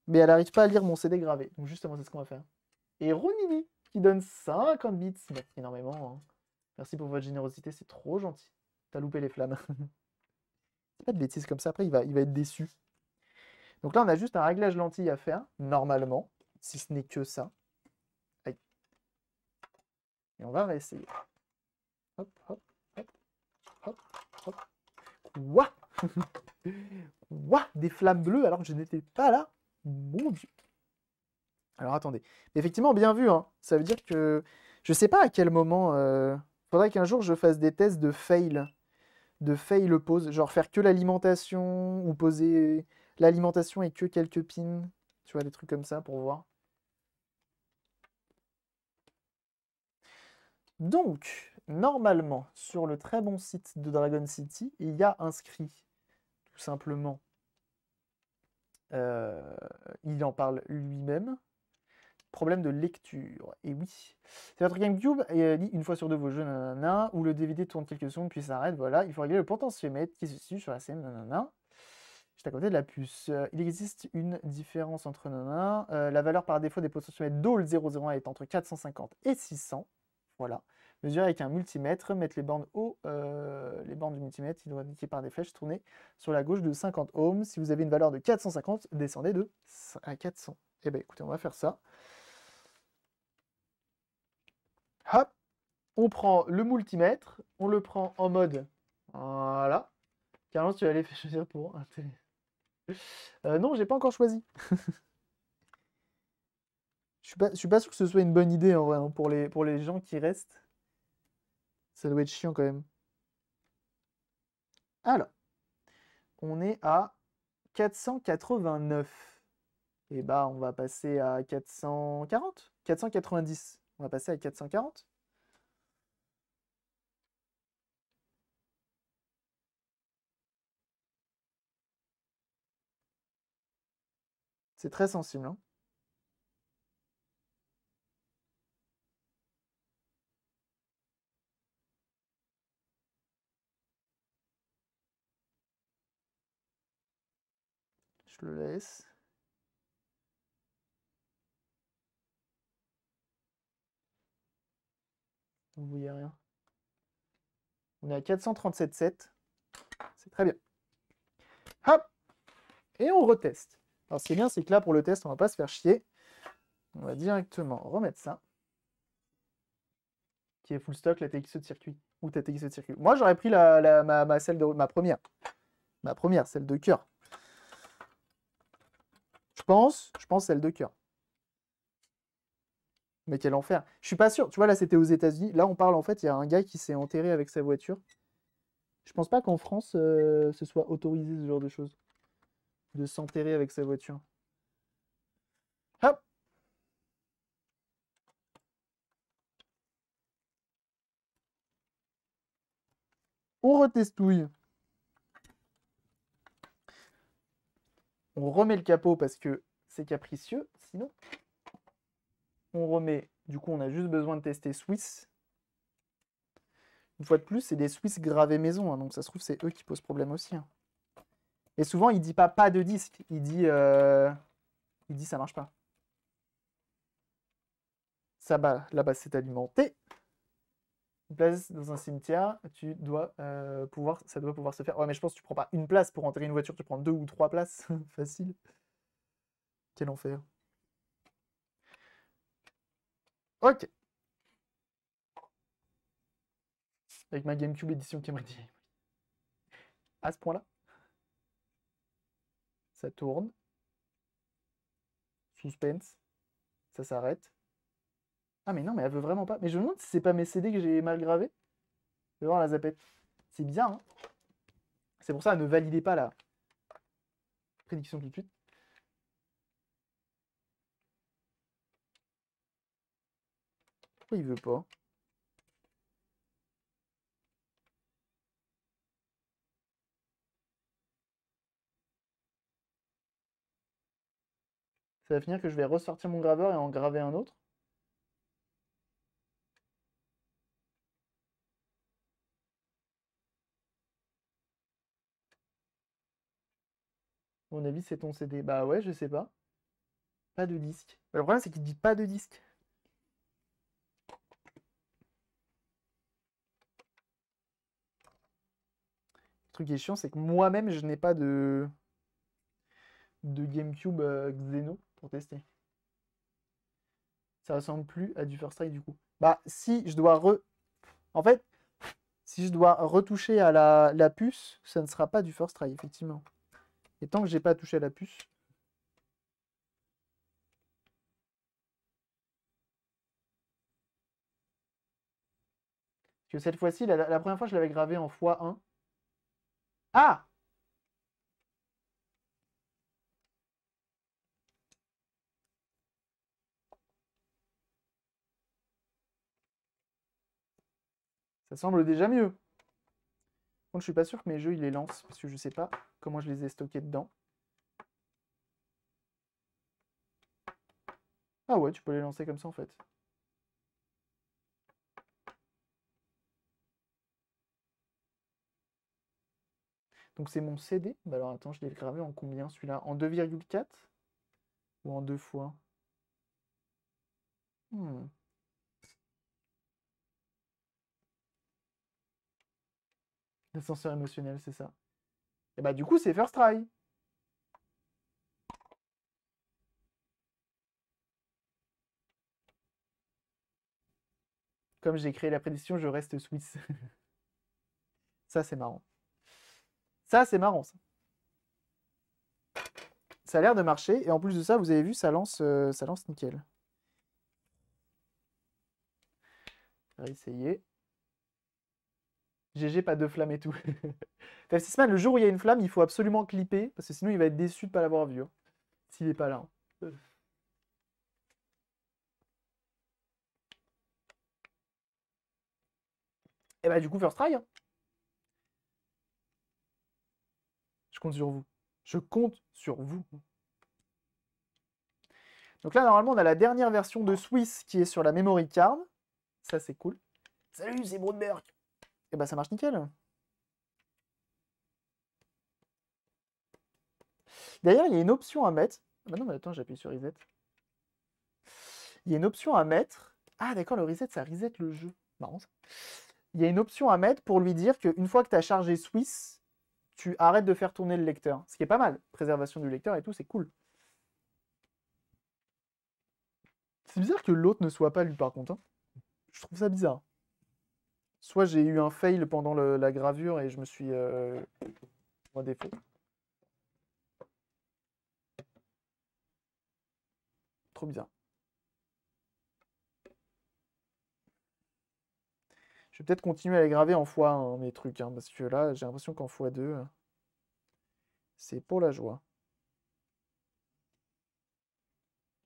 Speaker 1: mais elle n'arrive pas à lire mon CD gravé. Donc justement, c'est ce qu'on va faire. Et Ronini qui donne 50 bits. énormément. Hein. Merci pour votre générosité, c'est trop gentil. T'as loupé les flammes. C'est pas de bêtises comme ça, après il va, il va être déçu. Donc là, on a juste un réglage lentille à faire, normalement, si ce n'est que ça. Et on va réessayer.
Speaker 2: Hop, hop, hop, hop,
Speaker 1: hop. des flammes bleues alors que je n'étais pas là. Mon Dieu. Alors attendez. Effectivement, bien vu. Hein. Ça veut dire que je ne sais pas à quel moment. il euh, Faudrait qu'un jour je fasse des tests de fail, de fail pose. genre faire que l'alimentation ou poser l'alimentation et que quelques pins, tu vois des trucs comme ça pour voir. Donc, normalement, sur le très bon site de Dragon City, il y a inscrit tout simplement euh, il en parle lui-même. Problème de lecture. Et oui. C'est votre GameCube et euh, dit une fois sur deux vos jeux, nanana, ou le DVD tourne quelques secondes puis s'arrête, voilà. Il faut régler le potentiomètre qui se situe sur la scène, nanana. J'étais à côté de la puce. Euh, il existe une différence entre nanana. Euh, la valeur par défaut des potentiomètres DOL 001 est entre 450 et 600. Voilà. Mesurer avec un multimètre, mettre les bandes haut, euh, les bandes du multimètre, il doit indiquer par des flèches tournées sur la gauche de 50 ohms. Si vous avez une valeur de 450, descendez de à 400. Eh bien écoutez, on va faire ça. Hop, on prend le multimètre, on le prend en mode, voilà. Carlos, tu vas aller choisir pour un télé. Euh, non, j'ai pas encore choisi. Je ne suis pas sûr que ce soit une bonne idée en vrai hein, pour les pour les gens qui restent. Ça doit être chiant quand même. Alors, on est à 489. Et bah, on va passer à 440 490. On va passer à 440. C'est très sensible. Hein Je le laisse. Vous voyez rien. On est à 437,7. C'est très bien. Hop Et on reteste. Alors, ce qui est bien, c'est que là, pour le test, on va pas se faire chier. On va directement remettre ça. Qui est full stock, la TXE de circuit. Ou ta TXE de circuit. Moi, j'aurais pris la, celle de, ma première. Ma première, celle de cœur pense, je pense celle de cœur. Mais quel enfer. Je suis pas sûr. Tu vois, là, c'était aux États-Unis. Là, on parle, en fait, il y a un gars qui s'est enterré avec sa voiture. Je pense pas qu'en France, euh, ce soit autorisé ce genre de choses. De s'enterrer avec sa voiture. Hop
Speaker 2: On retestouille.
Speaker 1: On remet le capot parce que c'est capricieux, sinon. On remet, du coup, on a juste besoin de tester Swiss. Une fois de plus, c'est des Swiss gravés maison, hein, donc ça se trouve, c'est eux qui posent problème aussi. Hein. Et souvent, il dit pas pas de disque, il dit, euh, il dit ça marche pas. Ça va, là-bas, c'est alimenté place dans un cimetière, tu dois euh, pouvoir, ça doit pouvoir se faire. Ouais, mais je pense que tu prends pas une place pour enterrer une voiture, tu prends deux ou trois places. Facile. Quel enfer. Ok. Avec ma GameCube édition dit. À ce point-là. Ça tourne. Suspense. Ça s'arrête. Ah mais non, mais elle veut vraiment pas. Mais je me demande si c'est pas mes CD que j'ai mal gravé. Je vais voir la zapette. C'est bien. hein C'est pour ça, ne validez pas la prédiction tout de suite. Pourquoi il veut pas Ça va finir que je vais ressortir mon graveur et en graver un autre. mon avis, c'est ton CD. Bah ouais, je sais pas. Pas de disque. Bah, le problème, c'est qu'il dit pas de disque. Le truc qui est chiant, c'est que moi-même, je n'ai pas de... de GameCube euh, Xeno pour tester. Ça ressemble plus à du First Strike du coup. Bah, si je dois re... En fait, si je dois retoucher à la, la puce, ça ne sera pas du First Strike, effectivement. Et tant que j'ai pas touché à la puce, que cette fois-ci, la, la, première fois, je l'avais gravé en x1. Ah Ça semble déjà mieux je suis pas sûr que mes jeux, ils les lancent, parce que je sais pas comment je les ai stockés dedans. Ah ouais, tu peux les lancer comme ça, en fait. Donc c'est mon CD. Bah, alors attends, je l'ai gravé en combien celui-là En 2,4 Ou en 2 fois hmm. L'ascenseur émotionnel, c'est ça. Et bah du coup, c'est first try. Comme j'ai créé la prédiction, je reste Swiss. ça, c'est marrant. Ça, c'est marrant, ça. Ça a l'air de marcher. Et en plus de ça, vous avez vu, ça lance, euh, ça lance nickel. On essayer. GG, pas de flamme et tout. semaine, le jour où il y a une flamme, il faut absolument clipper, parce que sinon il va être déçu de pas l'avoir vu. Hein, s'il n'est pas là. Et hein. eh bah du coup, first try. Hein. Je compte sur vous. Je compte sur vous. Donc là, normalement, on a la dernière version de Swiss qui est sur la memory card. Ça, c'est cool. Salut, c'est Brunberg et eh bah ben, ça marche nickel. D'ailleurs, il y a une option à mettre. Ah bah non, mais attends, j'appuie sur reset. Il y a une option à mettre. Ah d'accord, le reset, ça reset le jeu. Marrant ça. Il y a une option à mettre pour lui dire qu'une fois que tu as chargé Swiss, tu arrêtes de faire tourner le lecteur. Ce qui est pas mal. Préservation du lecteur et tout, c'est cool. C'est bizarre que l'autre ne soit pas lui, par contre. Hein. Je trouve ça bizarre soit j'ai eu un fail pendant la gravure et je me suis... Euh, défaut. Trop bizarre. Je vais peut-être continuer à les graver en fois 1 hein, mes trucs, hein, parce que là, j'ai l'impression qu'en x2, c'est pour la joie.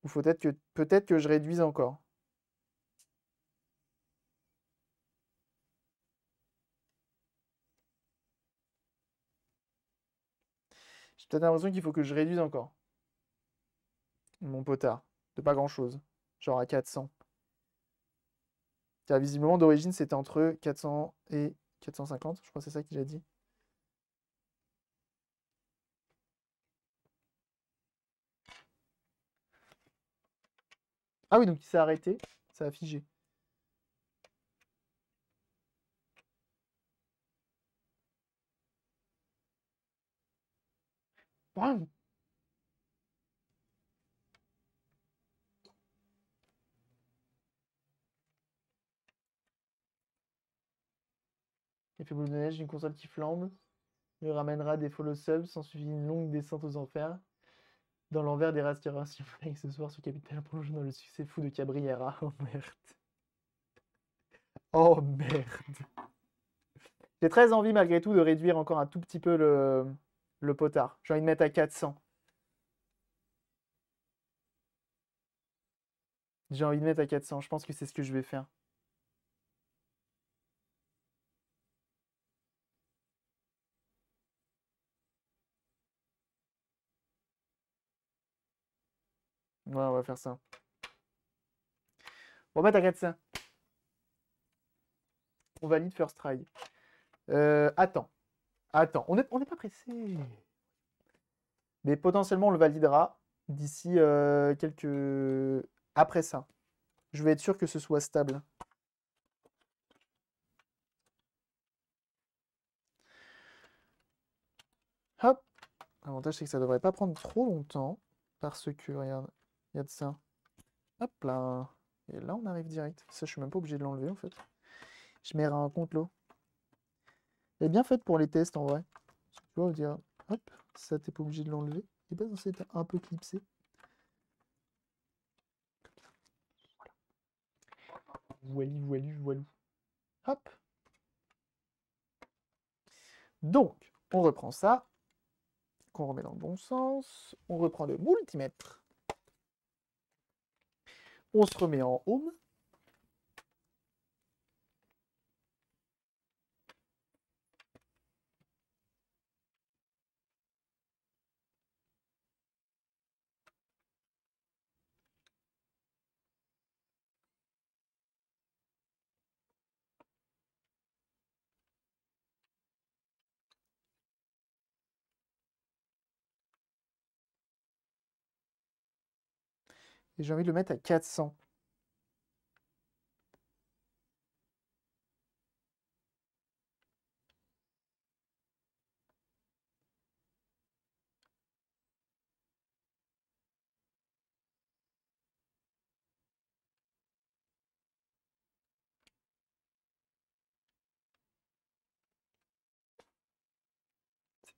Speaker 1: Ou faut peut-être que je réduise encore. peut-être l'impression qu'il faut que je réduise encore mon potard de pas grand-chose, genre à 400. Car visiblement, d'origine, c'était entre 400 et 450, je crois que c'est ça qu'il a dit. Ah oui, donc il s'est arrêté, ça a figé. Il fait boule de neige, une console qui flambe. Il ramènera des follow subs sans suivi une longue descente aux enfers. Dans l'envers des restaurations et ce soir, ce capital plonge dans le succès fou de Cabriera. Oh merde. Oh merde. J'ai très envie malgré tout de réduire encore un tout petit peu le, le potard. J'ai envie de mettre à 400. J'ai envie de mettre à 400. Je pense que c'est ce que je vais faire. Ouais, on va faire ça. On va mettre à 400. On valide first try. Euh, attends. Attends, on n'est pas pressé. Mais potentiellement, on le validera d'ici euh, quelques... Après ça. Je vais être sûr que ce soit stable. Hop. L'avantage, c'est que ça devrait pas prendre trop longtemps. Parce que, regarde, il y a de ça. Hop là. Et là, on arrive direct. Ça, je suis même pas obligé de l'enlever, en fait. Je mets un compte l'eau. Elle est bien faite pour les tests en vrai. Tu vois, on hop, ça t'es pas obligé de l'enlever. Et bien, c'est un peu clipsé. Voilà. voilà, voilu, Hop. Donc, on reprend ça, qu'on remet dans le bon sens. On reprend le multimètre. On se remet en home. Et j'ai envie de le mettre à 400.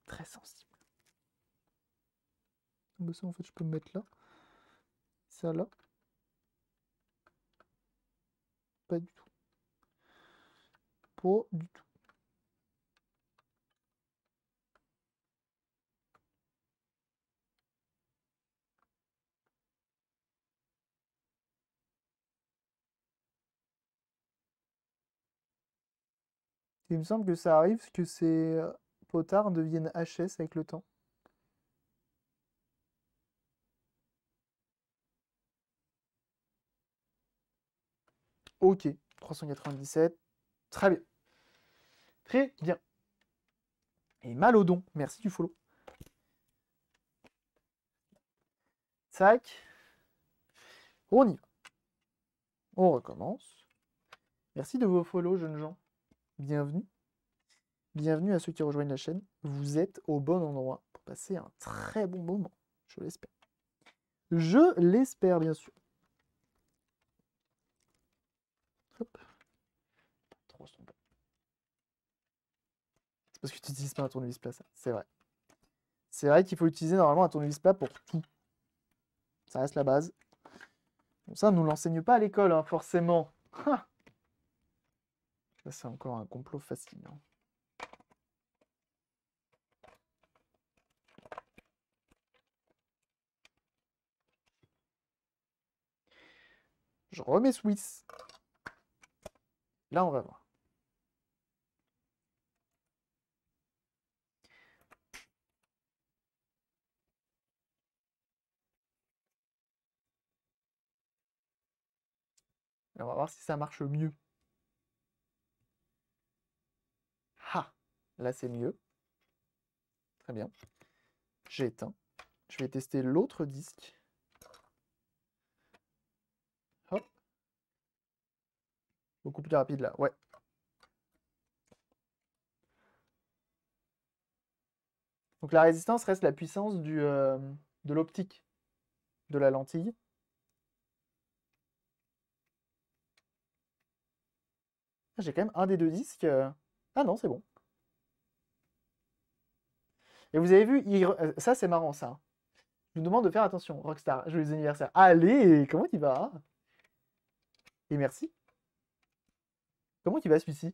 Speaker 2: très sensible.
Speaker 1: ça, en fait, je peux me mettre là.
Speaker 2: Pas du tout. Pas du tout.
Speaker 1: Il me semble que ça arrive que ces euh, potards deviennent HS avec le temps. Ok, 397. Très bien. Très bien. Et Malodon, merci du follow. Tac. On y va. On recommence. Merci de vos follow, jeunes gens. Bienvenue. Bienvenue à ceux qui rejoignent la chaîne. Vous êtes au bon endroit pour passer un très bon moment. Je l'espère. Je l'espère, bien sûr. Parce que tu n'utilises pas un tournevis plat, ça. C'est vrai. C'est vrai qu'il faut utiliser normalement un tournevis plat pour tout. Ça reste la base. ça, on nous l'enseigne pas à l'école, hein, forcément. c'est encore un complot fascinant. Hein. Je remets Swiss. Là, on va voir. on va voir si ça marche mieux. Ah Là, c'est mieux. Très bien. J'ai éteint. Je vais tester l'autre disque. Hop. Beaucoup plus rapide là, ouais. Donc la résistance reste la puissance du, euh, de l'optique de la lentille. Ah, j'ai quand même un des deux disques. Euh. Ah non, c'est bon. Et vous avez vu, euh, ça c'est marrant ça. Je vous demande de faire attention, Rockstar, joyeux anniversaire. Allez, comment tu vas Et merci. Comment il va celui-ci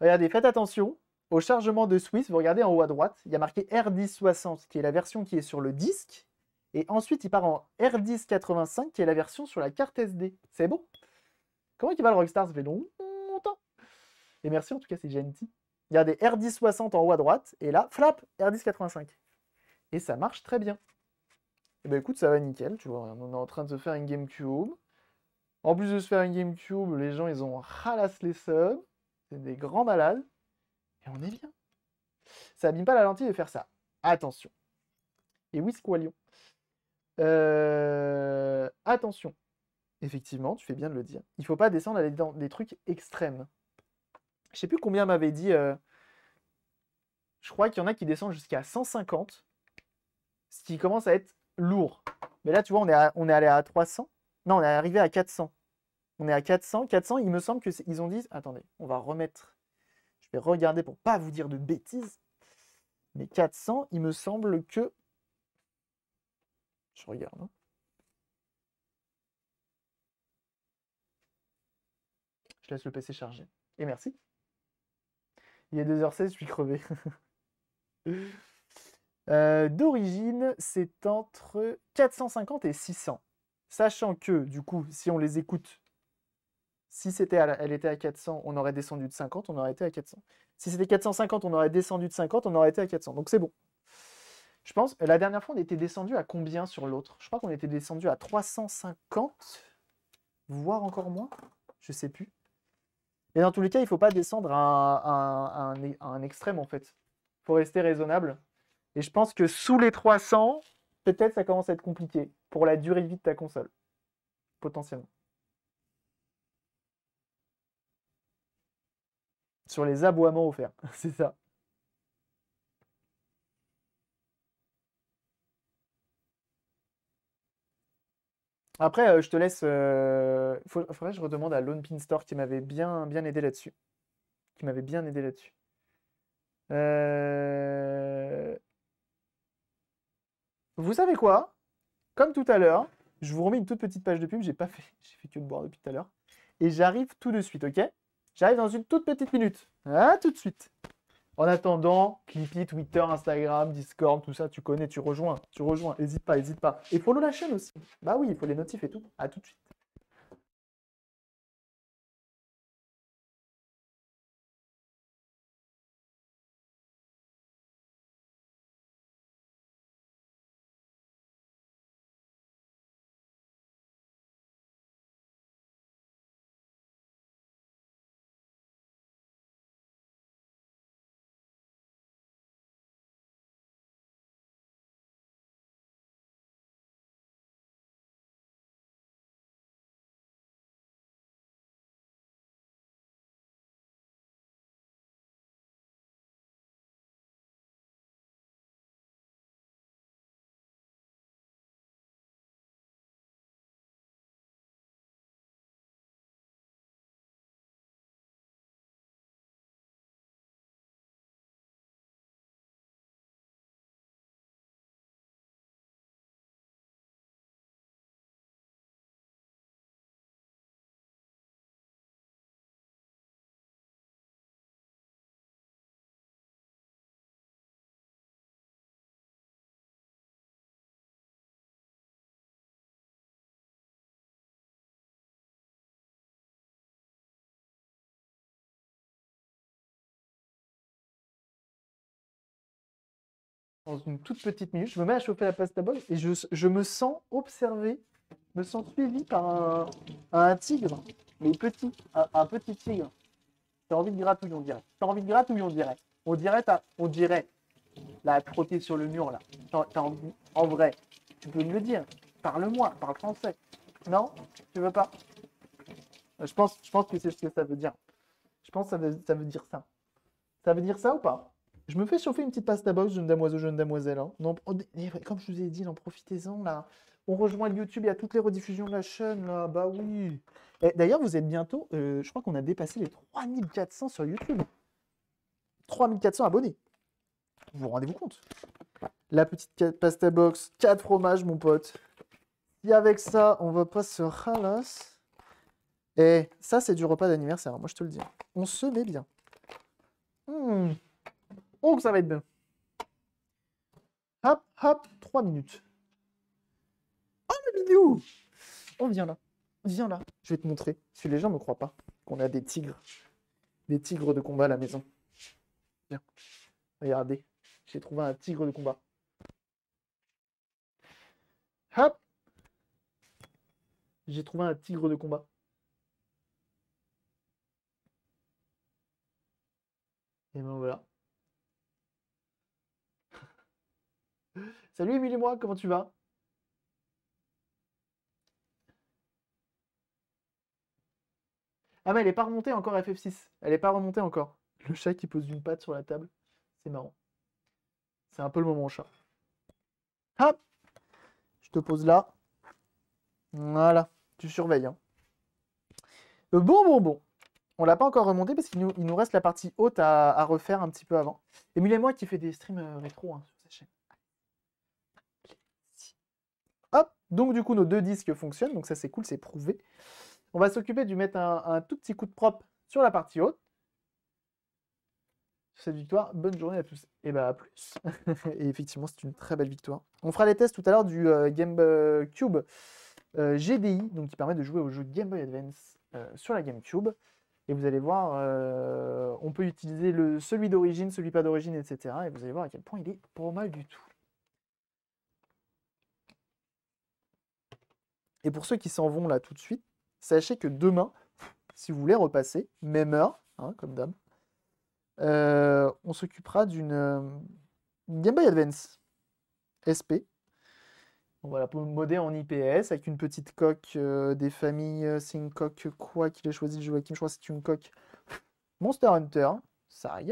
Speaker 1: Regardez, faites attention. Au chargement de Swiss, vous regardez en haut à droite, il y a marqué R1060, qui est la version qui est sur le disque. Et ensuite, il part en R1085, qui est la version sur la carte SD. C'est bon Comment il va le Rockstar Ça fait et merci en tout cas, c'est gentil. des R1060 en haut à droite, et là, flap, R1085. Et ça marche très bien. Et eh ben écoute, ça va nickel, tu vois, on est en train de se faire une GameCube. En plus de se faire une GameCube, les gens, ils ont ralassé les subs. C'est des grands malades. Et on est bien. Ça abîme pas la lentille de faire ça. Attention. Et oui, Squalion. Euh... Attention. Effectivement, tu fais bien de le dire. Il faut pas descendre à des trucs extrêmes je ne sais plus combien m'avait dit. Euh, je crois qu'il y en a qui descendent jusqu'à 150, ce qui commence à être lourd. Mais là, tu vois, on est, on est allé à 300. Non, on est arrivé à 400. On est à 400. 400, il me semble qu'ils ont dit. Attendez, on va remettre. Je vais regarder pour pas vous dire de bêtises. Mais 400, il me semble que. Je regarde. Hein. Je laisse le PC charger. Et merci. Il est 2h16, je suis crevé. Euh, d'origine, c'est entre 450 et 600. Sachant que, du coup, si on les écoute, si c'était elle était à 400, on aurait descendu de 50, on aurait été à 400. Si c'était 450, on aurait descendu de 50, on aurait été à 400. Donc c'est bon. Je pense, la dernière fois, on était descendu à combien sur l'autre Je crois qu'on était descendu à 350, voire encore moins. Je sais plus. Mais dans tous les cas, il ne faut pas descendre à, un, à un, extrême, en fait. Il faut rester raisonnable. Et je pense que sous les 300, peut-être ça commence à être compliqué pour la durée de vie de ta console, potentiellement. Sur les aboiements offerts, c'est ça. Après, euh, je te laisse. Euh, faudrait que je redemande à Lone Pin Store qui m'avait bien, bien aidé là-dessus. Qui m'avait bien aidé là-dessus. Euh, vous savez quoi Comme tout à l'heure, je vous remets une toute petite page de pub. J'ai pas fait, j'ai fait que de boire depuis tout à l'heure. Et j'arrive tout de suite, ok J'arrive dans une toute petite minute. Ah, tout de suite. En attendant, Clippy, Twitter, Instagram, Discord, tout ça, tu connais, tu rejoins, tu rejoins, n'hésite pas, n'hésite pas. Et follow la chaîne aussi. Bah oui, il faut les notifs et tout.
Speaker 2: À tout de suite. dans une toute petite minute, je me mets à chauffer la à bol et je, je me sens observé, me sens suivi
Speaker 1: par un, un tigre, mais petit, un, petit tigre. T'as envie de gratouiller, on dirait. T'as envie de gratouiller, on dirait. On dirait, on dirait, la trottée sur le mur, là. T'as envie, en vrai, tu peux me le dire. Parle-moi, parle français. Non Tu veux pas Je pense, je pense que c'est ce que ça veut dire. Je pense que ça veut, ça veut dire ça. Ça veut dire ça ou pas je me fais chauffer une petite pasta box, jeune damoiseau, jeune damoiselle. Hein. Non, oh, comme je vous ai dit, en profitez-en là. On rejoint le YouTube, il y a toutes les rediffusions de la chaîne bah oui. Eh, d'ailleurs, vous êtes bientôt, euh, je crois qu'on a dépassé les 3400 sur YouTube. 3400 abonnés. Vous vous rendez-vous compte La petite pasta box, 4 fromages, mon pote. Et avec ça, on va pas se ralasse. Et eh, ça, c'est du repas d'anniversaire, moi je te le dis. On se met bien. Hmm. Oh, ça va être bien. Hop, hop, 3 minutes. Oh, le vidéo, On vient là. Viens là. Je vais te montrer. Si les gens ne me croient pas qu'on a des tigres, des tigres de combat à la maison. Viens. Regardez. J'ai trouvé un tigre de combat. Hop J'ai trouvé un tigre de combat. Et ben voilà. Salut et moi, comment tu vas Ah mais elle est pas remontée encore FF6. Elle est pas remontée encore. Le chat qui pose une patte sur la table. C'est marrant. C'est un peu le moment chat. Hop Je te pose là. Voilà. Tu surveilles. Hein. Euh, bon, bon, bon. On l'a pas encore remonté parce qu'il nous, il nous, reste la partie haute à, refaire un petit peu avant. Emilie et moi qui fait des streams euh, rétro hein, Donc du coup, nos deux disques fonctionnent, donc ça c'est cool, c'est prouvé. On va s'occuper de mettre un, tout petit coup de propre sur la partie haute. Cette victoire, bonne journée à tous. Et bah à plus. et effectivement, c'est une très belle victoire. On fera les tests tout à l'heure du euh, GameCube euh, euh, GDI, donc qui permet de jouer au jeu Game Boy Advance sur la GameCube. Et vous allez voir, on peut utiliser le, celui d'origine, celui pas d'origine, etc. Et vous allez voir à quel point il est pas mal du tout. Et pour ceux qui s'en vont là tout de suite, sachez que demain, si vous voulez repasser, même heure, hein, comme d'hab, euh, on s'occupera euh, d'une Game Boy Advance SP. va le modder en IPS, avec une petite coque euh, des familles. C'est une coque quoi qu'il ait choisi, vois Je crois que c'est une coque Monster Hunter. Hein, ça est.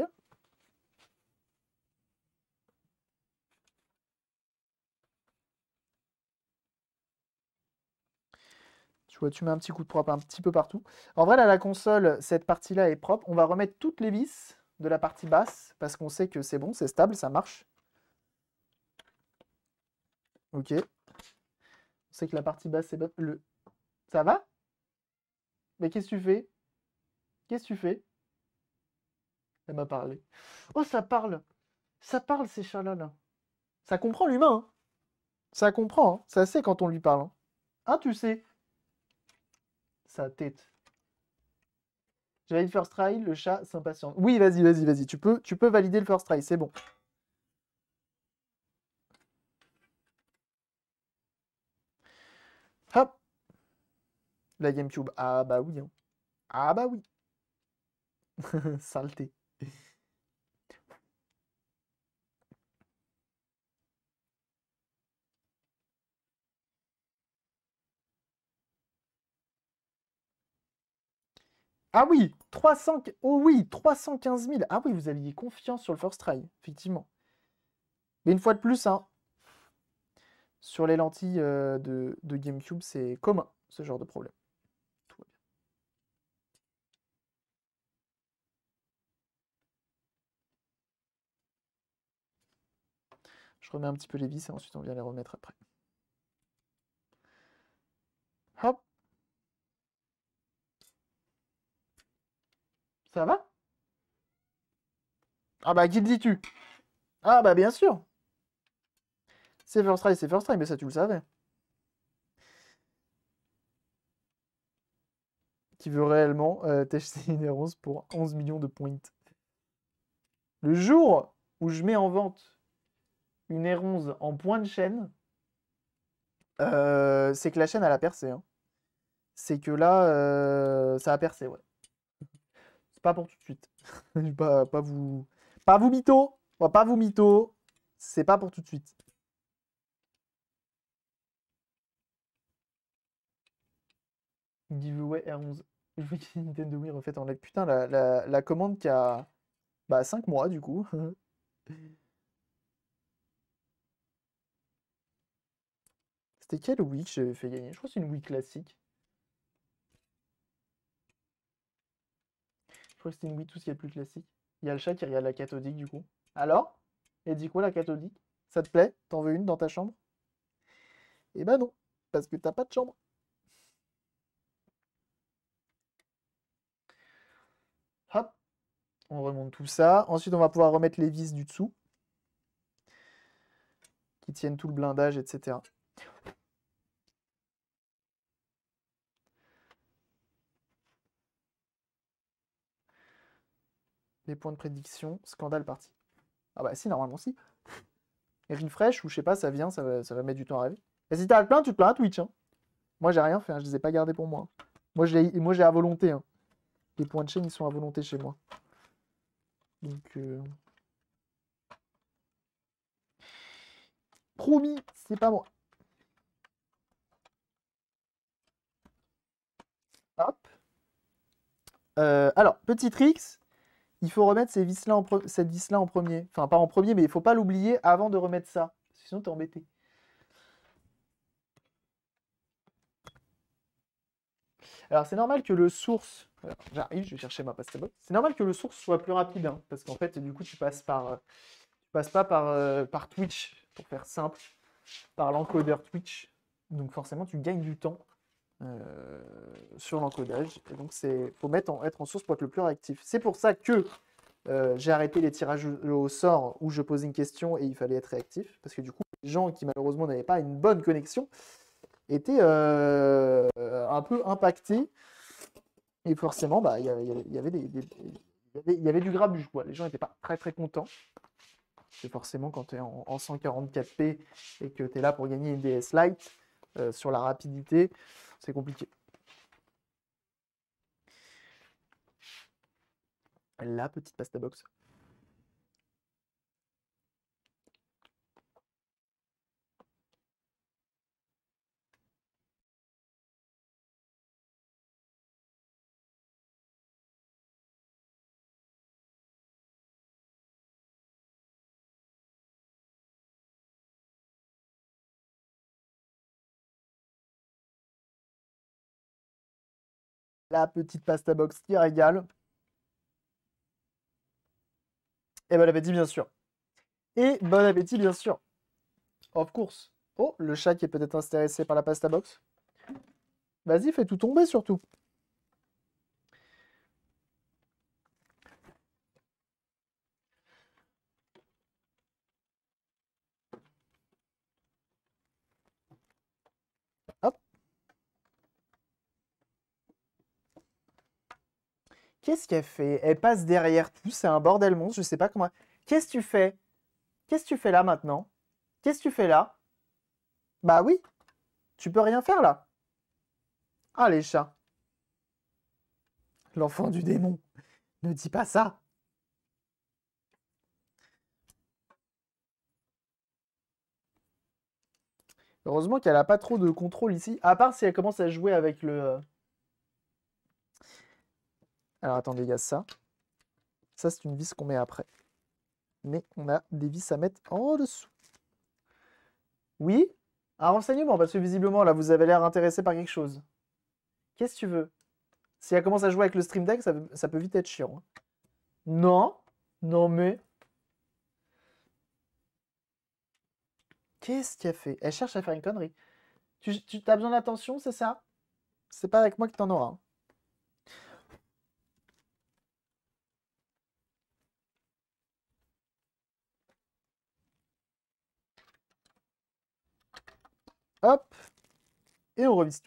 Speaker 1: Tu vois, tu mets un petit coup de propre un petit peu partout. En vrai, là, la console, cette partie-là est propre. On va remettre toutes les vis de la partie basse parce qu'on sait que c'est bon, c'est stable, ça marche. Ok. On sait que la partie basse, c'est... Le... Ça va Mais qu'est-ce que tu fais Qu'est-ce que tu fais Elle m'a parlé. Oh, ça parle Ça parle, ces chats-là, Ça comprend l'humain, hein. Ça comprend, hein. ça sait quand on lui parle. hein ah, tu sais tête. J'ai le first try, le chat s'impatiente. Oui, vas-y, vas-y, vas-y. Tu peux, tu peux valider le first try, c'est bon. Hop La GameCube. Ah bah oui. Hein. Ah bah oui. Saleté.
Speaker 2: Ah oui, 300... oh oui,
Speaker 1: 315 000. Ah oui, vous aviez confiance sur le first try, effectivement. Mais une fois de plus, hein, sur les lentilles euh, de, de GameCube, c'est commun, ce
Speaker 2: genre de problème. Tout va bien. Je remets
Speaker 1: un petit peu les vis et ensuite on vient les remettre après. Hop. Ça va Ah bah, qui dis-tu Ah bah, bien sûr C'est First Try, c'est First Try, mais ça, tu le savais. Qui veut réellement euh, tester une R11 pour 11 millions de points. Le jour où je mets en vente une R11 en point de chaîne, euh, c'est que la chaîne, elle a percé. Hein. C'est que là, euh, ça a percé, ouais pas pour tout de suite. pas, pas vous. Pas vous mytho. pas vous mytho. C'est pas pour tout de suite. Giveaway R11. Jouer Nintendo Wii refait en live. Putain, la, la, la, commande qui a bah, cinq mois du coup. C'était quelle week je j'avais fait gagner Je crois c'est une week classique. tout ce qui est plus classique. Il y a le chat qui regarde la cathodique du coup. Alors et dit quoi la cathodique Ça te plaît T'en veux une dans ta chambre Eh ben non, parce que t'as pas de chambre. Hop, on remonte tout ça. Ensuite, on va pouvoir remettre les vis du dessous qui tiennent tout le blindage, etc. Les points de prédiction, scandale parti. Ah bah si, normalement si. Et refresh, ou je sais pas, ça vient, ça va, ça va mettre du temps à arriver. Et si t'as plein, tu te plains à Twitch. Hein. Moi j'ai rien fait, hein, je les ai pas gardés pour moi. Hein. Moi Hein. Moi j'ai à volonté. Les points de chaîne, ils sont à volonté chez moi.
Speaker 2: Donc... Euh, promis, c'est pas moi.
Speaker 1: Hop. Euh, alors, petit tricks il faut remettre -là cette vis-là en premier. Enfin, pas en premier, mais il faut pas l'oublier avant de remettre ça. Sinon, t'es embêté. Alors, c'est normal que le source... J'arrive, je vais chercher ma pasta C'est normal que le source soit plus rapide, hein, parce qu'en fait, du coup, tu passes par... Euh, tu passes pas par, euh, par Twitch, pour faire simple, par l'encodeur Twitch. Donc forcément, tu gagnes du temps. Euh, sur l'encodage. Et donc, il faut mettre être en source pour être le plus réactif. C'est pour ça que euh, j'ai arrêté les tirages au sort où je posais une question et il fallait être réactif. Parce que du coup, les gens qui malheureusement n'avaient pas une bonne connexion étaient euh, un peu impactés. Et forcément, bah, il y, avait y, avait, du grabuge. Les gens n'étaient pas très très contents. C'est forcément quand tu es en, 144p et que tu es là pour gagner une DS Lite sur la rapidité, c'est compliqué. La petite pasta box.
Speaker 2: La petite pasta box qui régale.
Speaker 1: Et bon appétit, bien sûr. Et bon appétit, bien sûr. Of course. Oh, le chat qui est peut-être intéressé par la pasta box. Vas-y, fais tout tomber surtout. Qu'est-ce qu'elle fait Elle passe derrière tout, c'est un bordel monstre, je sais pas comment. Qu'est-ce que tu fais Qu'est-ce que tu fais là maintenant Qu'est-ce que tu fais là Bah oui, tu peux rien faire là. Ah les chats. L'enfant du démon. Ne dis pas ça. Heureusement qu'elle n'a pas trop de contrôle ici, à part si elle commence à jouer avec le... Euh, alors attendez, il y a ça. Ça, c'est une vis qu'on met après. Mais on a des vis à mettre en dessous. Oui Un renseignement, parce que visiblement, là, vous avez l'air intéressé par quelque chose. Qu'est-ce que tu veux Si elle commence à jouer avec le Stream Deck, ça, peut vite être chiant. Hein. Non Non mais... Qu'est-ce qu'elle fait Elle cherche à faire une connerie. Tu, as besoin d'attention, c'est ça C'est pas avec moi que t'en auras. Hein.
Speaker 2: Hop. Et on revise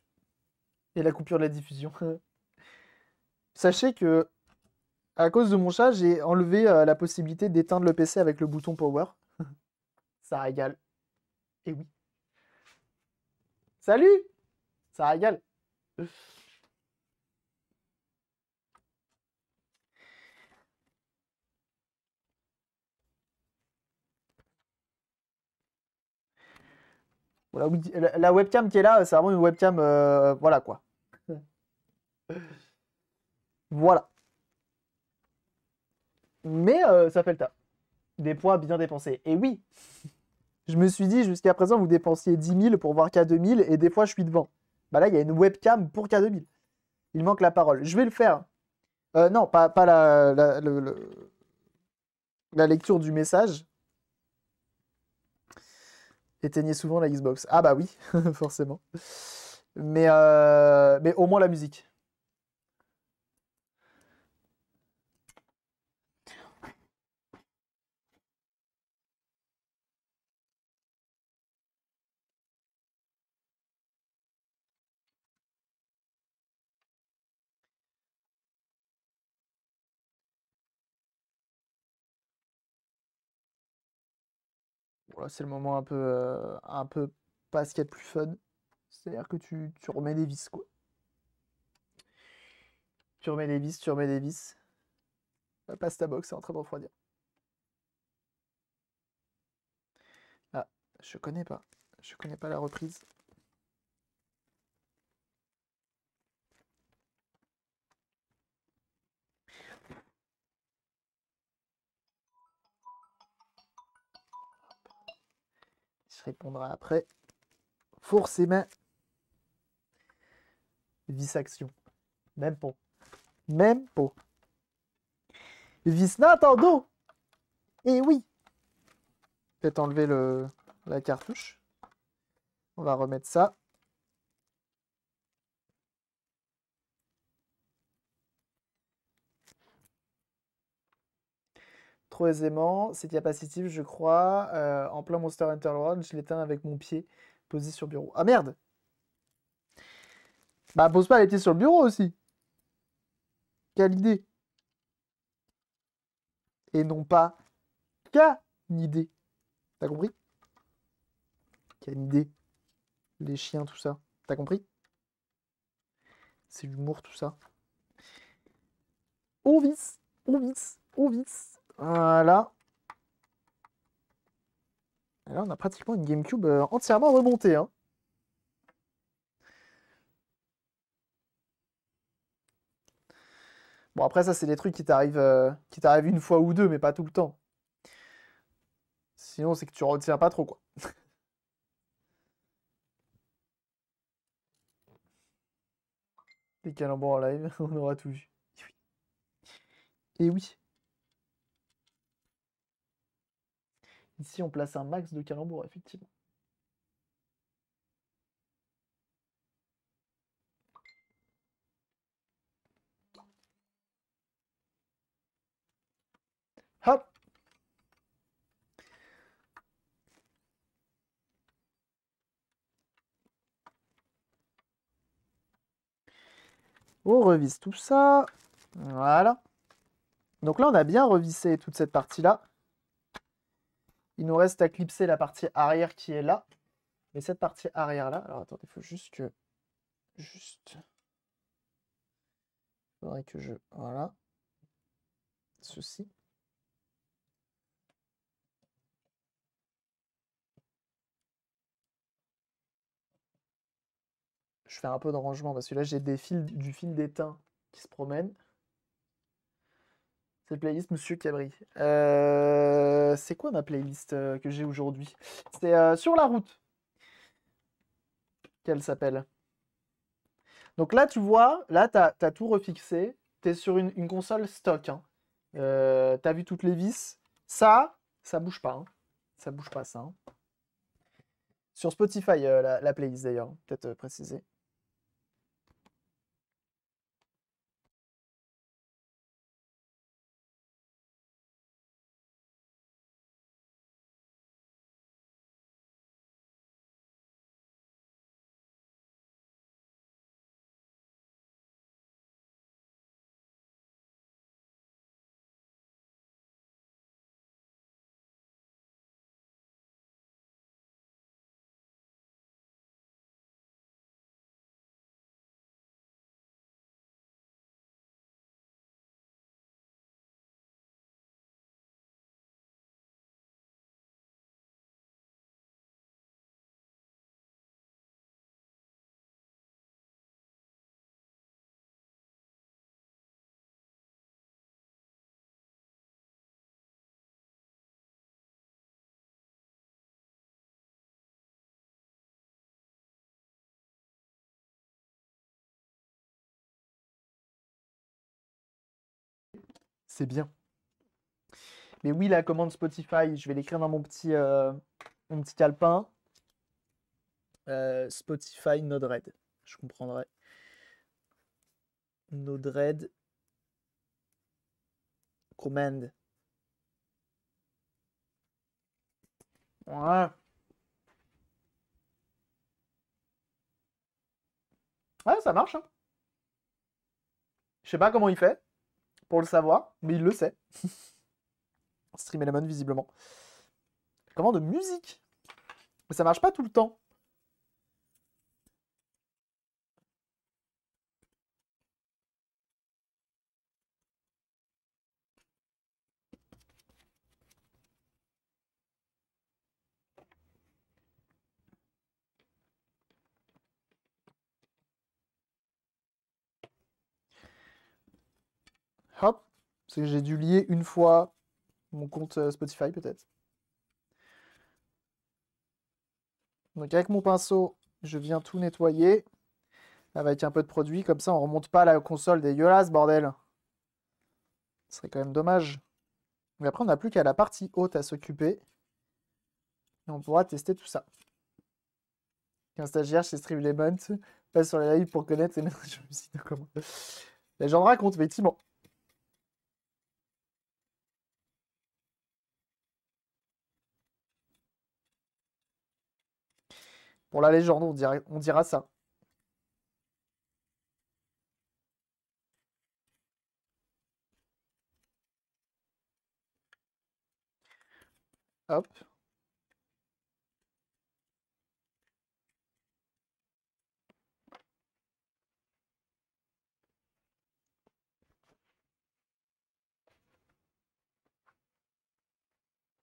Speaker 1: Et la coupure de la diffusion. Sachez que, à cause de mon chat, j'ai enlevé euh, la possibilité d'éteindre le PC avec le bouton power. Ça régale. Et oui. Salut Ça régale. la, webcam qui est là, c'est vraiment une webcam. Euh, voilà quoi. voilà. Mais euh, ça fait le tas. Des points bien dépensés. Et oui, je me suis dit jusqu'à présent, vous dépensiez 10 000 pour voir K2000 et des fois je suis devant. Bah là, il y a une webcam pour K2000. Il manque la parole. Je vais le faire. Euh, non, pas, la, la lecture du message éteignez souvent la Xbox. Ah bah oui, forcément. Mais, euh, mais au moins la musique.
Speaker 2: c'est le moment un peu,
Speaker 1: euh, un peu pas ce qu'il y a de plus fun. C'est-à-dire que tu, remets des vis, quoi. Tu remets des vis, tu remets des vis. La ta box est en train de refroidir. Ah, je connais pas. Je connais pas la reprise. répondra après. Forcément, vice-action. Même pot. Même pot Vice Nintendo Eh oui peut enlever le, la cartouche. On va remettre ça. trop aisément. C'est je crois. Euh, en plein Monster Hunter World, je l'éteins avec mon pied posé sur bureau. Ah merde Bah, pose pas les pieds sur le bureau aussi. Quelle idée Et non pas qu'à idée. T'as compris Quelle idée Les chiens, tout ça. T'as compris C'est l'humour, tout ça.
Speaker 2: On visse, on visse, on visse.
Speaker 1: Voilà. Et là, on a pratiquement une GameCube euh, entièrement remontée. Hein. Bon, après, ça, c'est des trucs qui t'arrivent euh, t'arrivent une fois ou deux, mais pas tout le temps. Sinon, c'est que tu retiens pas trop, quoi. Les calembres en live, on aura tout vu. Et oui. Ici, on place un max de calembours, effectivement. Hop On revise tout ça. Voilà. Donc là, on a bien revissé toute cette partie-là. Il nous reste à clipser la partie arrière qui est là. mais cette partie arrière là, alors attendez, il faut juste que... Juste...
Speaker 2: Il faudrait que je... Voilà. Ceci.
Speaker 1: Je fais un peu de rangement parce que là j'ai des fils, du fil d'étain qui se promène. Cette playlist, Monsieur Cabri. Euh, c'est quoi ma playlist euh, que j'ai aujourd'hui C'est euh, Sur la route qu'elle s'appelle. Donc là, tu vois, là, tu as, tout refixé. Tu es sur une, console stock. Hein. T'as tu as vu toutes les vis. Ça, ça bouge pas. Hein. Ça bouge pas, ça. Hein. Sur Spotify, la, la, playlist d'ailleurs, peut-être préciser. c'est bien. Mais oui, la commande Spotify, je vais l'écrire dans mon petit, euh, mon petit calepin. Euh, Spotify Node-RED, je comprendrai. Node-RED command.
Speaker 2: Ouais. ça marche. Hein.
Speaker 1: Je sais pas comment il fait pour le savoir, mais il le sait. Stream la visiblement. de musique. Mais ça marche pas tout le temps. j'ai dû lier une fois mon compte euh, Spotify peut-être. Donc avec mon pinceau, je viens tout nettoyer avec un peu de produit. Comme ça, on remonte pas la console des dégueulasse, bordel. Ce serait quand même dommage. Mais après, on n'a plus qu'à la partie haute à s'occuper. Et on pourra tester tout ça. Qu'un stagiaire chez Stream passe sur les lives pour connaître et mettre racontent mais raconte, effectivement. Pour la légende, on, on dira ça. Hop.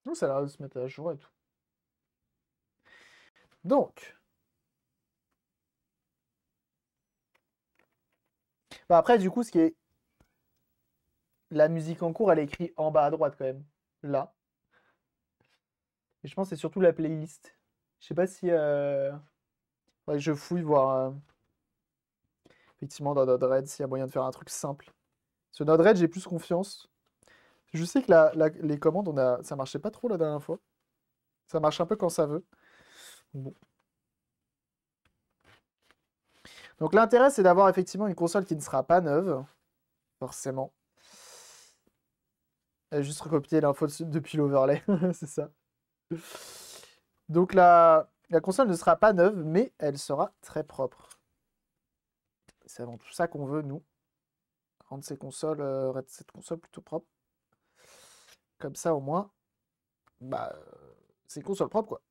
Speaker 1: Non, ça a l'air se mettre à jour et tout. Donc, bah après, du coup, ce qui est. La musique en cours, elle est écrite en bas à droite quand même. Là. Et je pense que c'est surtout la playlist. Je sais pas si. Euh, je fouille voir. Euh, effectivement, dans Node-RED, s'il y a moyen de faire un truc simple. Ce Node-RED, j'ai plus confiance. Je sais que les commandes, on a... ça marchait pas trop la dernière fois. Ça marche un peu quand ça veut. Donc l'intérêt, c'est d'avoir effectivement une console qui ne sera pas neuve, forcément. juste recopier l'info depuis l'overlay, c'est ça. Donc la, console ne sera pas neuve, mais elle sera très propre. C'est avant tout ça qu'on veut, nous. Rendre ces consoles, euh, cette console plutôt propre. Comme ça, au moins, bah, euh, c'est une console propre, quoi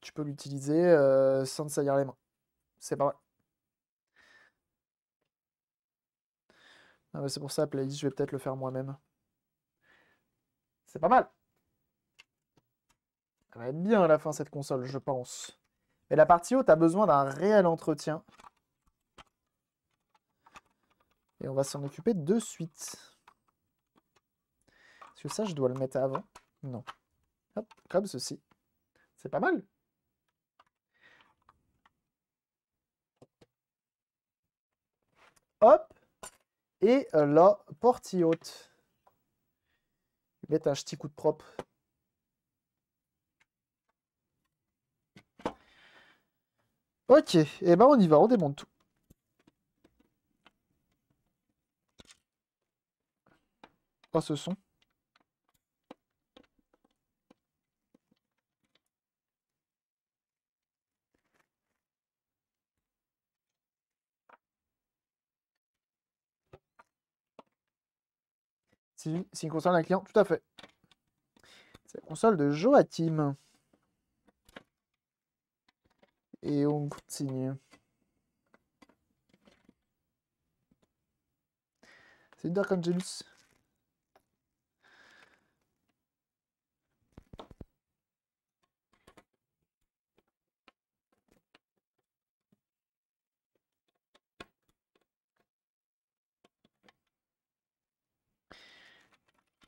Speaker 1: tu peux l'utiliser euh, sans te salir les mains. C'est pas mal. Ah bah, c'est pour ça, playlist, je vais peut-être le faire moi-même. C'est pas mal. Ça va être bien à la fin cette console, je pense. Mais la partie haute a besoin d'un réel entretien. Et on va s'en occuper de suite. Est-ce que ça, je dois le mettre avant Non. Hop, comme ceci. C'est pas mal. hop, et euh, la partie haute. Mettre un petit coup de propre. Ok, et eh ben on y va, on démonte tout. Oh ce son. C'est une console d'un client, tout à fait. C'est la console de Joatim. Et on continue. C'est Dark Angelus.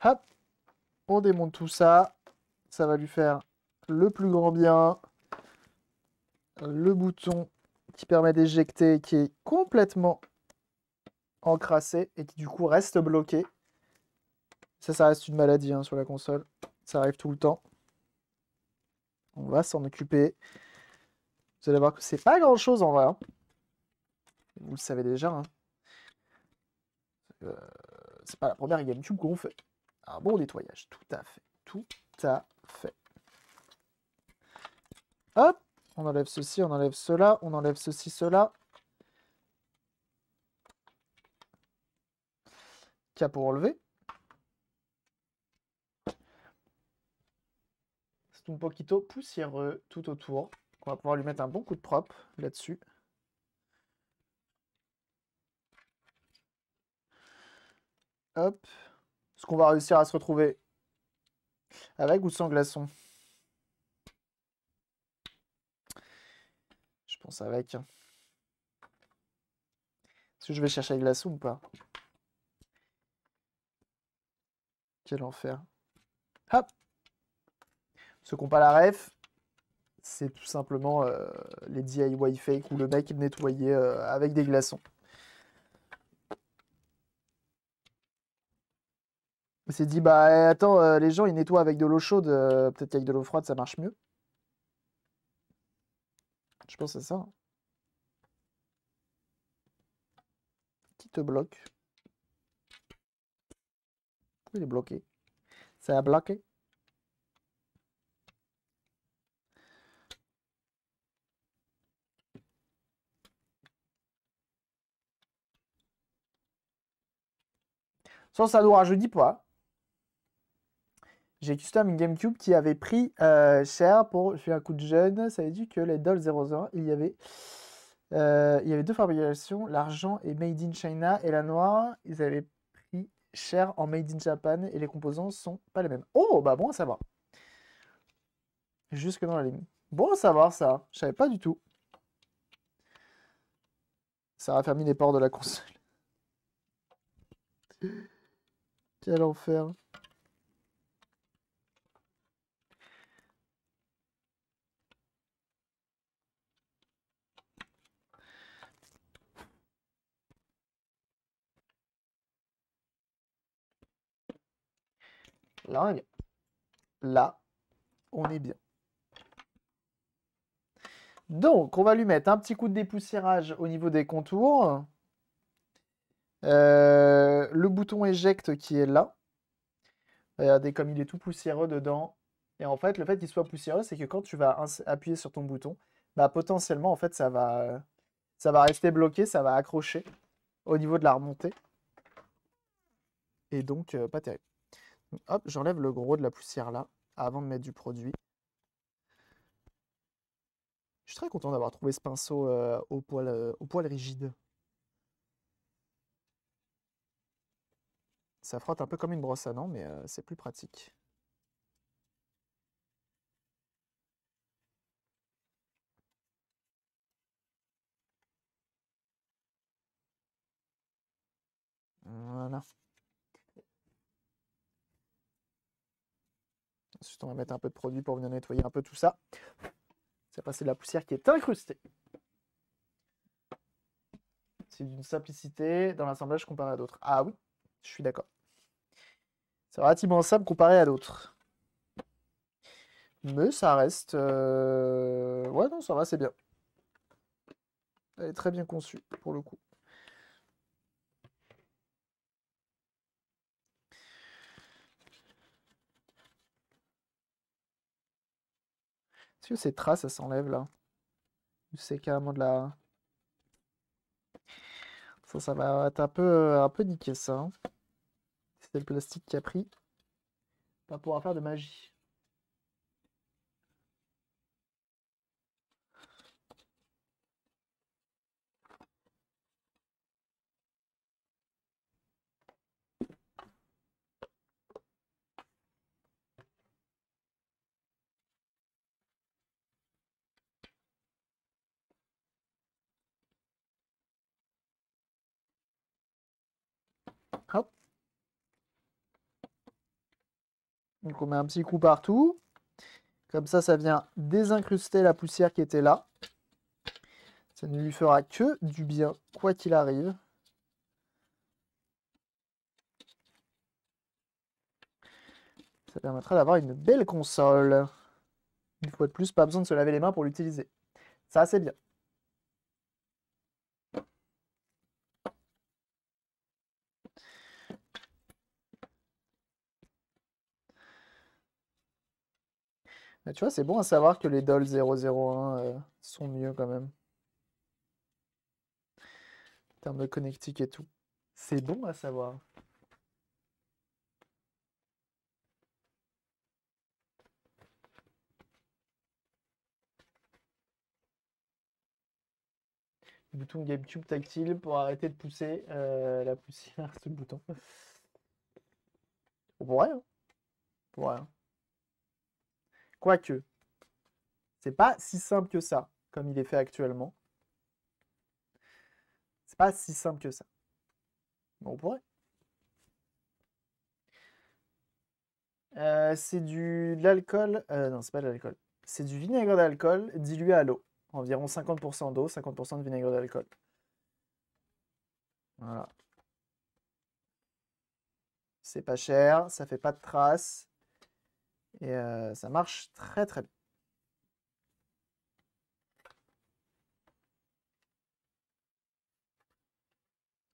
Speaker 1: Hop, on démonte tout ça. Ça va lui faire le plus grand bien. Le bouton qui permet d'éjecter, qui est complètement encrassé et qui du coup reste bloqué. Ça, ça reste une maladie hein, sur la console. Ça arrive tout le temps. On va s'en occuper. Vous allez voir que c'est pas grand chose en vrai. Hein. Vous le savez déjà. Hein. Euh, c'est pas la première GameCube qu'on fait. Un bon nettoyage, tout à fait, tout à fait. Hop, on enlève ceci, on enlève cela, on enlève ceci, cela. a pour enlever. C'est un poquito poussiéreux tout autour. On va pouvoir lui mettre un bon coup de propre là-dessus. Hop. Est-ce qu'on va réussir à se retrouver avec ou sans glaçon Je pense avec. Hein. Est-ce que je vais chercher un glaçon ou pas Quel enfer. Hop Ceux qui n'ont pas la ref, c'est tout simplement euh, les DIY fake où le mec nettoyait euh, avec des glaçons. Il s'est dit, bah eh, attends, euh, les gens, ils nettoient avec de l'eau chaude, euh, peut-être qu'avec de l'eau froide, ça marche mieux. Je pense à ça. Hein. Qui bloc. il est bloqué Ça a bloqué Sans ça, je dis pas j'ai custom une GameCube qui avait pris euh, cher pour. Je un coup de jeune, ça a dit que les Doll 00 il y avait. Euh, il y avait deux fabrications, l'argent et Made in China, et la noire, ils avaient pris cher en Made in Japan, et les composants sont pas les mêmes. Oh, bah bon à savoir. Jusque dans la ligne. Bon à savoir ça, je savais pas du tout. Ça a fermé les ports de la console. Quel enfer. Là, on est bien. Là, on est bien. Donc, on va lui mettre un petit coup de dépoussiérage au niveau des contours. Euh, le bouton éjecte qui est là. Regardez comme il est tout poussiéreux dedans. Et en fait, le fait qu'il soit poussiéreux, c'est que quand tu vas appuyer sur ton bouton, bah, potentiellement, en fait, ça va, ça va rester bloqué, ça va accrocher au niveau de la remontée. Et donc, euh, pas terrible. Hop, j'enlève le gros de la poussière là, avant de mettre du produit. Je suis très content d'avoir trouvé ce pinceau euh, euh, au, poil, rigide. Ça frotte un peu comme une brosse à dents, mais euh, c'est plus
Speaker 2: pratique. Voilà.
Speaker 1: on va mettre un peu de produit pour venir nettoyer un peu tout ça. C'est passer de la poussière qui est incrustée. C'est d'une simplicité dans l'assemblage comparé à d'autres. Ah oui, je suis d'accord. C'est relativement simple comparé à d'autres. Mais ça reste... Euh, ouais, non, ça va, c'est bien. Elle est très bien conçue, pour le coup. Est-ce que ces traces, ça s'enlève là c'est carrément de la... Ça, va être un peu, euh, un peu niqué ça. C'était hein. C'est le plastique qui a pris. Pas pouvoir faire de magie. Donc on met un petit coup partout. Comme ça, ça vient désincruster la poussière qui était là. Ça ne lui fera que du bien, quoi qu'il arrive. Ça permettra d'avoir une belle console. Une fois de plus, pas besoin de se laver les mains pour l'utiliser. Ça, c'est bien. tu vois, c'est bon à savoir que les Dolls 001 euh, sont mieux quand même. En termes de connectique et tout. C'est bon à savoir. Bouton GameCube tactile pour arrêter de pousser euh, la poussière, sur le bouton. Pour rien. Hein. Pour rien. Quoique, c'est pas si simple que ça, comme il est fait actuellement. C'est pas si simple que ça. Mais on pourrait. Euh, c'est du l'alcool. Euh, non, c'est pas de C'est du vinaigre d'alcool dilué à l'eau. Environ 50% d'eau, 50% de vinaigre d'alcool. Voilà. C'est pas cher, ça fait pas de traces. Et ça marche très très bien.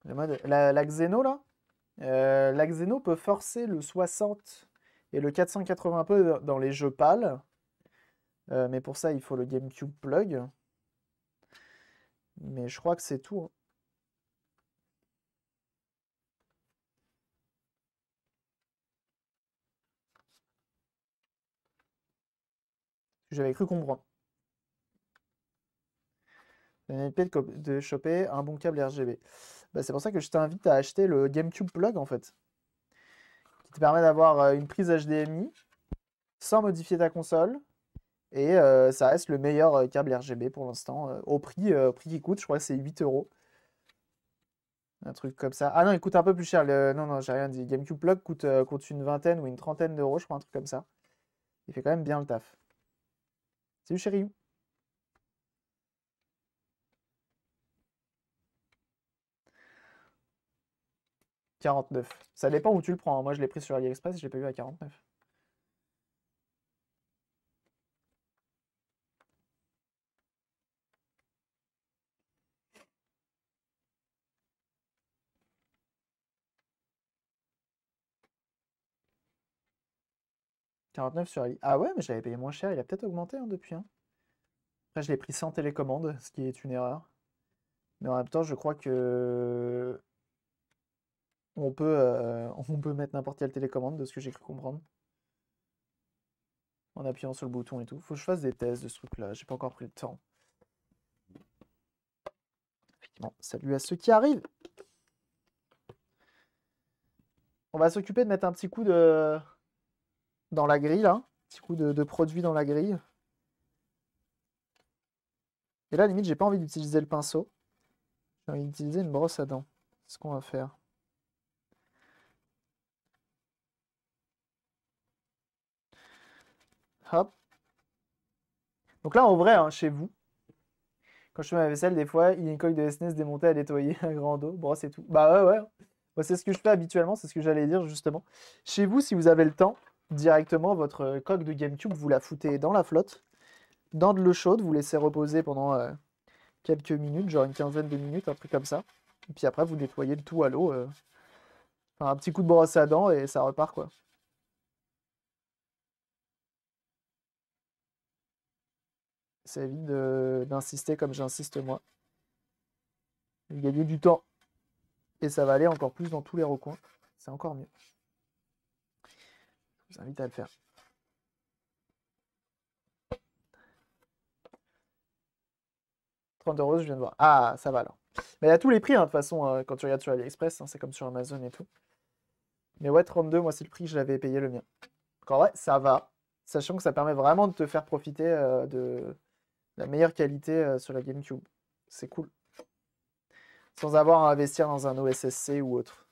Speaker 1: la, Xeno là, la Xeno peut forcer le 60 et le 480 peu dans les jeux pâles. mais pour ça, il faut le GameCube plug. Mais je crois que c'est tout. Hein. j'avais cru comprendre. de choper un bon câble RGB. Bah, c'est pour ça que je t'invite à acheter le GameCube Plug en fait, qui te permet d'avoir euh, une prise HDMI sans modifier ta console. Et euh, ça reste le meilleur euh, câble RGB pour l'instant, au prix, prix qui coûte, je crois que c'est 8 euros. Un truc comme ça. Ah non, il coûte un peu plus cher. Non, non, j'ai rien dit. GameCube Plug coûte, coûte une vingtaine ou une trentaine d'euros, je crois, un truc comme ça. Il fait quand même bien le taf. Salut chérie. « 49. Ça dépend où tu le prends. Hein. Moi, je l'ai pris sur AliExpress, je l'ai pas eu à 49. 49 sur Ali. Ah ouais, mais j'avais payé moins cher. Il a peut-être augmenté hein, depuis. Hein. Après, je l'ai pris sans télécommande, ce qui est une erreur. Mais en même temps, je crois que on peut, euh, on peut mettre n'importe quelle télécommande, de ce que j'ai cru comprendre. En appuyant sur le bouton et tout. Faut que je fasse des tests de ce truc-là. J'ai pas encore pris le temps. Effectivement, salut à ceux qui arrivent. On va s'occuper de mettre un petit coup de dans la grille, là. Petit coup de, produit dans la grille. Et là, limite, j'ai pas envie d'utiliser le pinceau. J'ai envie d'utiliser une brosse à dents. C'est ce qu'on va faire. Hop. Donc là, en vrai, hein, chez vous, quand je fais ma vaisselle, des fois, il y a une coque de SNES e démontée à nettoyer, un grand dos, brosse et tout. Bah ouais, ouais. c'est ce que je fais habituellement, c'est ce que j'allais dire justement. Chez vous, si vous avez le temps, directement votre coque de GameCube, vous la foutez dans la flotte, dans de l'eau chaude, vous laissez reposer pendant euh, quelques minutes, genre une quinzaine de minutes, un truc comme ça. Et puis après, vous nettoyez le tout à l'eau. Euh, un petit coup de brosse à dents et ça repart quoi. Ça évite d'insister comme j'insiste moi. Vous gagnez du temps. Et ça va aller encore plus dans tous les recoins. C'est encore mieux. Je vous invite à le faire. 30 euros, je viens de voir. Ah, ça va alors. Mais il y a tous les prix, hein, de toute façon, euh, quand tu regardes sur AliExpress, hein, c'est comme sur Amazon et tout. Mais ouais, 32, moi, c'est le prix que j'avais payé le mien. en vrai, ça va. Sachant que ça permet vraiment de te faire profiter euh, de la meilleure qualité euh, sur la GameCube. C'est cool. Sans avoir à investir dans un OSSC ou autre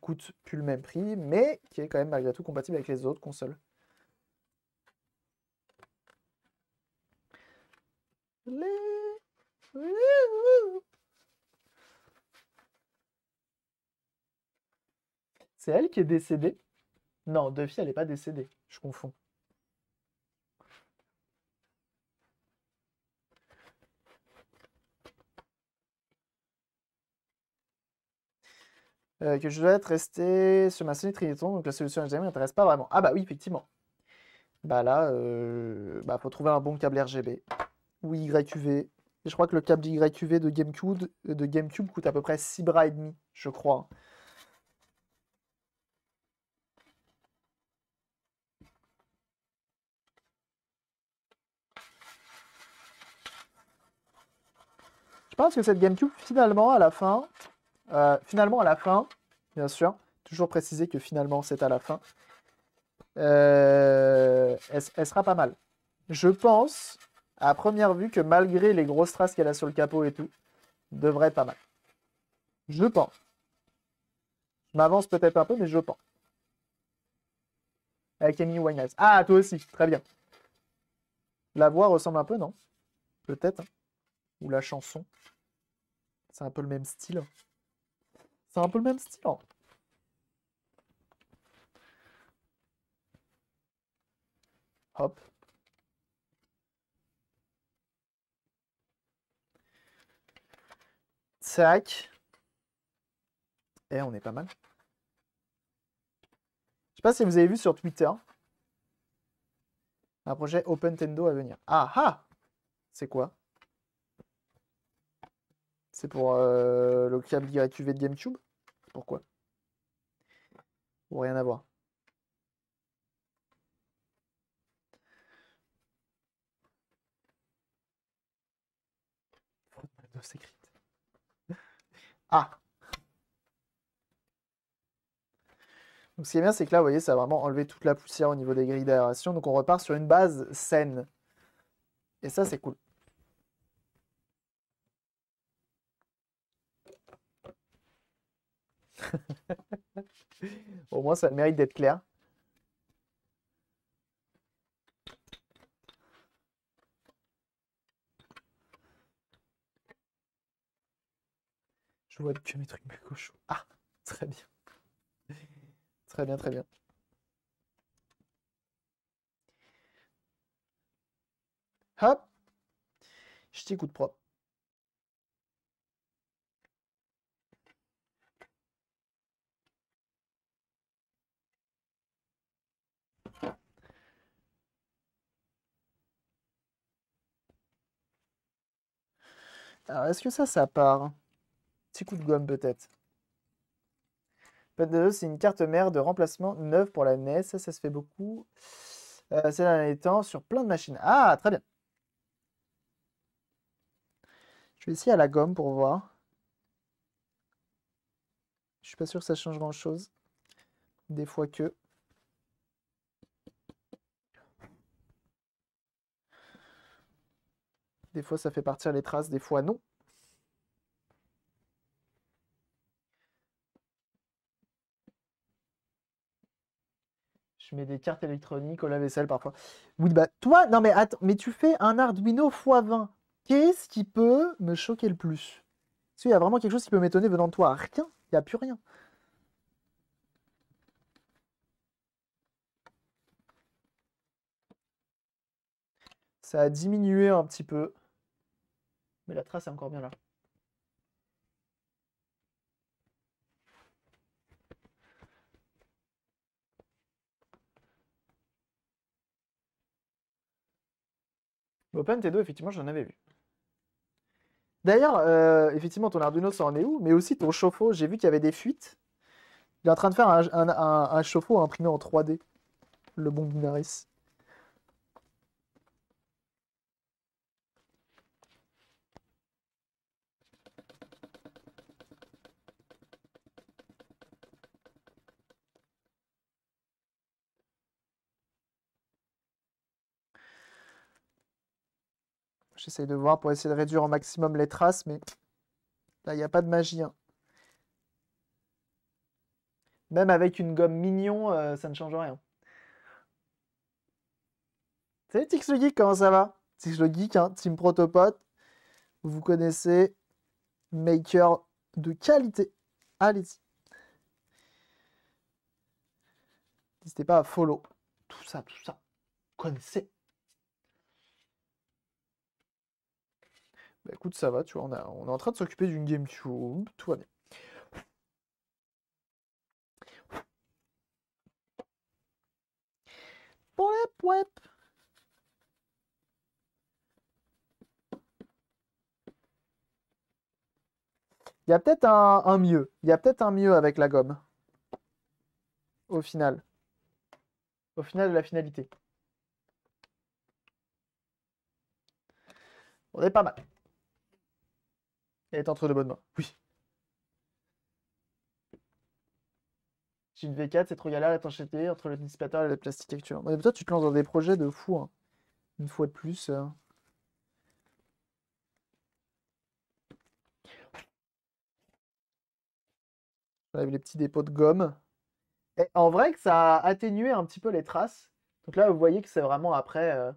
Speaker 1: coûte plus le même prix, mais qui est quand même malgré tout compatible avec les autres consoles. C'est elle qui est décédée Non, Duffy, elle n'est pas décédée. Je confonds. Euh, que je dois être resté sur ma série Triton, donc la solution HDMI m'intéresse pas vraiment. Ah bah oui, effectivement. Bah là, euh, bah faut trouver un bon câble RGB ou YQV. Je crois que le câble YQV de GameCube, euh, de GameCube coûte à peu près 6 bras et demi, je crois. Je pense que cette GameCube, finalement, à la fin, euh, finalement, à la fin, bien sûr, toujours préciser que finalement, c'est à la fin. Euh, elle, sera pas mal. Je pense, à première vue, que malgré les grosses traces qu'elle a sur le capot et tout, devrait être pas mal. Je pense. Je m'avance peut-être un peu, mais je pense. Avec Amy Winehouse. Ah, toi aussi, très bien. La voix ressemble un peu, non Peut-être. Hein. Ou la chanson. C'est un peu le même style.
Speaker 2: C'est un peu le même style. Hop.
Speaker 1: Tac. Et eh, on est pas mal. Je sais pas si vous avez vu sur Twitter un projet OpenTendo à venir. Ah ah C'est quoi C'est pour euh, le câble YQV de GameCube pourquoi Pour rien à voir.
Speaker 2: Ah
Speaker 1: Donc ce qui est bien, c'est que là, vous voyez, ça a vraiment enlevé toute la poussière au niveau des grilles d'aération. Donc on repart sur une base saine. Et ça, c'est cool. Au moins, ça mérite d'être clair.
Speaker 2: Je vois que mes trucs me
Speaker 1: chauds. Ah, très bien. Très bien, très bien.
Speaker 2: Hop. Je t'écoute propre.
Speaker 1: Alors, est-ce que ça, ça part Petit coup de gomme, peut-être. c'est une carte mère de remplacement neuve pour la NES. Ça, ça se fait beaucoup. c'est là étant sur plein de machines. Ah, très bien. Je vais essayer à la gomme pour voir. Je suis pas sûr que ça change grand-chose. Des fois que... Des fois, ça fait partir les traces, des fois, non. Je mets des cartes électroniques au lave-vaisselle parfois. Oui, bah toi, non mais attends, mais tu fais un Arduino x20. Qu'est-ce qui peut me choquer le plus Il y a vraiment quelque chose qui peut m'étonner venant de toi. Rien, il n'y a plus rien. ça a diminué un petit peu. Mais la trace est encore bien là. Open T2, effectivement, j'en avais vu. D'ailleurs, euh, effectivement, ton Arduino, ça en est où Mais aussi ton chauffe-eau, j'ai vu qu'il y avait des fuites. Il est en train de faire un, chauffe-eau imprimé en 3D, le bon Binaris. J'essaye de voir pour essayer de réduire au maximum les traces, mais là, il n'y a pas de magie. Hein. Même avec une gomme mignon, euh, ça ne change rien. Salut Tix Geek, comment ça va Tix le Geek, hein, Team Protopod. Vous connaissez, maker de qualité. Allez-y. N'hésitez pas à follow. Tout ça, tout ça. connaissez. Bah écoute, ça va, tu vois, on, est en train de s'occuper d'une GameCube, tout va bien.
Speaker 2: Wep, wep.
Speaker 1: Il y a peut-être un, un, mieux. Il y a peut-être un mieux avec la gomme. Au final. Au final de la finalité. On est pas mal est entre de bonnes mains. Oui. J'ai une V4, c'est trop galère à t'enchaîner entre le dissipateur et le plastique actuel. Mais toi, tu te lances dans des projets de fou. Hein. Une fois de plus. Euh... les petits dépôts de gomme. en vrai, que ça a atténué un petit peu les traces. Donc là, vous voyez que c'est vraiment après. Euh,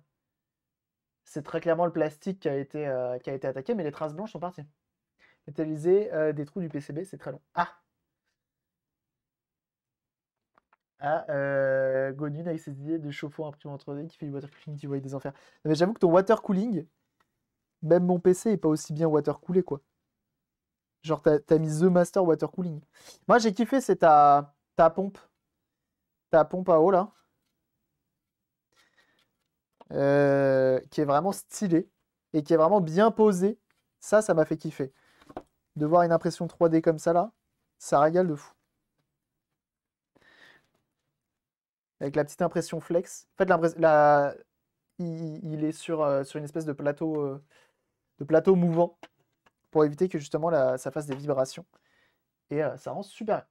Speaker 1: c'est très clairement le plastique qui a été, euh, qui a été attaqué, mais les traces blanches sont parties. Utiliser euh, des trous du PCB, c'est très long. Ah Ah, euh, avec ses idées de chauffe un 3 qui fait du water cooling, tu vois des enfers. mais j'avoue que ton water cooling, même mon PC est pas aussi bien water coolé, quoi. Genre, t'as mis The Master Water Cooling. Moi, j'ai kiffé, c'est ta, ta pompe. Ta pompe à eau, là. Euh, qui est vraiment stylée et qui est vraiment bien posée. Ça, ça m'a fait kiffer de voir une impression 3D comme ça là, ça régale de fou. Avec la petite impression flex. En fait, il, est sur, euh, sur une espèce de plateau, euh, de plateau mouvant pour éviter que justement la, ça fasse des vibrations. Et euh, ça rend super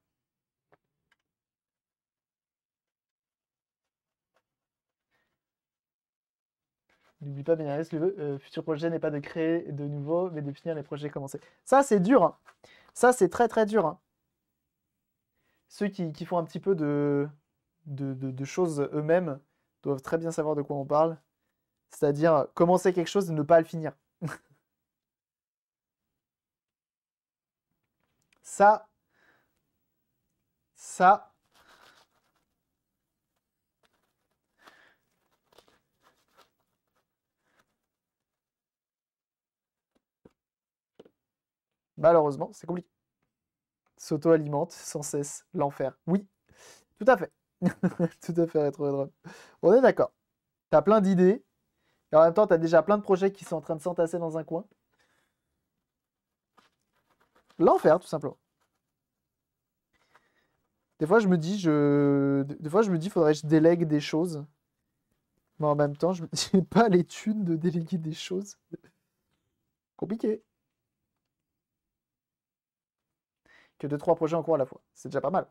Speaker 1: N'oublie pas, sûr, le euh, futur projet n'est pas de créer de nouveaux, mais de finir les projets commencés. Ça, c'est dur. Hein. Ça, c'est très, très dur. Hein. Ceux qui, font un petit peu de, de choses eux-mêmes doivent très bien savoir de quoi on parle. C'est-à-dire commencer quelque chose et ne pas le finir. ça, ça, malheureusement, c'est compliqué. S'auto-alimente sans cesse l'enfer. Oui, tout à fait. tout à fait, -drum. On est d'accord. T'as plein d'idées. Et en même temps, t'as déjà plein de projets qui sont en train de s'entasser dans un coin. L'enfer, tout simplement. Des fois, je me dis, je. Des fois, je me dis, faudrait que je délègue des choses. Mais en même temps, je n'ai pas les thunes de déléguer des choses. Compliqué. que deux, trois projets en cours à la fois. C'est déjà pas mal.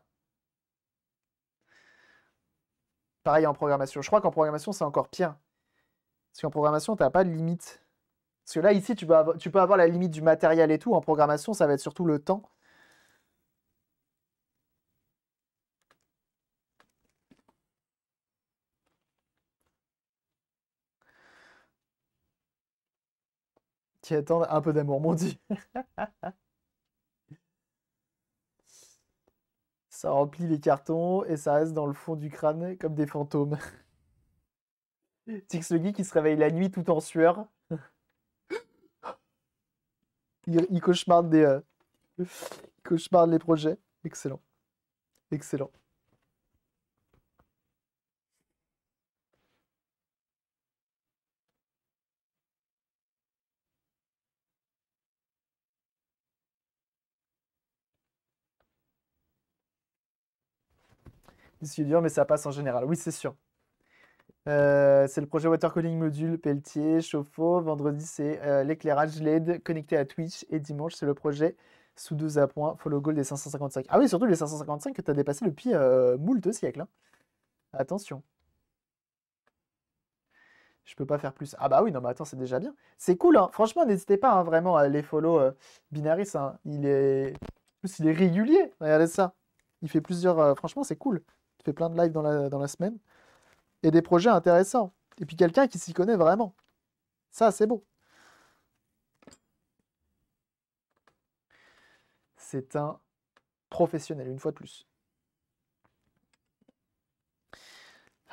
Speaker 1: Pareil en programmation. Je crois qu'en programmation, c'est encore pire. Parce qu'en programmation, tu n'as pas de limite. Parce que là, ici, tu peux, avoir, tu peux avoir la limite du matériel et tout. En programmation, ça va être surtout le temps. qui attendent un peu d'amour, mon dieu. ça remplit les cartons et ça reste dans le fond du crâne comme des fantômes. Tix le geek qui se réveille la nuit tout en sueur. il, euh, il cauchemarde les projets. Excellent. Excellent. dur, mais ça passe en général. Oui, c'est sûr. Euh, c'est le projet Watercooling Module, Pelletier, chauffe-eau. Vendredi, c'est euh, l'éclairage LED connecté à Twitch. Et dimanche, c'est le projet sous deux à point, follow goal des 555. Ah oui, surtout les 555 que tu as dépassé depuis euh, moult siècles. Hein. Attention. Je peux pas faire plus. Ah bah oui, non, mais attends, c'est déjà bien. C'est cool, hein. franchement, n'hésitez pas hein, vraiment à les follow euh, Binaris. Hein. Il est. plus, il est régulier. Regardez ça. Il fait plusieurs. franchement, c'est cool. Tu fais plein de lives dans la, dans la semaine. Et des projets intéressants. Et puis quelqu'un qui s'y connaît vraiment. Ça, c'est beau. C'est un professionnel, une fois de plus.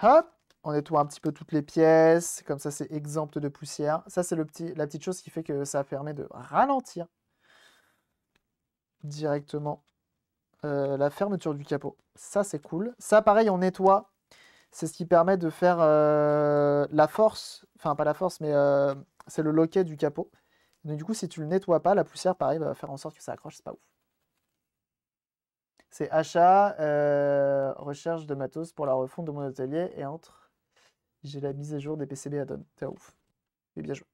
Speaker 1: Hop, on nettoie un petit peu toutes les pièces, comme ça c'est exempt de poussière. Ça c'est le petit, la petite chose qui fait que ça permet de ralentir directement euh, la fermeture du capot. Ça, c'est cool. Ça, pareil, on nettoie. C'est ce qui permet de faire euh, la force, enfin pas la force, mais euh, c'est le loquet du capot. Donc du coup, si tu le nettoies pas, la poussière, pareil, va faire en sorte que ça accroche, c'est pas ouf. C'est achat, recherche de matos pour la refonte de mon atelier et entre, j'ai la mise à jour des PCB à donne. C'est ouf. Et bien joué.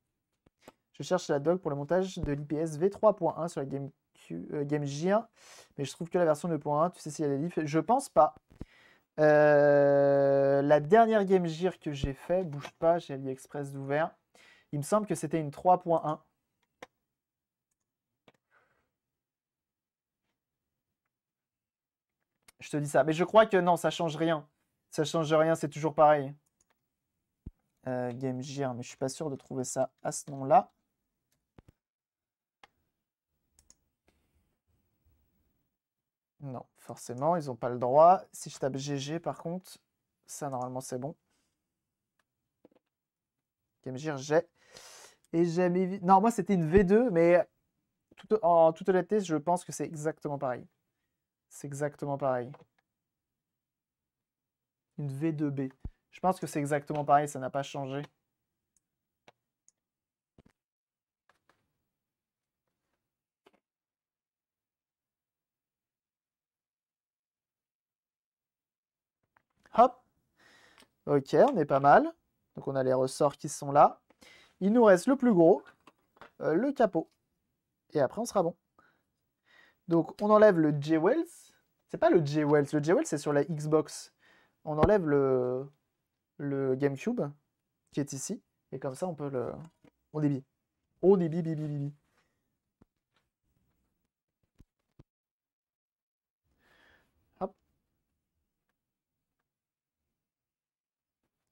Speaker 1: Je cherche la doc pour le montage de l'IPS V3.1 sur la Game euh, Game j mais je trouve que la version 2.1, tu sais si elle est des Je pense pas. Euh, la dernière Game Gear que j'ai fait, bouge pas, j'ai AliExpress d'ouvert. Il me semble que c'était une 3.1. Je te dis ça. Mais je crois que non, ça change rien. Ça change rien, c'est toujours pareil. Euh, Game Gear, mais je suis pas sûr de trouver ça à ce nom-là. Non, forcément, ils n'ont pas le droit. Si je tape GG, par contre, ça, normalement, c'est bon. Gamegir, j'ai. Et jamais... Non, moi, c'était une V2, mais tout... en toute honnêteté, je pense que c'est exactement pareil. C'est exactement pareil. Une V2B. Je pense que c'est exactement pareil, ça n'a pas changé. Ok, on est pas mal. Donc on a les ressorts qui sont là. Il nous reste le plus gros, euh, le capot. Et après, on sera bon. Donc on enlève le J-Wells. C'est pas le J-Wells. Le J-Wells, c'est sur la Xbox. On enlève le, le GameCube qui est ici. Et comme ça, on peut le... On débit. On débit, bibi, bibi.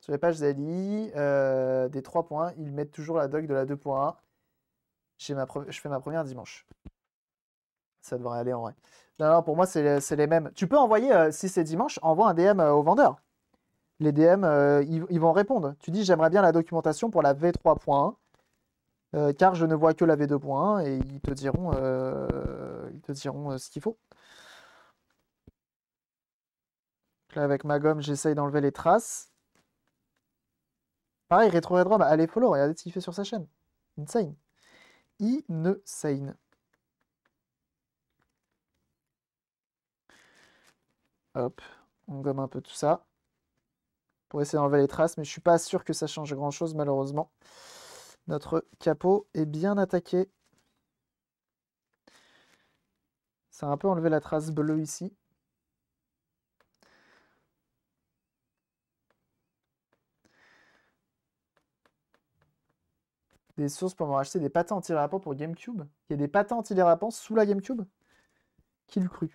Speaker 1: Sur les pages d'Ali, euh, des 3.1, ils mettent toujours la doc de la 2.1. Je fais ma première dimanche. Ça devrait aller en vrai. Non, non, pour moi, c'est les mêmes. Tu peux envoyer, euh, si c'est dimanche, envoie un DM euh, au vendeur. Les DM, euh, ils, vont répondre. Tu dis, j'aimerais bien la documentation pour la V3.1, car je ne vois que la V2.1, et ils te diront, ils te diront ce qu'il faut. Là, avec ma gomme, j'essaye d'enlever les traces. Pareil, Retro bah, allez follow, regardez ce qu'il fait sur sa chaîne. Insane. Insane. Hop, on gomme un peu tout ça. Pour essayer d'enlever les traces, mais je suis pas sûr que ça change grand chose malheureusement. Notre capot est bien attaqué. Ça a un peu enlevé la trace bleue ici. des sources pour m'en acheter des patins dérapants pour GameCube. Il y a des patins anti-dérapants sous la GameCube Qui le cru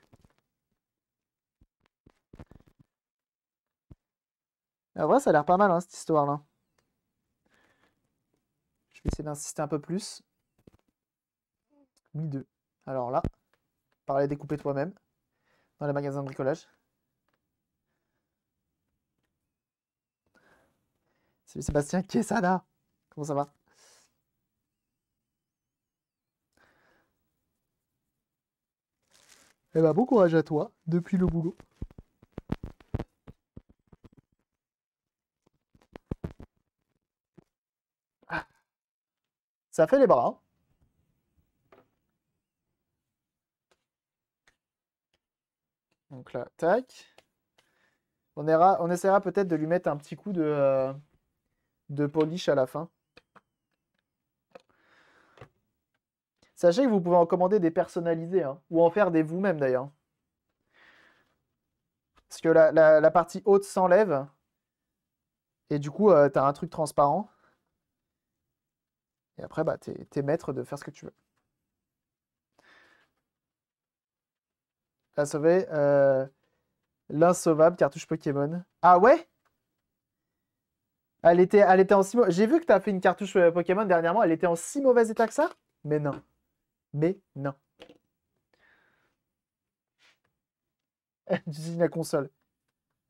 Speaker 1: En vrai, ça a l'air pas mal, hein, cette histoire-là. Je vais essayer d'insister un peu plus. Mi deux. Alors là, parler découper toi-même dans les magasins de bricolage. Salut Sébastien là Comment ça va Eh bien, bon courage à toi depuis le boulot. Ah. Ça fait les bras. Hein. Donc là, tac. On, on essaiera peut-être de lui mettre un petit coup de, euh, de polish à la fin. Sachez que vous pouvez en commander des personnalisés, hein, ou en faire des vous-même d'ailleurs. Parce que la, partie haute s'enlève, et du coup, euh, t'as un truc transparent. Et après, bah, tu maître de faire ce que tu veux. La sauver. Euh, l'insauvable, cartouche Pokémon. Ah ouais elle était, elle était en J'ai vu que tu as fait une cartouche euh, Pokémon dernièrement. Elle était en si mauvais état que ça Mais non non. J'utilise la console.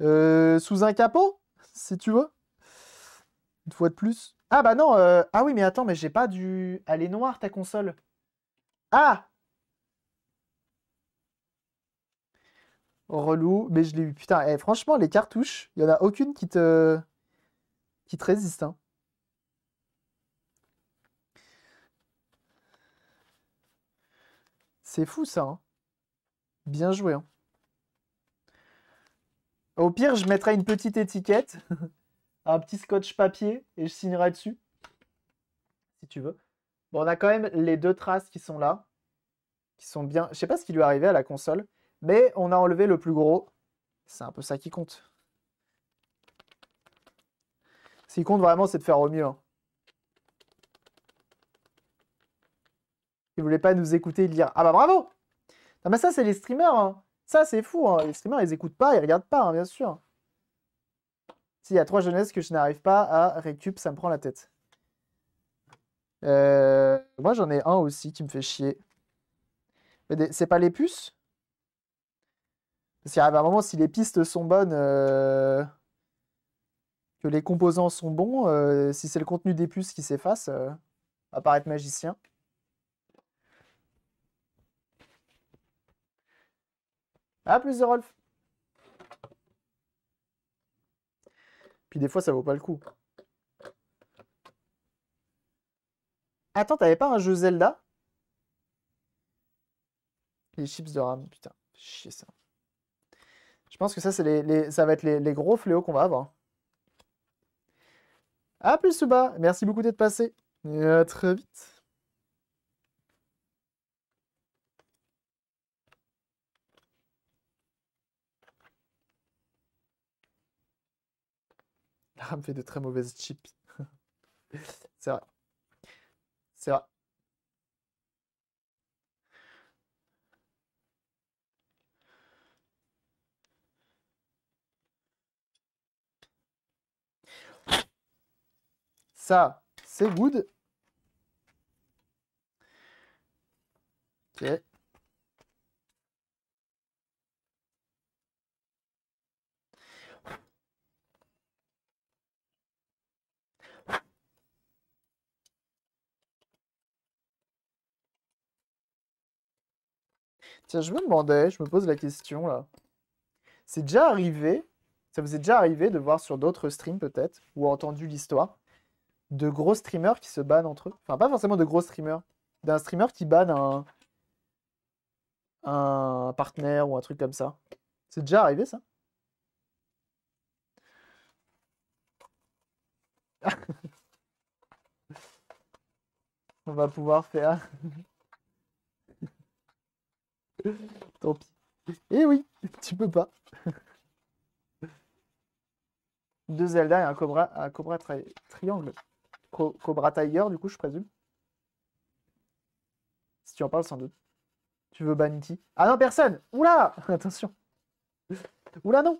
Speaker 1: Euh, sous un capot, si tu veux. Une fois de plus. Ah bah non, euh, ah oui, mais attends, mais j'ai pas du... Elle est noire ta console. Ah Relou, mais je l'ai eu. Putain, eh, franchement, les cartouches, il n'y en a aucune qui te, qui te résiste. Hein. C'est fou ça. Hein. Bien joué. Hein. Au pire, je mettrai une petite étiquette, un petit scotch papier et je signerai dessus. Si tu veux. Bon, on a quand même les deux traces qui sont là. Qui sont bien. Je sais pas ce qui lui est arrivé à la console. Mais on a enlevé le plus gros. C'est un peu ça qui compte. Ce qui compte vraiment, c'est de faire au mieux. Hein. pas nous écouter lire. Ah bah bravo Non mais ça, c'est les streamers. Hein. Ça, c'est fou. Hein. Les streamers, ils écoutent pas, ils regardent pas, hein, bien sûr. S'il y a trois jeunesses que je n'arrive pas à récup, ça me prend la tête. Euh, moi, j'en ai un aussi qui me fait chier. C'est pas les puces Parce qu'il un moment, si les pistes sont bonnes, euh, que les composants sont bons, euh, si c'est le contenu des puces qui s'efface, apparaître magicien.
Speaker 2: A plus de Rolf.
Speaker 1: Puis des fois, ça vaut pas le coup. Attends, t'avais pas un jeu Zelda Les chips de RAM, putain, chier ça. Je pense que ça, c'est les, ça va être les, gros fléaux qu'on va avoir. A plus, Souba. Merci beaucoup d'être passé. Et à très vite. me fait de très mauvaises chips. C'est vrai. C'est vrai. Ça, c'est good. Ok. je me demandais, je me pose la question là. C'est déjà arrivé, ça vous est déjà arrivé de voir sur d'autres streams peut-être, ou entendu l'histoire, de gros streamers qui se bannent entre eux. Enfin, pas forcément de gros streamers, d'un streamer qui banne un, un partenaire ou un truc comme ça. C'est déjà arrivé ça On va pouvoir faire. Tant pis. Eh oui, tu peux pas. Deux Zelda et un Cobra, un Cobra Triangle. Cobra Tiger, du coup, je présume. Si tu en parles sans doute. Tu veux Banity Ah non, personne Oula Attention Oula, non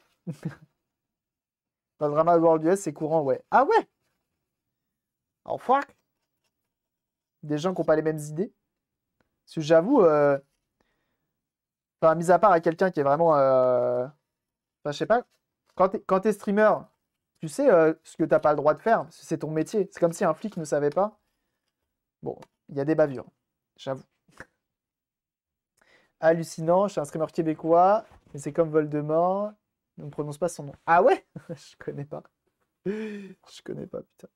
Speaker 1: Dans le drama World US, c'est courant, ouais. Ah ouais fuck. Des gens qui n'ont pas les mêmes idées. Parce que j'avoue, euh, Enfin, mis à part à quelqu'un qui est vraiment. Euh, enfin, je sais pas. Quand t'es, es streamer, tu sais euh, ce que t'as pas le droit de faire. C'est ton métier. C'est comme si un flic ne savait pas. Bon, il y a des bavures. J'avoue. Hallucinant. Je suis un streamer québécois. Mais c'est comme Voldemort. ne prononce pas son nom. Ah ouais Je connais pas. Je connais pas, putain.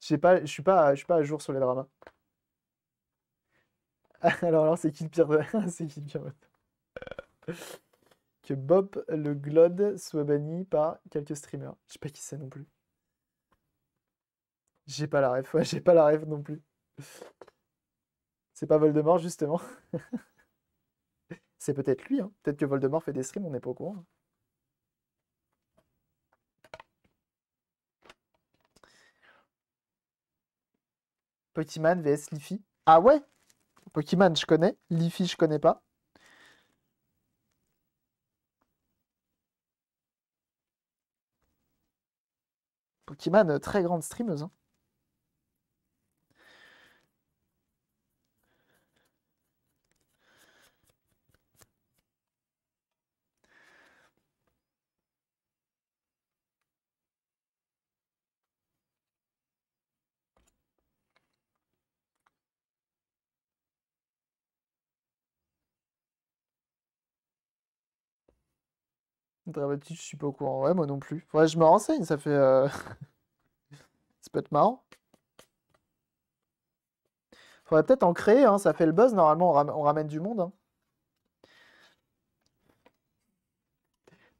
Speaker 1: Je pas, je suis pas, je suis pas à jour sur les dramas. Alors, alors c'est qui le pire de... c'est qui le pire que Bob le Glode soit banni par quelques streamers. Je sais pas qui c'est non plus. J'ai pas la rêve ouais, j'ai pas la rêve non plus. C'est pas Voldemort, justement. c'est peut-être lui, hein. Peut-être que Voldemort fait des streams, on n'est pas au courant. Pokémon vs Liffy Ah ouais Pokémon, je connais. Liffy je connais pas. Pokémon, euh, très grande streameuse. Hein. Dramatique, bah, bah, je suis pas au courant. Ouais, moi non plus. Ouais, je me renseigne, ça fait. Euh... ça peut être marrant. Faudrait peut-être en créer, hein, ça fait le buzz. Normalement, on, ramène du monde. Hein.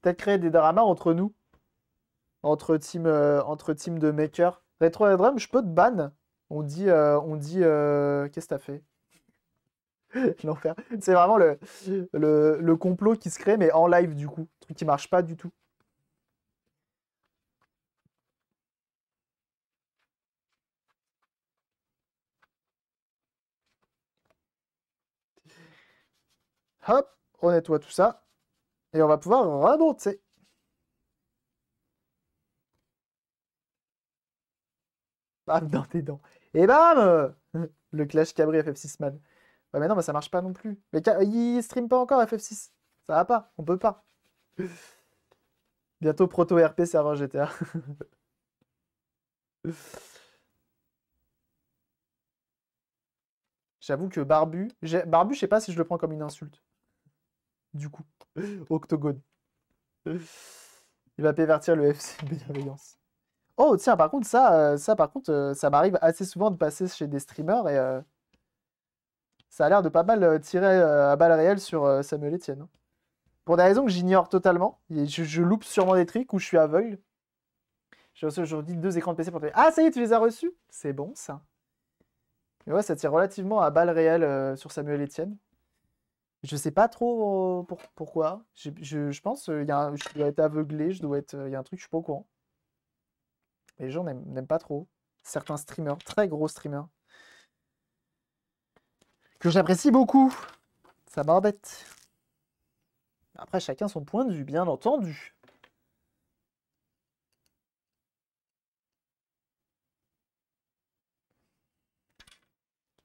Speaker 1: Peut-être créer des dramas entre nous. Entre team, euh, entre team de makers. Retro Drum, je peux te ban. On dit. Euh, on dit euh, Qu'est-ce que t'as fait L'enfer. C'est vraiment le, le, complot qui se crée, mais en live du coup. truc qui marche pas du tout. Hop, on nettoie tout ça. Et on va pouvoir remonter. Bam, dans tes dents. Et bam euh, Le Clash Cabri FF6 Man bah mais non, mais ça marche pas non plus. Mais il stream pas encore FF6. Ça va pas, on peut pas. Bientôt proto RP serveur GTA. J'avoue que Barbu, Barbu, je sais pas si je le prends comme une insulte. Du coup, Octogone. Il va pévertir le FC bienveillance. Oh tiens, par contre ça, euh, ça par contre, euh, ça m'arrive assez souvent de passer chez des streamers et euh, ça a l'air de pas mal euh, tirer euh, à balles réelles sur euh, Samuel Etienne. Hein. Pour des raisons que j'ignore totalement. Je, loupe sûrement des tricks ou je suis aveugle. J'ai reçu aujourd'hui deux écrans de PC pour te Ah, ça y est, tu les as reçus C'est bon, ça. Mais ouais, ça tire relativement à balles réelles sur Samuel Etienne. Je sais pas trop pourquoi. Je, pense il y a je dois être aveuglé, je dois être, il y a un truc, je suis pas au courant. Les gens n'aiment pas trop. Certains streamers, très gros streamers que j'apprécie beaucoup. Ça m'embête. Après, chacun son point de vue, bien entendu.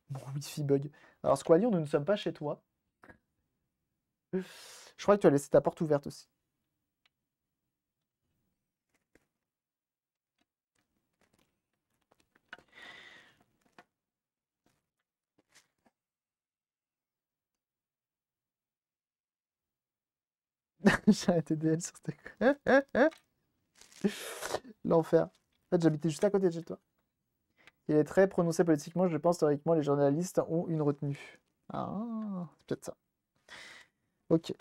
Speaker 1: Bon, wifi bug. Alors, Squalion, nous ne sommes pas chez toi. Je crois que tu as laissé ta porte ouverte aussi. J'ai arrêté DL sur cette... L'enfer. En fait, j'habitais juste à côté de chez toi. Il est très prononcé politiquement, je pense théoriquement les journalistes ont une retenue.
Speaker 2: Ah,
Speaker 1: c'est peut-être ça. Ok.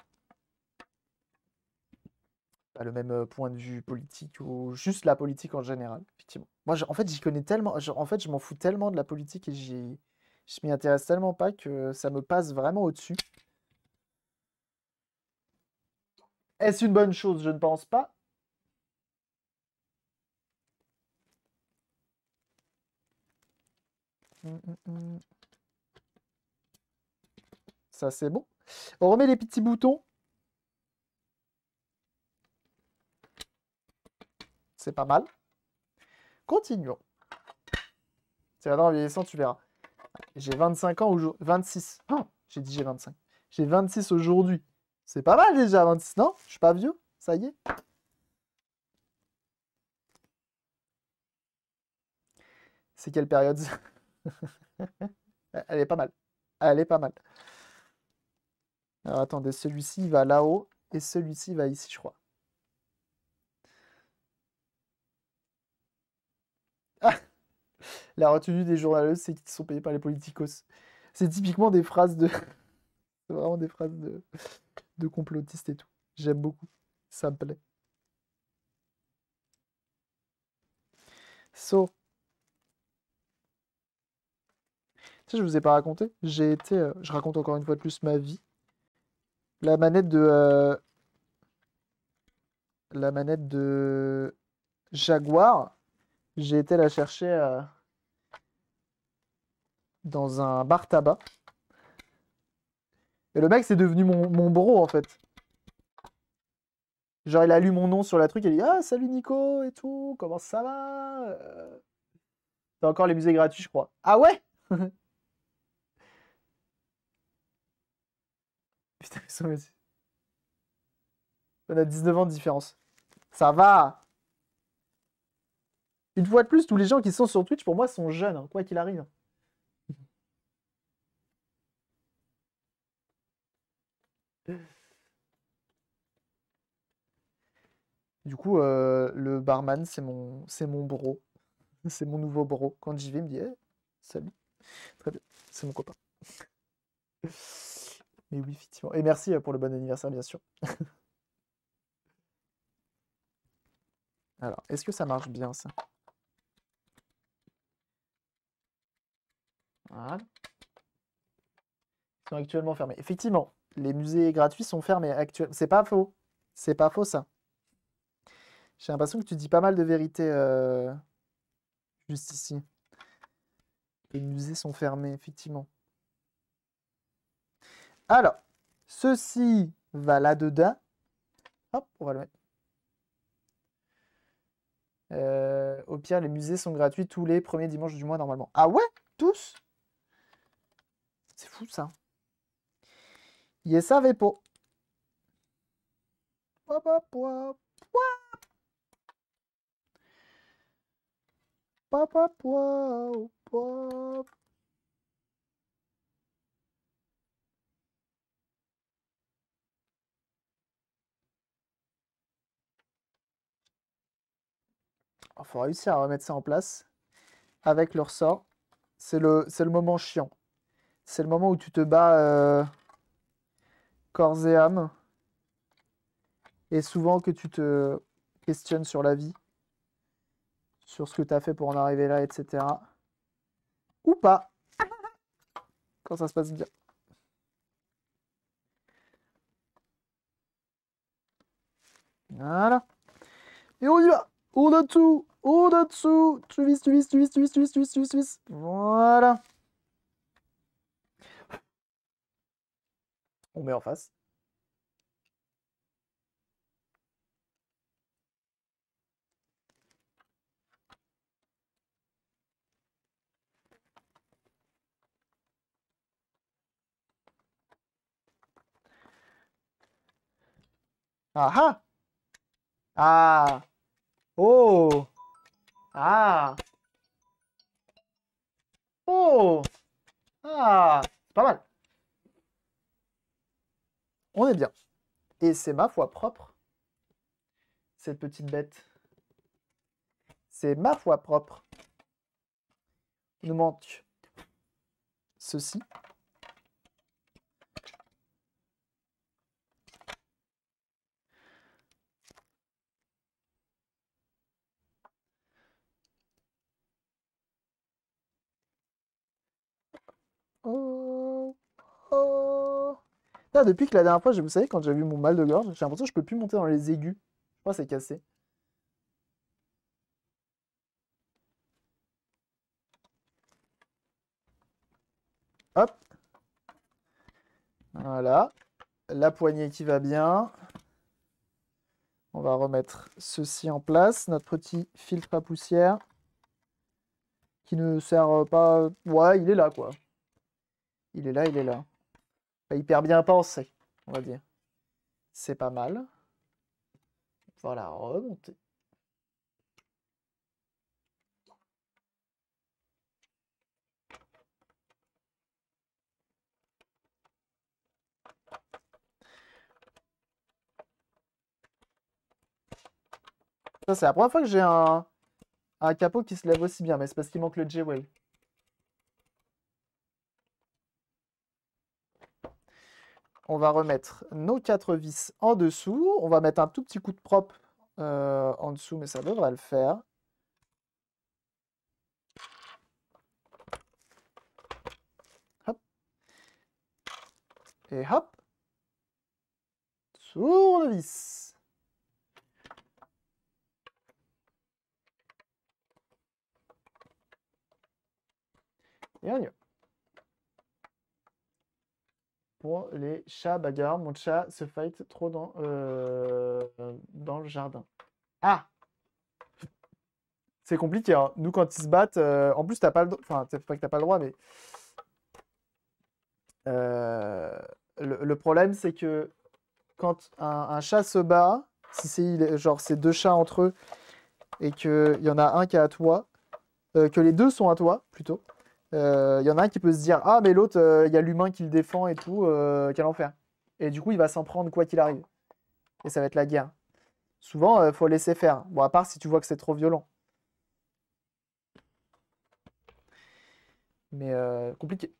Speaker 1: Pas le même euh, point de vue politique ou juste la politique en général, effectivement. Moi, en fait, j'y connais tellement, en fait, je m'en fous tellement de la politique et j'y, je m'y intéresse tellement pas que ça me passe vraiment au-dessus. Est-ce une bonne chose Je ne pense pas.
Speaker 2: Hum, hum, hum.
Speaker 1: Ça, c'est bon. On remet les petits boutons. C'est pas mal. Continuons. C'est maintenant en vieillissant, tu verras. J'ai 25 ans aujourd'hui. Ah, 26. j'ai dit j'ai 25. J'ai 26 aujourd'hui. C'est pas mal déjà, 26, non Je suis pas vieux, ça y est. C'est quelle période Elle est pas mal. Elle est pas mal. Alors attendez, celui-ci va là-haut et celui-ci va ici, je crois. Ah La retenue des journalistes, c'est qu'ils sont payés par les politicos. C'est typiquement des phrases de... C'est vraiment des phrases de de complotistes et tout. J'aime beaucoup. Ça me plaît. So. Tu sais, je vous ai pas raconté. J'ai été. Euh, je raconte encore une fois de plus ma vie. La manette de. Euh, la manette de. Jaguar. J'ai été la chercher euh, dans un bar tabac. Et le mec, c'est devenu mon, bro, en fait. Genre, il a lu mon nom sur la truc, il dit Ah, salut Nico et tout, comment ça va euh. encore les musées gratuits, je crois. Ah ouais Putain, ils sont On a 19 ans de différence. Ça va Une fois de plus, tous les gens qui sont sur Twitch, pour moi, sont jeunes, hein, quoi qu'il arrive. Du coup, euh, le barman, c'est mon, c'est mon bro. C'est mon nouveau bro. Quand j'y vais, il me dit eh, Salut. Très bien, c'est mon copain. Mais oui, effectivement. Et merci euh, pour le bon anniversaire, bien sûr. Alors, est-ce que ça marche bien, ça Voilà. Ils sont actuellement fermés. Effectivement, les musées gratuits sont fermés actuellement. C'est pas faux. C'est pas faux ça. J'ai l'impression que tu dis pas mal de vérité euh, juste ici. Les musées sont fermés, effectivement. Alors, ceci va là-dedans. Hop, on va le mettre. Euh, au pire, les musées sont gratuits tous les premiers dimanches du mois normalement. Ah ouais Tous C'est fou ça ça
Speaker 2: Papa, Il oh,
Speaker 1: faut réussir à remettre ça en place avec le ressort. C'est le, le moment chiant. C'est le moment où tu te bats. Euh, corps et âme. Et souvent que tu te questionnes sur la vie, sur ce que tu as fait pour en arriver là, etc. Ou pas, quand
Speaker 2: ça se passe bien. Voilà. Et on y va. au a tout. dessous
Speaker 1: tout. Tu tu vis, tu vis, tu vis, tu vis, tu vis, tu vis. Voilà. on met en face.
Speaker 2: Ah, ah Ah Oh Ah Oh Ah
Speaker 1: C'est pas mal on est bien. Et c'est ma foi propre, cette petite bête. C'est ma foi propre. nous manque ceci. Oh,
Speaker 2: oh.
Speaker 1: Là, depuis que la dernière fois, vous savez, quand j'avais eu mon mal de gorge, j'ai l'impression que je peux plus monter dans les aigus. Je crois que c'est cassé. Hop. Voilà. La poignée qui va bien. On va remettre ceci en place. Notre petit filtre à poussière. Qui ne sert pas... Ouais, il est là, quoi. Il est là, il est là hyper bien pensé, on va dire. C'est pas mal. Voilà, remonter. Ça, c'est la première fois que j'ai un, un capot qui se lève aussi bien, mais c'est parce qu'il manque le Jewel. on va remettre nos quatre vis en dessous. On va mettre un tout petit coup de propre euh, en dessous, mais ça devrait le faire. Hop. Et hop. vis Et on y va pour les chats bagarre, Mon chat se fight trop dans, euh, dans le jardin. Ah C'est compliqué. Hein. Nous, quand ils se battent, euh, en plus, t'as pas le droit. Enfin, c'est pas que t'as pas le droit, mais. Euh, le, problème, c'est que quand un, chat se bat, si c'est genre c'est deux chats entre eux et qu'il y en a un qui est à toi, que les deux sont à toi plutôt, il euh, y en a un qui peut se dire Ah, mais l'autre, il euh, y a l'humain qui le défend et tout, euh, quel enfer. Et du coup, il va s'en prendre quoi qu'il arrive. Et ça va être la guerre. Souvent, il euh, faut laisser faire. Bon, à part si tu vois que c'est trop violent. Mais compliqué.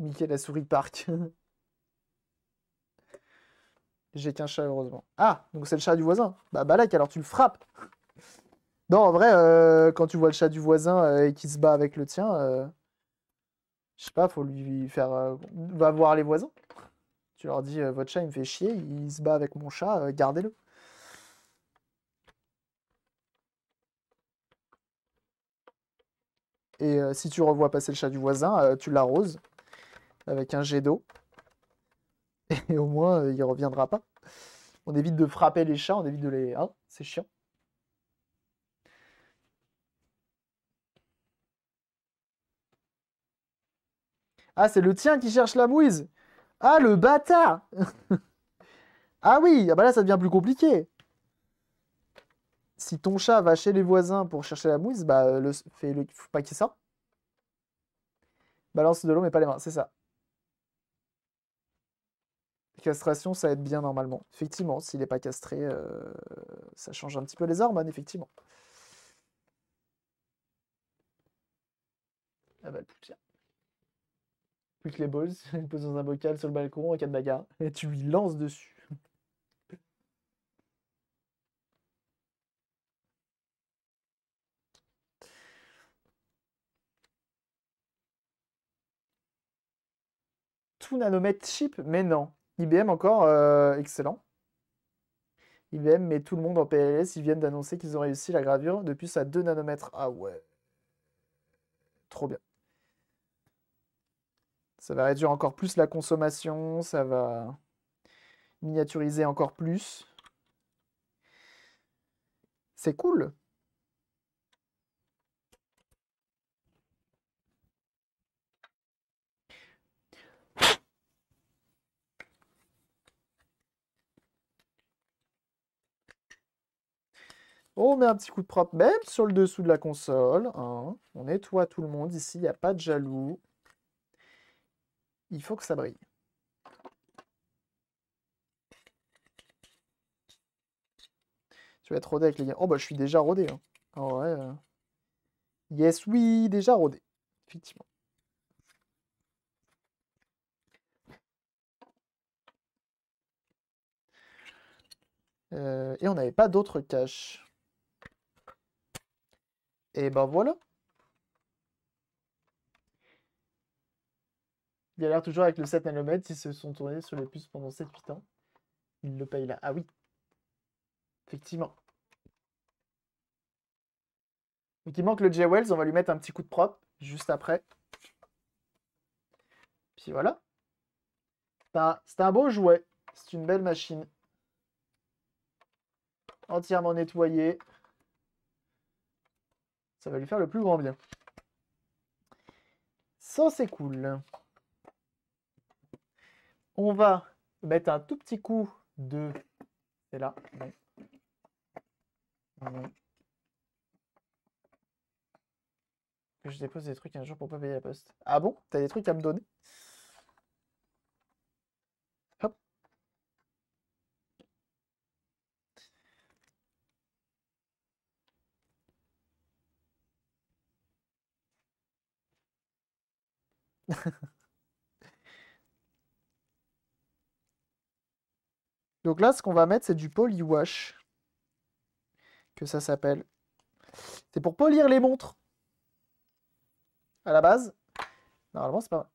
Speaker 1: Mickey la souris parc. J'ai qu'un chat, heureusement. Ah, donc c'est le chat du voisin. Bah, Balak, alors tu le frappes. Non, en vrai, euh, quand tu vois le chat du voisin euh, et qu'il se bat avec le tien, euh, je sais pas, faut lui faire. va voir les voisins. Tu leur dis votre chat, il me fait chier, il se bat avec mon chat, gardez-le. Et si tu revois passer le chat du voisin, tu l'arroses avec un jet d'eau. Et au moins, il euh, il reviendra pas. On évite de frapper les chats, on évite de les. Hein, c'est chiant. Ah, c'est le tien qui cherche la mouise Ah, le bâtard Ah oui, ah bah là, ça devient plus compliqué. Si ton chat va chez les voisins pour chercher la mouise, bah, le, le, faut pas qu'il sorte. Balance de l'eau, mais pas les mains, c'est ça. Castration, ça aide bien normalement. Effectivement, s'il n'est pas castré, euh, ça change un petit peu les hormones, effectivement. La balle tiens. Plus que les balls, il pose dans un bocal sur le balcon en cas de bagarre. Et tu lui lances dessus. tout nanomètre chip, mais non. IBM encore, euh, excellent. IBM met tout le monde en PLS. Ils viennent d'annoncer qu'ils ont réussi la gravure de puce à 2 nanomètres. Ah ouais. Trop bien. Ça va réduire encore plus la consommation. Ça va miniaturiser encore plus. C'est cool. On met un petit coup de propre même sur le dessous de la console. Hein. On nettoie tout le monde ici, il n'y a pas de jaloux. Il faut que ça brille. Tu vas être rodé avec les gars. Oh bah je suis déjà rodé. Hein. Ah euh. Yes, oui, déjà rodé. Effectivement. Euh, et on n'avait pas d'autres caches. Et ben voilà. Il a l'air toujours avec le 7 nanomètres. Ils se sont tournés sur les puces pendant 7-8 ans. Il le paye là. Ah oui. Effectivement. Donc il manque le J-Wells. On va lui mettre un petit coup de propre juste après. Puis voilà. C'est un, beau jouet. C'est une belle machine. Entièrement nettoyée. Ça va lui faire le plus grand bien. Ça, c'est cool. On va mettre un tout petit coup de... C'est là. Je dépose des trucs un jour pour pas payer la poste. Ah bon T'as des trucs à me donner Donc là, ce qu'on va mettre, c'est du polywash, que ça s'appelle. C'est pour polir les montres, à la base. Normalement, c'est pas mal.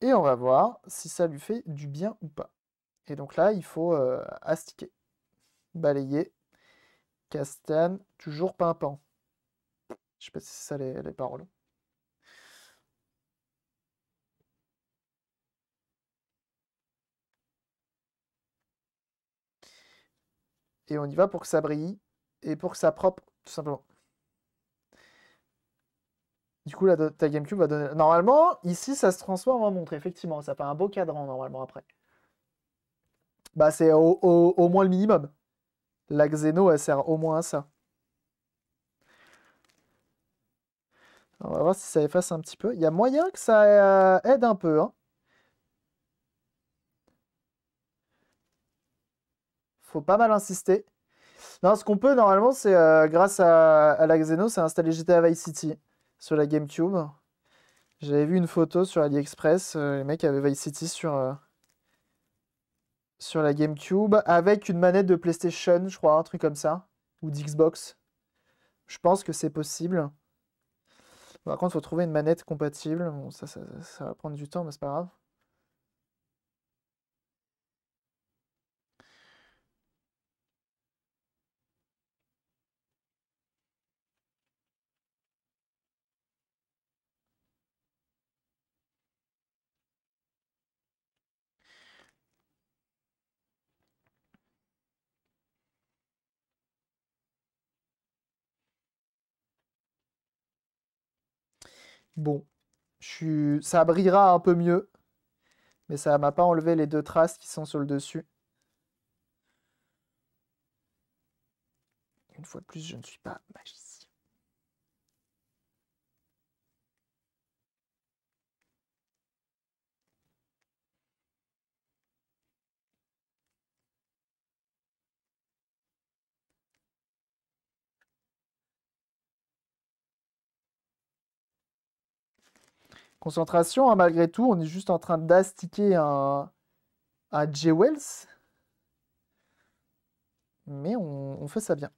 Speaker 1: et on va voir si ça lui fait du bien ou pas. Et donc là, il faut euh, astiquer, balayer, Castan, toujours pimpant. Je sais pas si c'est ça les, paroles. Et on y va pour que ça brille et pour que ça propre, tout simplement. Du coup, là, ta GameCube va donner... Normalement, ici, ça se transforme en montre, effectivement. Ça fait un beau cadran, normalement, après. Bah, c'est au moins le minimum. La Xeno, elle sert au moins à ça. On va voir si ça efface un petit peu. Il y a moyen que ça euh, aide un peu. Hein. Faut pas mal insister. Non, ce qu'on peut normalement, c'est euh, grâce à, la Xeno, c'est installer GTA Vice City sur la GameCube. J'avais vu une photo sur AliExpress, euh, les mecs avaient Vice City sur, sur la GameCube avec une manette de PlayStation, je crois, un truc comme ça, ou d'Xbox. Je pense que c'est possible. Par contre, il faut trouver une manette compatible. ça, ça va prendre du temps, mais c'est pas grave. Bon, je ça brillera un peu mieux, mais ça m'a pas enlevé les deux traces qui sont sur le dessus.
Speaker 2: Une fois de plus, je ne suis pas magicien.
Speaker 1: concentration. Hein, malgré tout, on est juste en train d'astiquer un, à J-Wells. Mais on fait ça bien.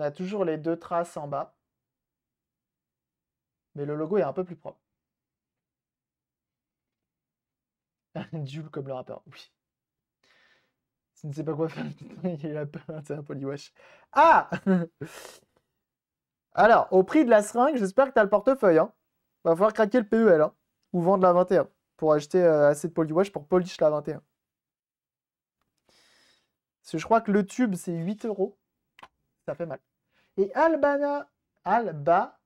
Speaker 1: a toujours les deux traces en bas, mais le logo est un peu plus propre. Jules comme le rappeur, oui. Je ne sais pas quoi faire, il a peur, c'est un polywash. Ah Alors, au prix de la seringue, j'espère que tu as le portefeuille. Hein. Va falloir craquer le PEL hein, ou vendre la 21 pour acheter euh, assez de polywash pour polish la 21. je crois que le tube, c'est 8 euros ça fait mal. Et Albana, Alba,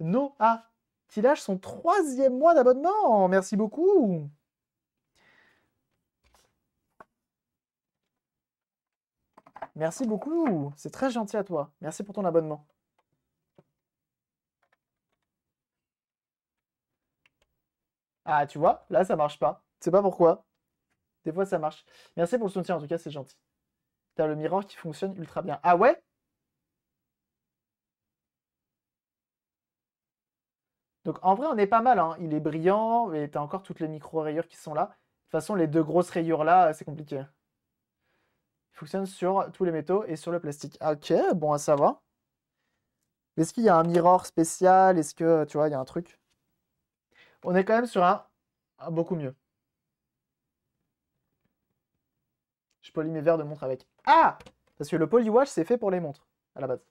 Speaker 1: Noah, qui lâche son troisième mois d'abonnement. Merci beaucoup. Merci beaucoup. C'est très gentil à toi. Merci pour ton abonnement. Ah, tu vois, là, ça marche pas. Tu sais pas pourquoi. Des fois, ça marche. Merci pour le soutien, en tout cas, c'est gentil. T'as le miroir qui fonctionne ultra bien. Ah ouais Donc en vrai, on est pas mal. Hein. Il est brillant, mais t'as encore toutes les micro-rayures qui sont là. De toute façon, les deux grosses rayures là, euh, c'est compliqué. Il fonctionne sur tous les métaux et sur le plastique. Ok, bon à savoir. Est-ce qu'il y a un mirror spécial Est-ce que, tu vois, il y a un truc On est quand même sur un, beaucoup mieux. Je polie mes verres de montre avec. Ah Parce que le polywash, c'est fait pour les montres, à la base.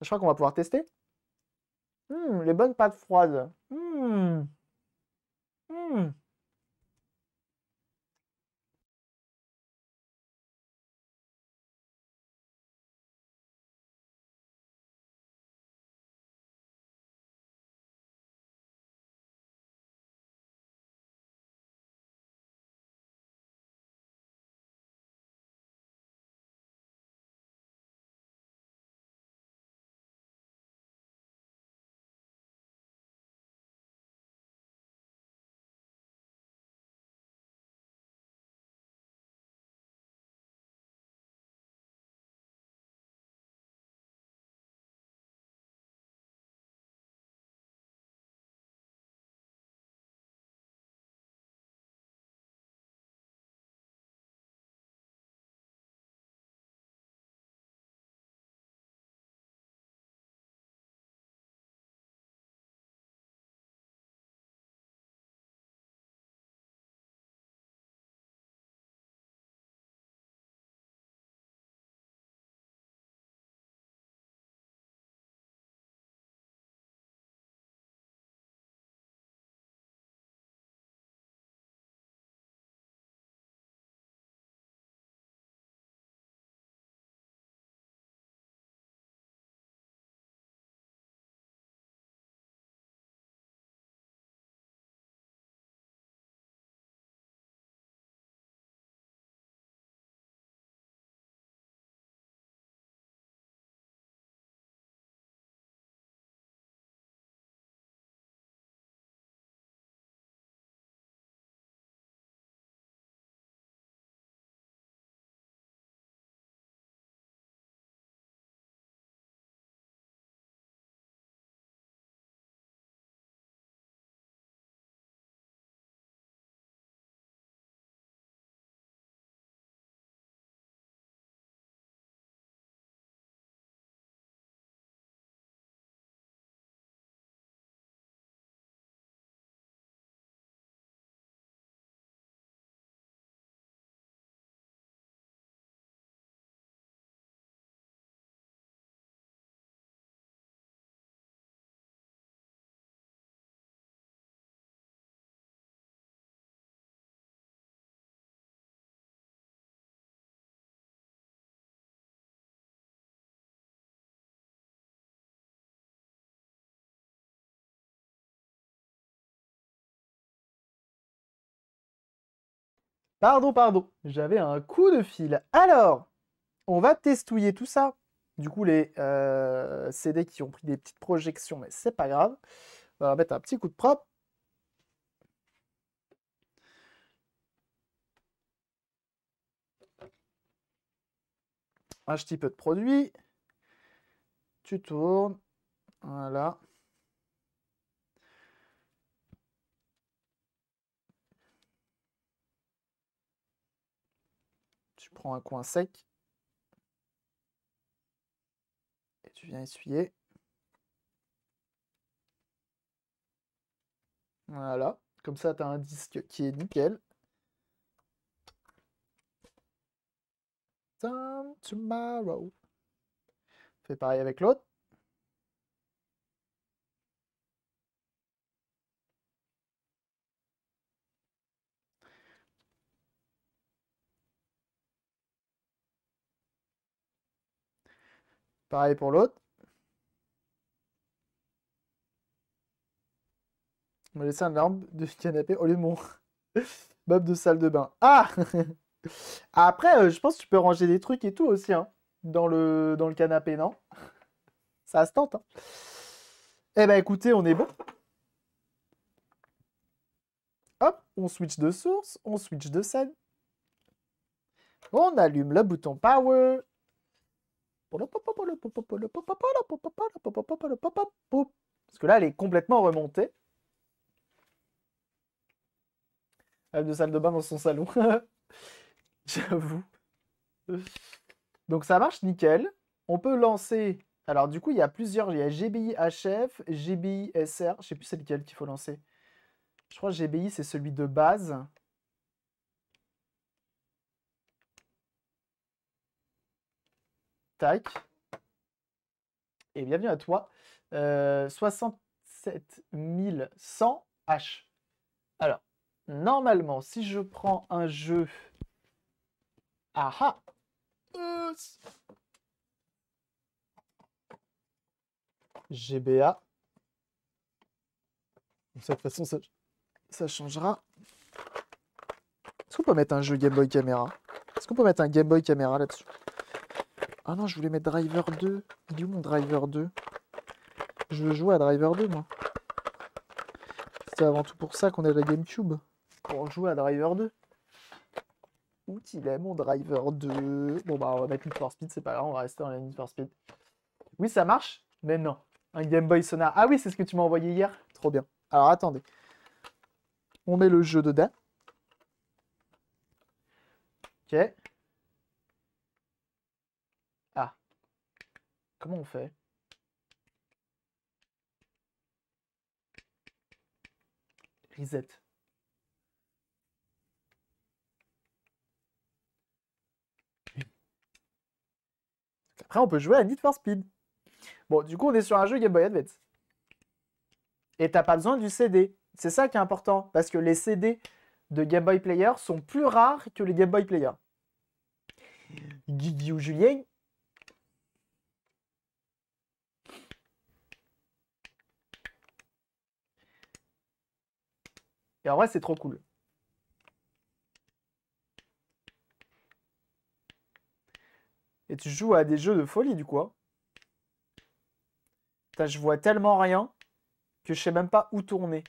Speaker 1: Je crois qu'on va pouvoir tester.
Speaker 2: Hum, les bonnes pâtes froides. Mmh. Mmh. Pardon, pardon, j'avais un coup de fil. Alors,
Speaker 1: on va testouiller tout ça. Du coup, les euh, CD qui ont pris des petites projections, mais c'est pas grave. On va mettre un petit coup de propre. Un petit peu de produit. Tu tournes. Voilà. un coin sec. Et tu viens essuyer. Voilà. Comme ça, tu as un disque qui est nickel. tomorrow. fait pareil avec l'autre. Pareil pour l'autre. On va laisser un arbre de canapé. Oh les mon Bob de salle de bain. Ah Après, euh, je pense que tu peux ranger des trucs et tout aussi, hein, dans le, dans le canapé, non Ça se tente, hein. Eh ben écoutez, on est bon. Hop, on switch de source, on switch de scène. On allume le bouton power. Parce que là, elle est complètement remontée. de salle de bain dans son salon. J'avoue. Donc ça marche nickel. On peut lancer. Alors du coup, il y a plusieurs. Il y a GBI HF, GBI SR. Je sais plus c'est lequel qu'il faut lancer. Je crois que GBI, c'est celui de base. Tac. Et bienvenue à toi. 67100 euh, H. Alors, normalement, si je prends un jeu... Aha GBA. De cette façon, ça, changera. Est-ce qu'on peut mettre un jeu Game Boy Camera Est-ce qu'on peut mettre un Game Boy Camera là-dessus ah non, je voulais mettre Driver 2. Il est où mon Driver 2 Je veux jouer à Driver 2, moi. C'est avant tout pour ça qu'on a la GameCube. Pour jouer à Driver 2. Où il est mon Driver 2 Bon bah on va mettre une for Speed, c'est pas grave, on va rester dans la for Speed. Oui, ça marche, mais non. Un Game Boy Sonar. Ah oui, c'est ce que tu m'as envoyé hier Trop bien. Alors attendez. On met le jeu dedans. Ok. Comment on fait Reset. Après, on peut jouer à Need for Speed. Bon, du coup, on est sur un jeu Game Boy Advance. Et t'as pas besoin du CD. C'est ça qui est important, parce que les CD de Game Boy Player sont plus rares que les Game Boy Player. Guigui ou Julien, Et en vrai, c'est trop cool. Et tu joues à des jeux de folie, du coup. Hein. je vois tellement rien que je sais même pas où tourner.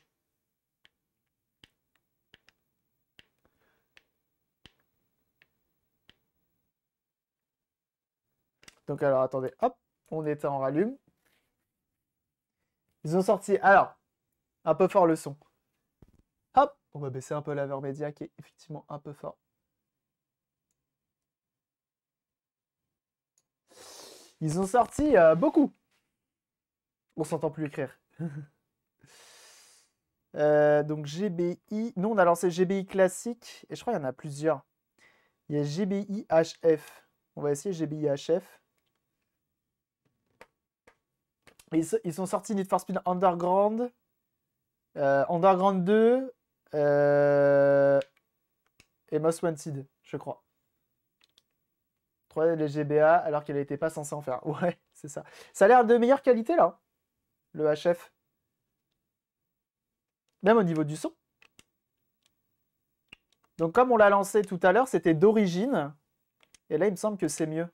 Speaker 1: Donc alors attendez, hop, on éteint, en rallume. Ils ont sorti, alors, un peu fort le son. On va baisser un peu la média qui est effectivement un peu fort. Ils ont sorti euh, beaucoup. On s'entend plus écrire. Euh, donc GBI. non on a lancé GBI classique. Et je crois qu'il y en a plusieurs. Il y a GBI HF. On va essayer GBI HF. Ils, ils sont sortis Need for Speed Underground. Euh, Underground 2. Euh... Et Most Wanted, je crois. 3 GBA alors qu'elle n'était pas censée en faire. Ouais, c'est ça. Ça a l'air de meilleure qualité là, le HF. Même au niveau du son. Donc comme on l'a lancé tout à l'heure, c'était d'origine. Et là, il me semble que c'est mieux.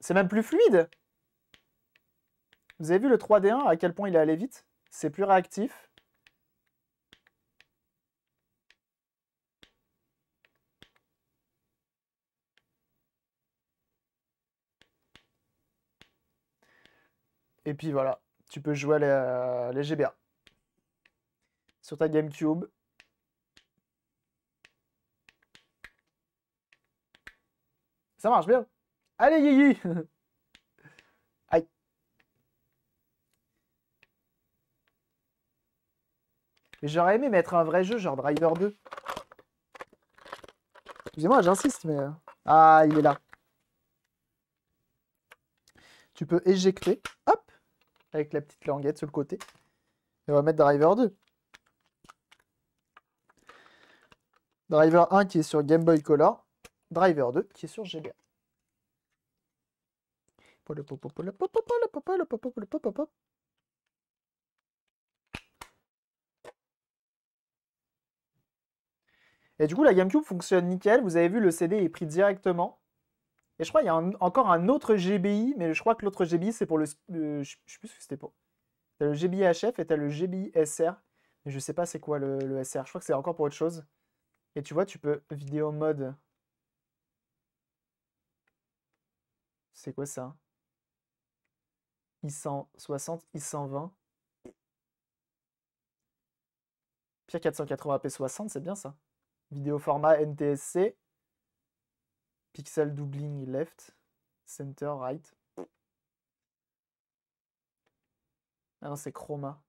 Speaker 1: C'est même plus fluide. Vous avez vu le 3D1 à quel point il est allé vite c'est plus réactif. Et puis voilà, tu peux jouer les, les GBA sur ta GameCube. Ça marche bien. Allez, yiyi. j'aurais aimé mettre un vrai jeu, genre Driver 2. Excusez-moi, j'insiste, mais... Ah, il est là. Tu peux éjecter, hop, avec la petite languette sur le côté. Et on va mettre Driver 2. Driver 1 qui est sur Game Boy Color. Driver 2 qui est sur GBA. Et du coup, la GameCube fonctionne nickel. Vous avez vu, le CD est pris directement. Et je crois qu'il y a encore un autre GBI, mais je crois que l'autre GBI, c'est pour le. Euh, je, ne sais plus ce que c'était pour. T'as le GBI HF et t'as le GBI SR. Mais je sais pas c'est quoi le, SR. Je crois que c'est encore pour autre chose. Et tu vois, tu peux vidéo mode. C'est quoi ça I160, I120. Pire 480p60, c'est bien ça. Vidéo format NTSC. Pixel doubling left. Center right. Ah c'est chroma.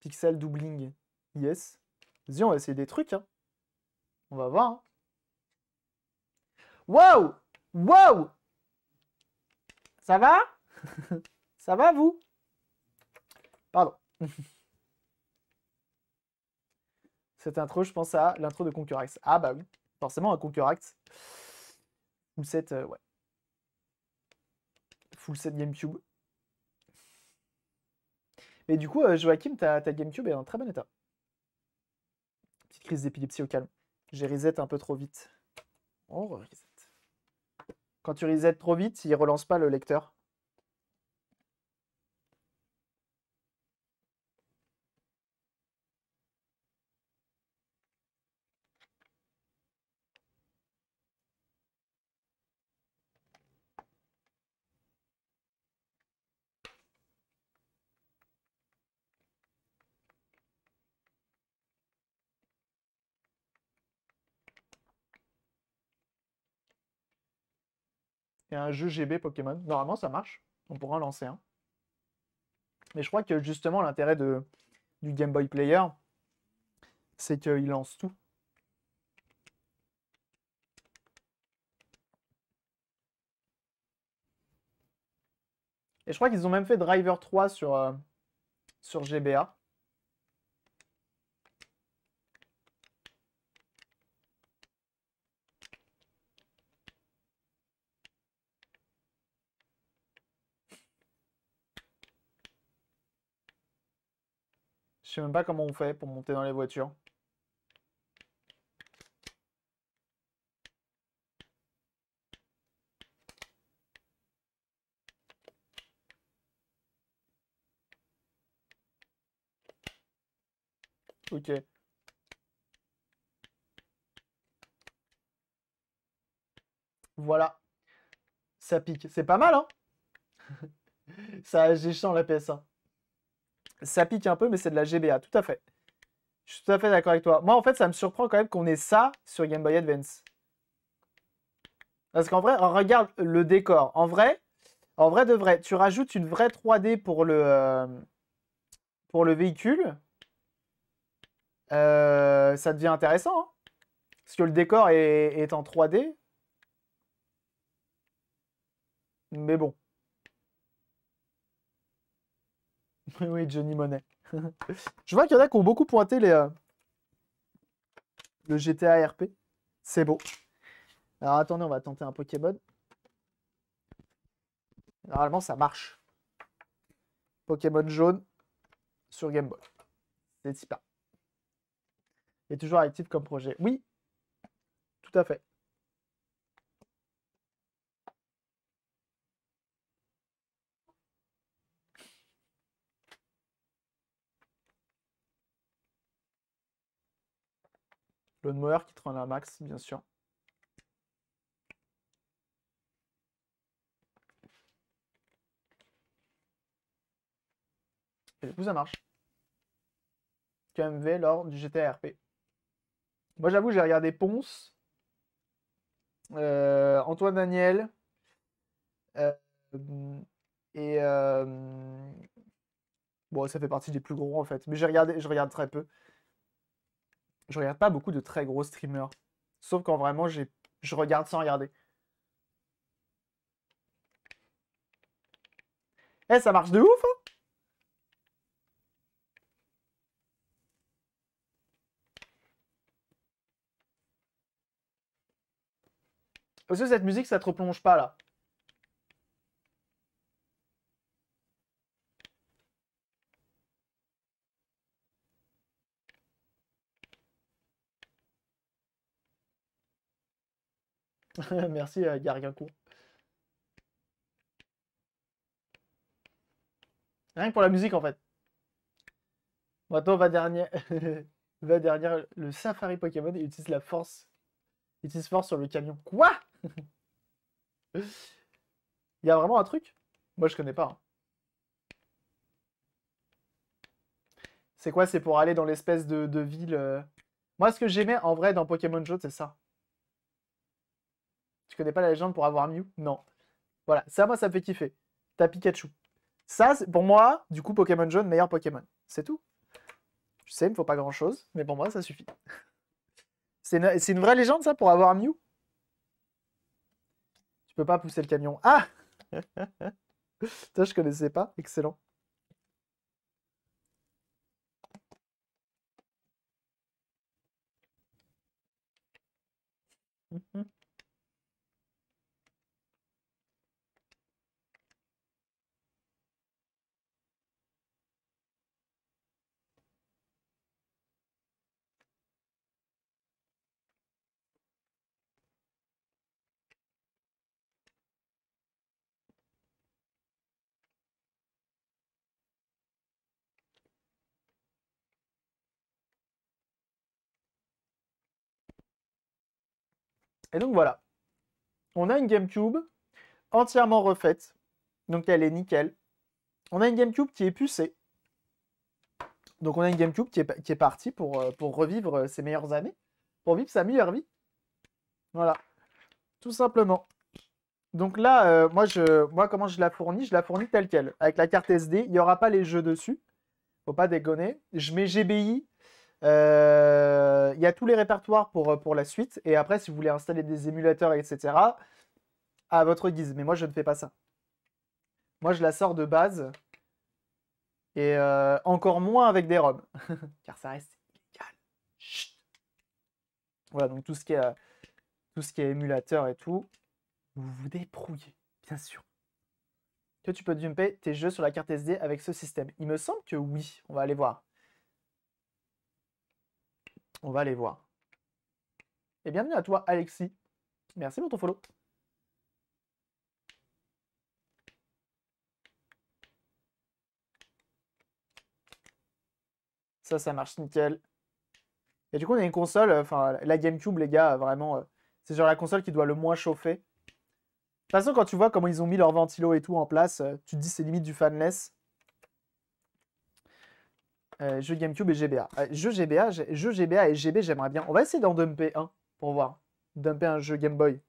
Speaker 1: Pixel doubling yes. vas on va essayer des trucs. Hein. On va voir.
Speaker 2: Wow hein. Wow Ça va Ça va, vous Pardon.
Speaker 1: Cette intro, je pense à l'intro de Concurax. Ah bah oui, forcément un Concurax. Full set, euh, ouais. Full set GameCube. Mais du coup, euh, Joachim, ta, GameCube est en très bon état. Petite crise d'épilepsie au calme. J'ai reset un peu trop vite. Oh, reset. Quand tu reset trop vite, il relance pas le lecteur. un jeu GB Pokémon. Normalement, ça marche. On pourra en lancer un. Mais je crois que justement, l'intérêt de, du Game Boy Player, c'est qu'il lance tout. Et je crois qu'ils ont même fait Driver 3 sur, euh, sur GBA. Je sais même pas comment on fait pour monter dans les voitures. Ok. Voilà. Ça pique. C'est pas mal, hein Ça a géchant la ps ça pique un peu, mais c'est de la GBA, tout à fait. Je suis tout à fait d'accord avec toi. Moi, en fait, ça me surprend quand même qu'on ait ça sur Game Boy Advance. Parce qu'en vrai, on oh, regarde le décor. En vrai, en vrai de vrai, tu rajoutes une vraie 3D pour le, euh, pour le véhicule. Euh, ça devient intéressant. Hein. Parce que le décor est en 3D. Mais bon. oui, Johnny Monet. je vois qu'il y en a qui ont beaucoup pointé les, euh, le GTA RP. C'est beau. Alors attendez, on va tenter un Pokémon. Normalement, ça marche. Pokémon jaune sur Game Boy. C'est pas. Et toujours actif comme projet. Oui, tout à fait. Le Mower qui rend à max, bien sûr. Et du coup, ça marche. KMV lors du GTRP. Moi, j'avoue, j'ai regardé Ponce, euh, Antoine Daniel euh, et euh, bon, ça fait partie des plus gros en fait. Mais j'ai regardé, je regarde très peu je regarde pas beaucoup de très gros streamers. Sauf quand vraiment j'ai, je regarde sans regarder. Eh, ça marche de ouf hein Parce que cette musique, ça te replonge pas là. Merci à euh, Rien que pour la musique en fait. Maintenant, va dernier, va dernière, le safari Pokémon et utilise la force. utilise force sur le camion. Quoi Il y a vraiment un truc Moi, je connais pas. Hein. C'est quoi C'est pour aller dans l'espèce de, ville. Euh. Moi, ce que j'aimais en vrai dans Pokémon Jaune, c'est ça. Tu connais pas la légende pour avoir Mew Non. Voilà, ça, moi, ça me fait kiffer. T'as Pikachu. Ça, pour moi, du coup, Pokémon jaune, meilleur Pokémon. C'est tout. Je sais, il faut pas grand chose, mais pour moi, ça suffit. C'est une, vraie légende, ça, pour avoir Mew Tu peux pas pousser le camion. Ah Toi, je connaissais pas. Excellent. Et donc voilà, on a une GameCube entièrement refaite, donc elle est nickel. On a une GameCube qui est pucée, donc on a une GameCube qui est, partie pour, euh, pour revivre euh, ses meilleures années, pour vivre sa meilleure vie. Voilà, tout simplement. Donc là, euh, moi, je, moi, comment je la fournis Je la fournis telle qu'elle. Avec la carte SD, il n'y aura pas les jeux dessus. Faut pas dégonner. Je mets GBI, euh, il y a tous les répertoires pour, euh, pour la suite. Et après, si vous voulez installer des émulateurs, etc., à votre guise. Mais moi, je ne fais pas ça. Moi, je la sors de base. Et euh, encore moins avec des ROM. Car ça reste illégal. Voilà, donc tout ce, qui est, tout ce qui est émulateur et tout, vous vous débrouillez, bien sûr. Que tu peux jumper tes jeux sur la carte SD avec ce système Il me semble que oui. On va aller voir. On va aller voir. Et bienvenue à toi, Alexis. Merci pour ton follow. Ça, ça marche nickel. Et du coup, on a une console, euh, enfin, la GameCube, les gars, vraiment, euh, c'est genre la console qui doit le moins chauffer. De toute façon, quand tu vois comment ils ont mis leur ventilo et tout en place, euh, tu te dis c'est limite du fanless. Euh, jeu GameCube et GBA. Euh, jeu GBA, jeu GBA et GB, j'aimerais bien. On va essayer d'en dumper un pour voir. Dumper un jeu Game Boy.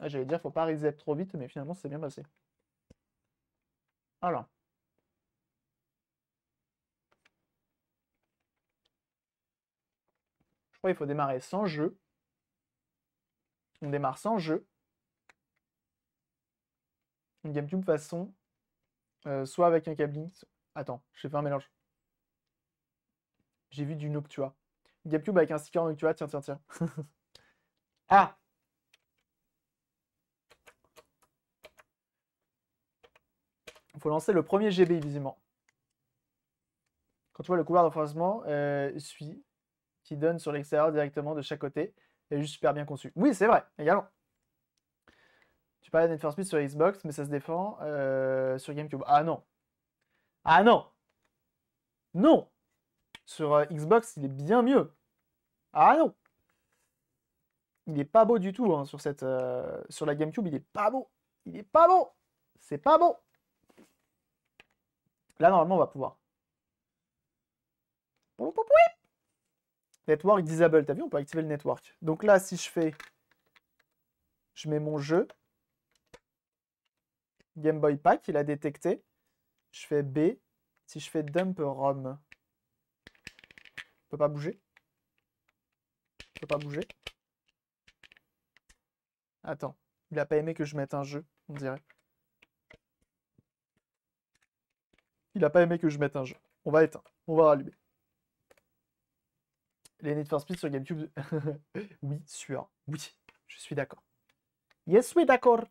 Speaker 1: Ah, j'allais dire, faut pas reset trop vite, mais finalement, c'est bien passé. Alors. Je crois qu'il faut démarrer sans jeu. On démarre sans jeu une GameCube façon, euh, soit avec un câbling. Attends, j'ai fait un mélange. J'ai vu du Noctua. Une GameCube avec un sticker vois. tiens, tiens, tiens. ah Il faut lancer le premier GB, visiblement. Quand tu vois le couloir d'enfoncement, euh, qui donne sur l'extérieur directement de chaque côté, est juste super bien conçu. Oui, c'est vrai, également. Tu parles de Need Speed sur Xbox, mais ça se défend euh, sur GameCube. Ah non. Ah non. Non. Sur euh, Xbox, il est bien mieux. Ah non. Il est pas beau du tout hein, sur cette, euh, sur la GameCube. Il est pas beau. Il est pas beau. C'est pas beau. Là normalement on va pouvoir. Network disable. T'as vu, on peut activer le network. Donc là, si je fais, je mets mon jeu. Game Boy Pack, il a détecté. Je fais B. Si je fais dump ROM, peut pas bouger. Je peux pas bouger. Attends, il a pas aimé que je mette un jeu, on dirait. Il a pas aimé que je mette un jeu. On va éteindre, on va rallumer. Les Need Speed sur GameCube. oui, sûr. Oui, je suis d'accord. Yes, oui, d'accord.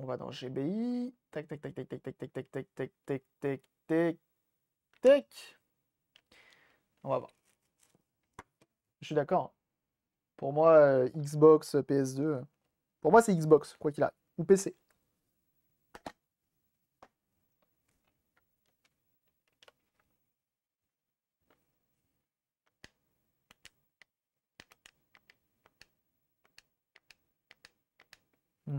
Speaker 1: On va dans GBI. Tac, tac, tac, tac, tac, tac, tac, tac, tac, tac, tac, tac, tac, tac. On va voir. Je suis d'accord. Pour moi, Xbox, PS2. Pour moi, c'est Xbox, quoi qu'il a Ou PC. Hmm.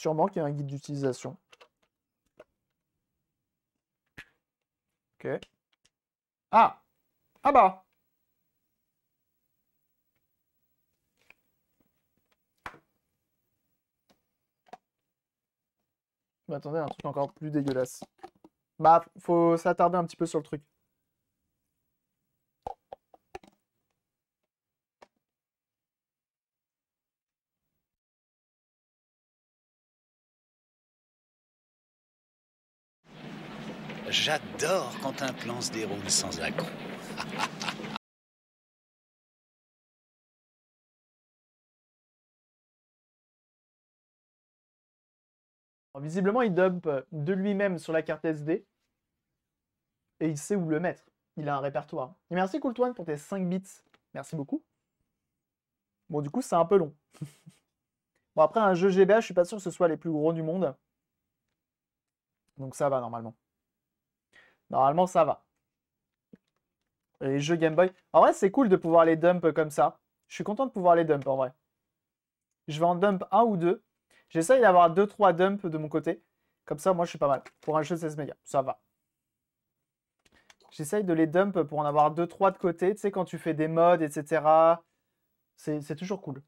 Speaker 1: Sûrement qu'il y a un guide d'utilisation. Ok.
Speaker 2: Ah Ah bah
Speaker 1: attendez, un truc encore plus dégueulasse. Bah, faut s'attarder un petit peu sur le truc.
Speaker 2: J'adore quand un plan se déroule sans accroc. visiblement, il dump de lui-même sur la carte SD et il sait où le mettre.
Speaker 1: Il a un répertoire. merci Coultoine pour tes 5 bits. Merci beaucoup. Bon, du coup, c'est un peu long. bon, après, un jeu GBA, je suis pas sûr que ce soit les plus gros du monde. Donc ça va, normalement. Normalement, ça va. Les jeux Game Boy. En vrai, c'est cool de pouvoir les dump comme ça. Je suis content de pouvoir les dump en vrai. Je vais en dump un ou deux. J'essaye d'avoir deux trois dumps de mon côté. Comme ça, moi, je suis pas mal. Pour un jeu de 16 mégas, ça va. J'essaye de les dump pour en avoir deux trois de côté. Tu sais, quand tu fais des mods, etc. C'est toujours cool.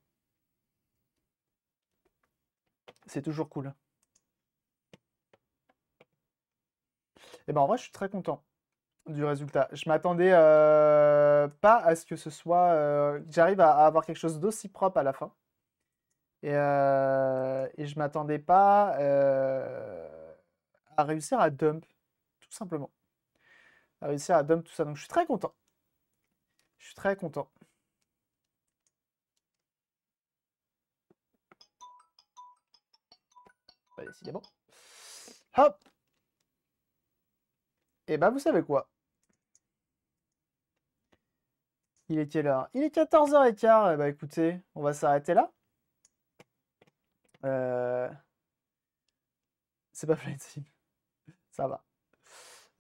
Speaker 1: C'est toujours cool. Et eh ben en vrai, je suis très content du résultat. Je m'attendais euh, pas à ce que ce soit. Euh, j'arrive à, avoir quelque chose d'aussi propre à la fin. Et, euh, et je m'attendais pas euh, à réussir à dump, tout simplement. À réussir à dump tout ça. Donc je suis très content. Je suis très content. C'est bah, décidément. Hop et eh bah, ben, vous savez quoi Il est quelle heure Il est 14h15. Et bah, écoutez, on va s'arrêter là. Euh, c'est pas Flight Ça va.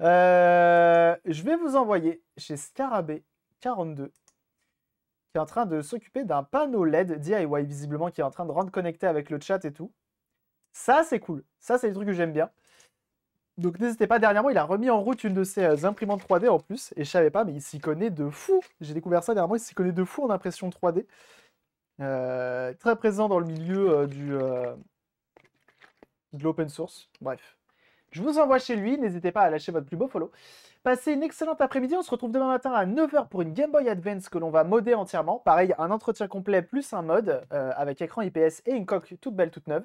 Speaker 1: Euh, je vais vous envoyer chez Scarabée 42 qui est en train de s'occuper d'un panneau LED DIY, visiblement, qui est en train de rendre connecté avec le chat et tout. Ça, c'est cool. Ça, c'est des trucs que j'aime bien. Donc n'hésitez pas, dernièrement, il a remis en route une de ses euh, imprimantes 3D en plus, et je savais pas, mais il s'y connaît de fou. J'ai découvert ça dernièrement, il s'y connaît de fou en impression 3D. Euh, très présent dans le milieu euh, du, de l'open source. Bref. Je vous envoie chez lui, n'hésitez pas à lâcher votre plus beau follow. Passez une excellente après-midi, on se retrouve demain matin à 9h pour une Game Boy Advance que l'on va modder entièrement. Pareil, un entretien complet plus un mod avec écran IPS et une coque toute belle, toute neuve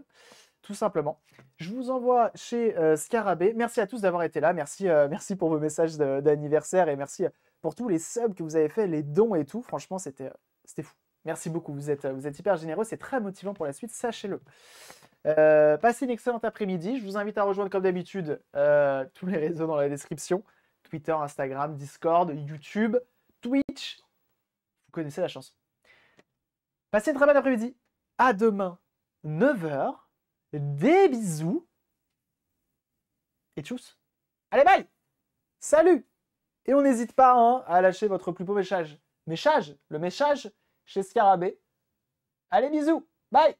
Speaker 1: tout simplement. Je vous envoie chez euh, Scarabée. Merci à tous d'avoir été là. Merci, euh, merci pour vos messages d'anniversaire et merci euh, pour tous les subs que vous avez fait, les dons et tout. Franchement, c'était c'était fou. Merci beaucoup. Vous êtes, vous êtes hyper généreux. C'est très motivant pour la suite, sachez-le. passez une excellente après-midi. Je vous invite à rejoindre, comme d'habitude, tous les réseaux dans la description Twitter, Instagram, Discord, YouTube, Twitch. Vous connaissez la chanson. Passez une très bonne après-midi. À demain, 9h des bisous. Et tchuss. Allez, bye Salut Et on n'hésite pas hein, à lâcher votre plus beau méchage méchage Le méchage chez Scarabée.
Speaker 2: Allez, bisous Bye